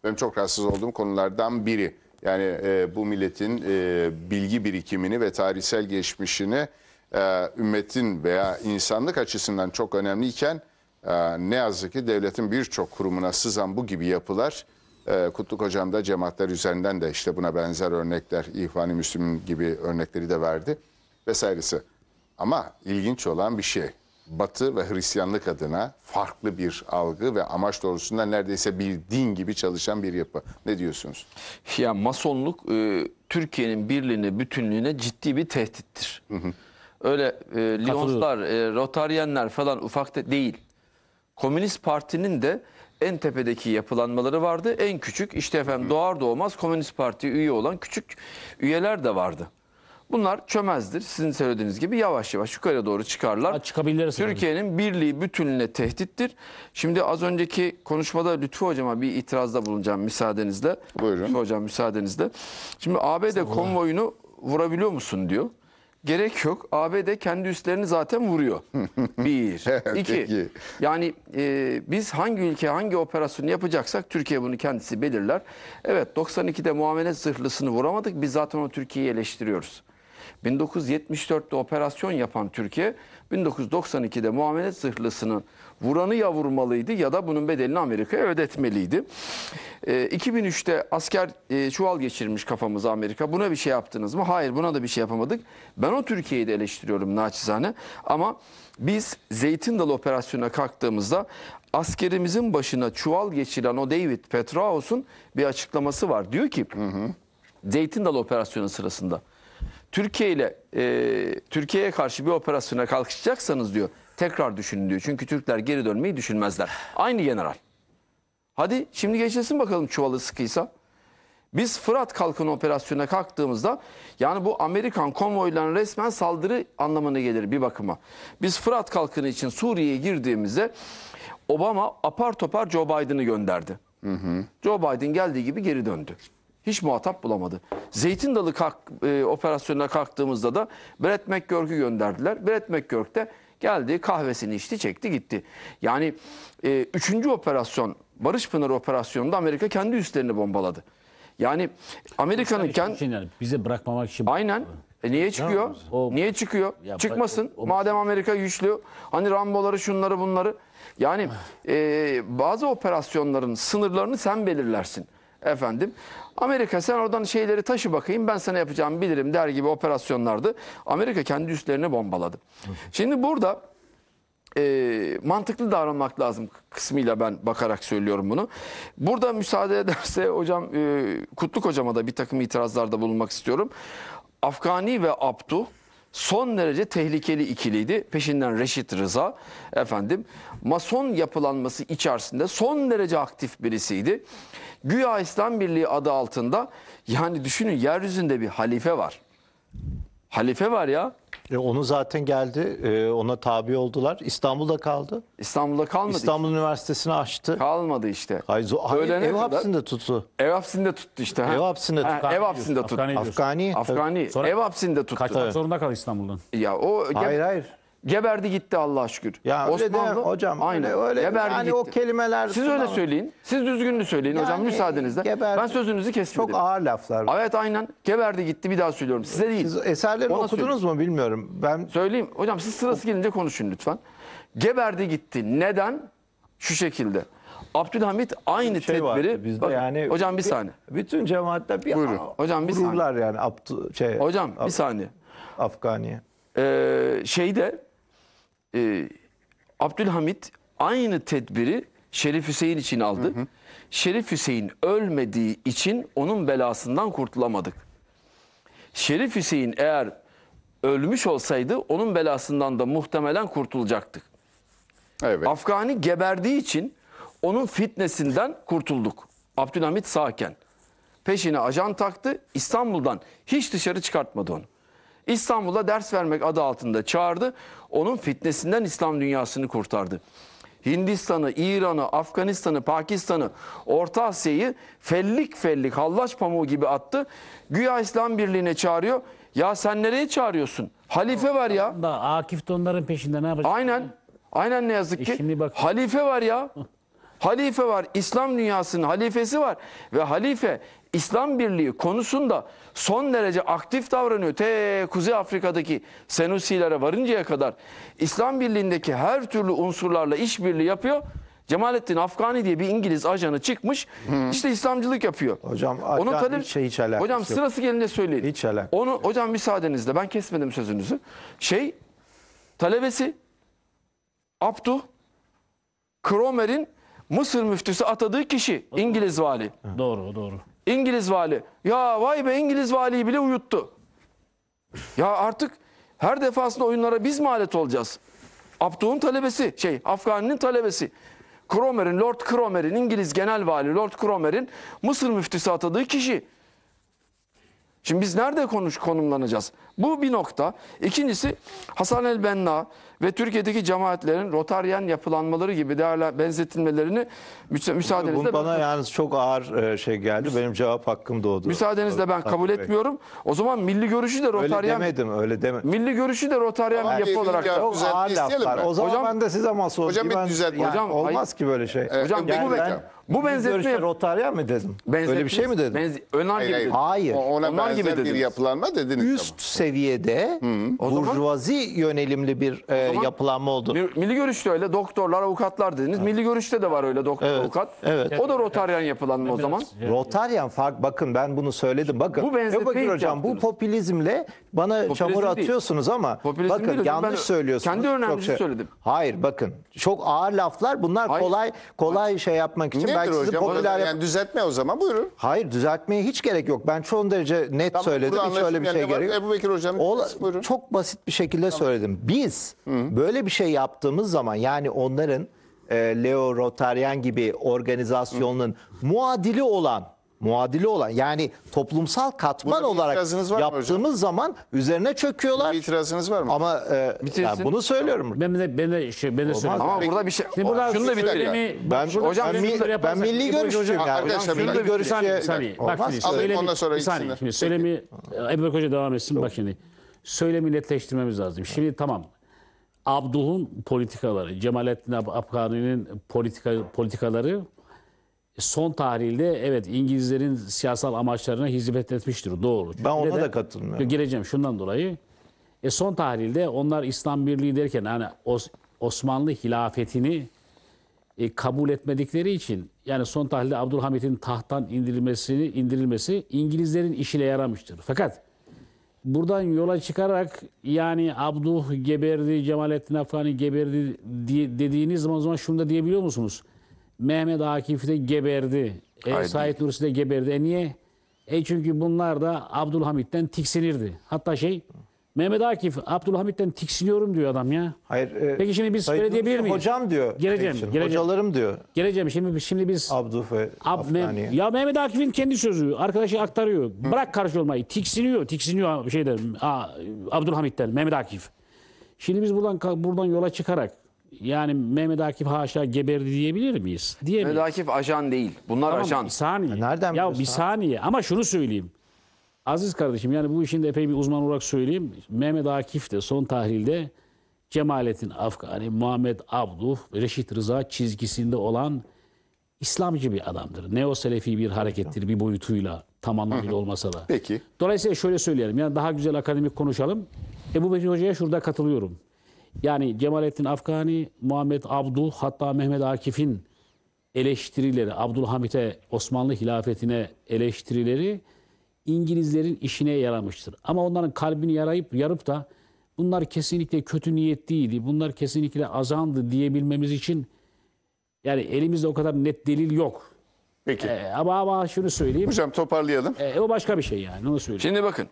benim çok rahatsız olduğum konulardan biri. Yani e, bu milletin e, bilgi birikimini ve tarihsel geçmişini e, ümmetin veya insanlık açısından çok önemliyken e, ne yazık ki devletin birçok kurumuna sızan bu gibi yapılar ee, Kutluk Hocam da cemaatler üzerinden de işte buna benzer örnekler, İhvan-ı Müslüm gibi örnekleri de verdi vesairesi. Ama ilginç olan bir şey. Batı ve Hristiyanlık adına farklı bir algı ve amaç doğrusunda neredeyse bir din gibi çalışan bir yapı. Ne diyorsunuz? Ya
masonluk e, Türkiye'nin birliğine, bütünlüğüne ciddi bir tehdittir. Hı hı. Öyle e, Lyonslar, e, Rotaryenler falan ufak da değil. Komünist Parti'nin de en tepedeki yapılanmaları vardı. En küçük işte efendim doğar doğmaz Komünist Parti üye olan küçük üyeler de vardı. Bunlar çömezdir. Sizin söylediğiniz gibi yavaş yavaş yukarı doğru çıkarlar. Ha, Türkiye'nin birliği bütününe tehdittir. Şimdi az önceki konuşmada Lütfü Hocam'a bir itirazda bulunacağım müsaadenizle. Buyurun. Lütfü Hocam müsaadenizle. Şimdi ABD konvoyunu vurabiliyor musun diyor. Gerek yok. ABD kendi üstlerini zaten vuruyor. [laughs] Bir. iki. Peki. Yani e, biz hangi ülke hangi operasyonu yapacaksak Türkiye bunu kendisi belirler. Evet 92'de muamele zırhlısını vuramadık. Biz zaten o Türkiye'yi eleştiriyoruz. 1974'te operasyon yapan Türkiye 1992'de muamele zırhlısının vuranı ya vurmalıydı ya da bunun bedelini Amerika'ya ödetmeliydi. 2003'te ee, asker e, çuval geçirmiş kafamıza Amerika. Buna bir şey yaptınız mı? Hayır buna da bir şey yapamadık. Ben o Türkiye'yi de eleştiriyorum naçizane. Ama biz Zeytin Dalı operasyonuna kalktığımızda askerimizin başına çuval geçiren o David Petraeus'un bir açıklaması var. Diyor ki hı hı. Zeytin Dalı operasyonu sırasında Türkiye ile e, Türkiye'ye karşı bir operasyona kalkışacaksanız diyor tekrar düşünün diyor. Çünkü Türkler geri dönmeyi düşünmezler. Aynı general. Hadi şimdi geçesin bakalım çuvalı sıkıysa. Biz Fırat Kalkın operasyonuna kalktığımızda yani bu Amerikan konvoylarının resmen saldırı anlamına gelir bir bakıma. Biz Fırat Kalkını için Suriye'ye girdiğimizde Obama apar topar Joe Biden'ı gönderdi. Hı hı. Joe Biden geldiği gibi geri döndü. Hiç muhatap bulamadı. Zeytin Dalı kalk, e, operasyonuna kalktığımızda da Brett McGurk'ü gönderdiler. Brett McGurk de Geldi kahvesini içti çekti gitti. Yani e, üçüncü operasyon Barış Pınarı operasyonunda Amerika kendi üstlerini bombaladı. Yani Amerika'nın kendi... Şey yani bizi bırakmamak için... Aynen. E niye çıkıyor? O, niye çıkıyor? Ya, Çıkmasın. O, o, Madem Amerika güçlü. Hani Ramboları şunları bunları. Yani e, bazı operasyonların sınırlarını sen belirlersin. Efendim Amerika sen oradan şeyleri taşı bakayım ben sana yapacağımı bilirim der gibi operasyonlardı. Amerika kendi üstlerini bombaladı. Şimdi burada e, mantıklı davranmak lazım kısmıyla ben bakarak söylüyorum bunu. Burada müsaade [laughs] ederse hocam e, Kutluk hocama da bir takım itirazlarda bulunmak istiyorum. Afgani ve Abdu son derece tehlikeli ikiliydi. Peşinden Reşit Rıza efendim mason yapılanması içerisinde son derece aktif birisiydi. Güya İslam Birliği adı altında yani düşünün yeryüzünde bir halife var. Halife var ya. E onu zaten geldi, e, ona tabi oldular. İstanbul'da kaldı. İstanbul'da kalmadı. İstanbul işte. Üniversitesi'ni açtı. Kalmadı işte. Hayır, zo- hayır ev hapsinde tuttu. Ev hapsinde tuttu işte. Ha. Ev hapsinde tuttu. Ha, ev hapsinde tuttu. Afgani. Afgani. Afgani. Sonra- Ev hapsinde tuttu. Kaçmak zorunda
kaldı İstanbul'dan. Ya o Hayır
hayır. Geberdi gitti Allah şükür. Ya Osmanlı öyle de, hocam aynı. Öyle, öyle geberdi yani gitti. o kelimeler Siz öyle söyleyin. Siz düzgününü söyleyin yani, hocam müsaadenizle. Geberdi, ben sözünüzü kesmedim. Çok ağır laflar. Var. Evet aynen. Geberdi gitti bir daha söylüyorum. Size değil. Siz eserleri Ona okudunuz söyleyeyim. mu bilmiyorum. Ben söyleyeyim. Hocam siz sırası gelince konuşun lütfen. Geberdi gitti. Neden? Şu şekilde. Abdülhamit aynı şey tedbiri bizde bakın, yani hocam bir saniye. Bütün cemaatte bir Buyurun. hocam bir saniye. yani Abdü, şey. Hocam Ab bir saniye. Afganiye. Ee, şeyde e, Abdülhamit aynı tedbiri Şerif Hüseyin için aldı. Hı hı. Şerif Hüseyin ölmediği için onun belasından kurtulamadık. Şerif Hüseyin eğer ölmüş olsaydı onun belasından da muhtemelen kurtulacaktık. Evet. Afgani geberdiği için onun fitnesinden kurtulduk. Abdülhamit sağken. Peşine ajan taktı İstanbul'dan hiç dışarı çıkartmadı onu. İstanbul'a ders vermek adı altında çağırdı. Onun fitnesinden İslam dünyasını kurtardı. Hindistan'ı, İran'ı, Afganistan'ı, Pakistan'ı, Orta Asya'yı fellik fellik hallaç pamuğu gibi attı. Güya İslam Birliği'ne çağırıyor. Ya sen nereye çağırıyorsun? Halife var ya. Da Akif de onların peşinde ne yapacak? Aynen. Aynen ne yazık e ki. E şimdi bak. Halife var ya. [laughs] halife var. İslam dünyasının halifesi var. Ve halife İslam Birliği konusunda son derece aktif davranıyor. Te Kuzey Afrika'daki Senusilere varıncaya kadar İslam Birliği'ndeki her türlü unsurlarla işbirliği yapıyor. Cemalettin Afgani diye bir İngiliz ajanı çıkmış. Hmm. İşte İslamcılık yapıyor. Hocam Onun talep şey hiç alakası Hocam yok. sırası gelince söyleyin. Hiç alakası. Onu yok. hocam müsaadenizle ben kesmedim sözünüzü. Şey talebesi Abdu Kromer'in Mısır müftüsü atadığı kişi İngiliz vali. Doğru doğru. İngiliz vali. Ya vay be İngiliz valiyi bile uyuttu. Ya artık her defasında oyunlara biz mi alet olacağız? Abdu'nun talebesi, şey Afgani'nin talebesi. Cromer'in, Lord Cromer'in, İngiliz Genel Vali Lord Cromer'in Mısır müftüsü atadığı kişi. Şimdi biz nerede konuş konumlanacağız? Bu bir nokta. İkincisi Hasan el Benna ve Türkiye'deki cemaatlerin rotaryen yapılanmaları gibi değerler benzetilmelerini müsaadenizle... Bu bana ben...
yalnız çok ağır e, şey geldi. Benim cevap hakkım doğdu. Müsaadenizle ben kabul etmiyorum.
O zaman milli görüşü de rotaryen... Öyle demedim öyle demedim. Milli görüşü de rotaryen bir yapı olarak... çok ağır laflar. O zaman hocam, ben de size masum. Hocam bir düzeltme. Yani, olmaz
ki böyle şey. Evet, hocam yani ben, bu benzetme rotaryen mı dedim? Benzetme, öyle bir şey mi dedim? Benze, önar hayır, gibi hayır. Hayır. Ona, Ona benzer gibi bir yapılanma dediniz. Üst tamam seviyede o zaman-
yönelimli bir e, zaman- yapılanma oldu. Milli görüşte öyle doktorlar, avukatlar dediniz. Milli görüşte de var öyle doktor, Evet, avukat. evet. O da rotaryen yapılanma o zaman.
Rotaryan fark bakın ben bunu söyledim bakın. Bu benzetmeyi Bakın ilk hocam bu popülizmle bana çamur değil. atıyorsunuz ama Popülizm bakın değil yanlış ben söylüyorsunuz. kendi örneğimizi Çok şey- söyledim. Hayır bakın çok ağır laflar bunlar Hayır. kolay kolay şey yapmak için Nedir belki sizi hocam? popüler Yani düzeltme o zaman buyurun. Hayır düzeltmeye hiç gerek yok. Ben çok derece net Tamam, söyledim. Hiç öyle bir şey gerek yok. Ebu Bekir hocam. Ola, Buyurun. Çok basit bir şekilde tamam. söyledim. Biz Hı. böyle bir şey yaptığımız zaman yani onların e, Leo Rotaryan gibi organizasyonun Hı. muadili olan muadili olan yani toplumsal katman olarak itirazınız var yaptığımız hocam? zaman üzerine çöküyorlar. Bir itirazınız var mı? Ama e,
yani bunu söylüyorum. Ben de ben de şey ben de söylüyorum. Ama burada bir şey. Şimdi burada Şunu da bir dakika. Ben, hocam, ben, mi, ben milli görüşçüyüm Arkadaşlar, şunu görüş. bir saniye. Bak şimdi Alayım, söylemi, ondan sonra bir saniye. Şimdi söylemi, Ebu Hoca devam etsin. Bak şimdi. Söylemi netleştirmemiz lazım. Şimdi tamam. Abdul'un politikaları, Cemalettin Ab- Abkani'nin politika, politikaları e, son tarihinde evet İngilizlerin siyasal amaçlarına hizmet etmiştir. Doğru. Çünkü ben ona neden? da katılmıyorum. Gireceğim. şundan dolayı. E son tarihinde onlar İslam Birliği derken hani Osmanlı hilafetini e, kabul etmedikleri için yani son tahlilde Abdülhamit'in tahttan indirilmesini indirilmesi İngilizlerin işine yaramıştır. Fakat buradan yola çıkarak yani Abduh geberdi, Cemalettin Afgani geberdi diye, dediğiniz zaman, zaman şunu da diyebiliyor musunuz? Mehmet Akif de geberdi. E, Said Nursi de geberdi. E niye? E çünkü bunlar da Abdülhamit'ten tiksinirdi. Hatta şey Mehmet Akif Abdülhamit'ten tiksiniyorum diyor adam ya. Hayır. E, Peki şimdi biz Said öyle diyebilir miyiz? Hocam diyor. Geleceğim, şey için, geleceğim. Hocalarım diyor. Geleceğim şimdi şimdi biz Abdül ve Ab, Afgani. Ya Mehmet Akif'in kendi sözü. Arkadaşı aktarıyor. Hı. Bırak karşı olmayı. Tiksiniyor, tiksiniyor şeyden Abdülhamit'ten Mehmet Akif. Şimdi biz buradan buradan yola çıkarak yani Mehmet Akif haşa geberdi diyebilir miyiz? Diyemeyiz. Mehmet Akif ajan değil. Bunlar Tamam, ajan. Bir saniye. Ya nereden ya bir biliyorsun abi? saniye ama şunu söyleyeyim. Aziz kardeşim yani bu işin de epey bir uzman olarak söyleyeyim. Mehmet Akif de son tahlilde Cemalettin Afgani, Muhammed Abduh, Reşit Rıza çizgisinde olan İslamcı bir adamdır. Neo-Selefi bir harekettir bir boyutuyla tam anlamıyla olmasa da. Peki. Dolayısıyla şöyle söyleyelim yani daha güzel akademik konuşalım. Ebu Bekir Hoca'ya şurada katılıyorum. Yani Cemalettin Afgani, Muhammed Abdu, hatta Mehmet Akif'in eleştirileri, Abdülhamit'e, Osmanlı hilafetine eleştirileri İngilizlerin işine yaramıştır. Ama onların kalbini yarayıp yarıp da bunlar kesinlikle kötü niyetliydi, bunlar kesinlikle azandı diyebilmemiz için yani elimizde o kadar net delil yok. Peki. Ee, ama ama şunu söyleyeyim.
Hocam toparlayalım. Ee, o başka bir şey yani onu söyleyeyim. Şimdi bakın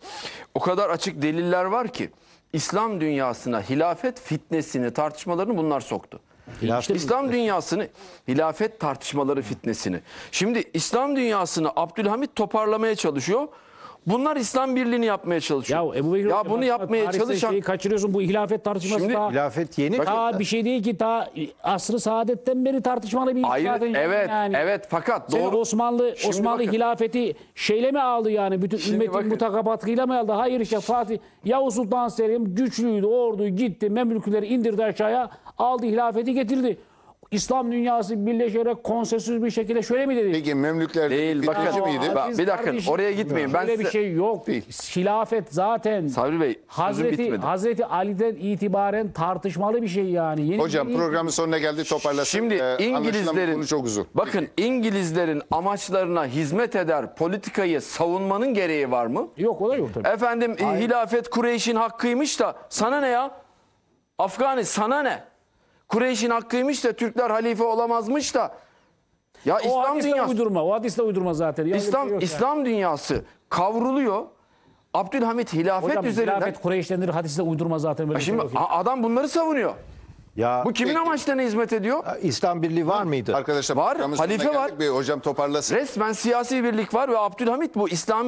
o kadar açık deliller var ki İslam dünyasına hilafet fitnesini, tartışmalarını bunlar soktu. Hilafet İslam mi? dünyasını, hilafet tartışmaları fitnesini. Şimdi İslam dünyasını Abdülhamit toparlamaya çalışıyor. Bunlar İslam birliğini yapmaya çalışıyor. Ya, Ebu Bekir ya bunu yapmaya çalışan... Şeyi
kaçırıyorsun bu hilafet tartışması Şimdi, daha... Hilafet yeni... Daha bakın, bir şey değil ki ta asrı saadetten beri tartışmalı bir Hayır, evet, yani. Evet fakat Sen doğru. Osmanlı, Şimdi Osmanlı bakın. hilafeti şeyle mi aldı yani? Bütün Şimdi ümmetin bakın. mutakabatlığıyla mı aldı? Hayır işte Fatih Yavuz Sultan Selim güçlüydü, ordu gitti, Memlükleri indirdi aşağıya, aldı hilafeti getirdi. İslam dünyası birleşerek konsensüs bir şekilde şöyle mi dedi? Peki Memlükler Değil bakın. miydi? Bak, bir dakika oraya gitmeyin. Ben size... bir şey yok. Değil. Hilafet zaten Sabri Bey Hazreti, bitmedi. Hazreti Ali'den itibaren tartışmalı bir şey yani. Yeni Hocam bir... programın
sonuna geldi toparlasın. Şimdi ee, İngilizlerin çok uzun. Bakın İngilizlerin amaçlarına hizmet eder politikayı savunmanın gereği var mı? Yok o da yok tabii. Efendim Hayır. hilafet Kureyş'in hakkıymış da sana ne ya? Afgani sana ne? Kureyş'in hakkıymış da Türkler halife olamazmış da. Ya o İslam dünyası.
uydurma. O hadis de uydurma zaten.
İslam şey İslam
yani. dünyası kavruluyor. Abdülhamit hilafet Hocam, üzerinden. Hilafet Kureyşlenir hadis de uydurma zaten. Böyle şimdi şey
adam bunları savunuyor. Ya, Bu kimin e, amaçlarına hizmet ediyor? İslam Birliği var mıydı? Arkadaşlar var. Halife var.
Bir hocam toparlasın. Resmen
siyasi birlik var ve Abdülhamit bu İslam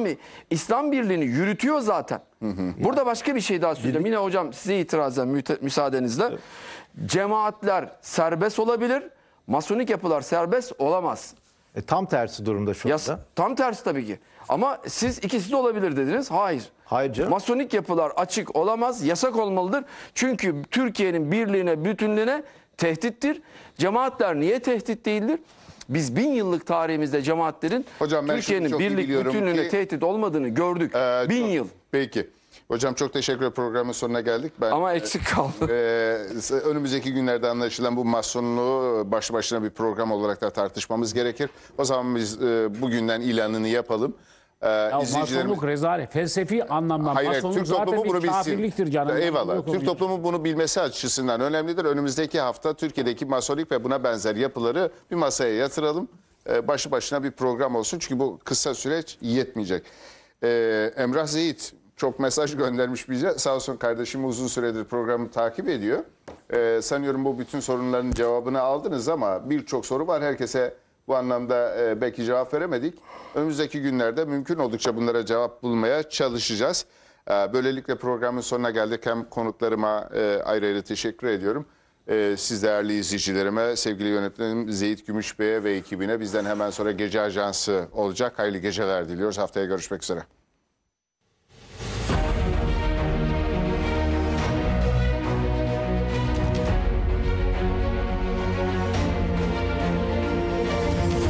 İslam Birliği'ni yürütüyor zaten. Hı hı. Burada ya. başka bir şey daha söyleyeyim. Birlik. Yine hocam size itirazen müsaadenizle. Evet. Cemaatler serbest olabilir, masonik yapılar serbest olamaz. E, tam tersi durumda şu anda. Ya, tam tersi tabii ki. Ama siz ikisi de olabilir dediniz. Hayır. Hayır canım. Masonik yapılar açık olamaz, yasak olmalıdır. Çünkü Türkiye'nin birliğine, bütünlüğüne tehdittir. Cemaatler niye tehdit değildir? Biz bin yıllık tarihimizde cemaatlerin Türkiye'nin birlik bütünlüğüne ki, tehdit olmadığını
gördük. E, bin çok, yıl. Peki. Hocam çok teşekkür ederim programın sonuna geldik. Ben, Ama eksik e, kaldı. [laughs] E, önümüzdeki günlerde anlaşılan bu masonluğu baş başına bir program olarak da tartışmamız gerekir. O zaman biz e, bugünden ilanını yapalım. Ee, ya masonluk
rezalet. Felsefi anlamda Hayır, masonluk Türk toplumu bunu bir kafirliktir canım. Eyvallah. Türk oluyor.
toplumu bunu bilmesi açısından önemlidir. Önümüzdeki hafta Türkiye'deki masonik ve buna benzer yapıları bir masaya yatıralım. Ee, başı başına bir program olsun. Çünkü bu kısa süreç yetmeyecek. Ee, Emrah Zeyit çok mesaj göndermiş bize. Sağ olsun kardeşim uzun süredir programı takip ediyor. Ee, sanıyorum bu bütün sorunların cevabını aldınız ama birçok soru var. Herkese bu anlamda e, belki cevap veremedik. Önümüzdeki günlerde mümkün oldukça bunlara cevap bulmaya çalışacağız. Ee, böylelikle programın sonuna geldik. Hem konuklarıma e, ayrı ayrı teşekkür ediyorum. E, siz değerli izleyicilerime, sevgili yönetmenim Zeyit Gümüşbey'e ve ekibine bizden hemen sonra Gece Ajansı olacak. Hayırlı geceler diliyoruz. Haftaya görüşmek üzere.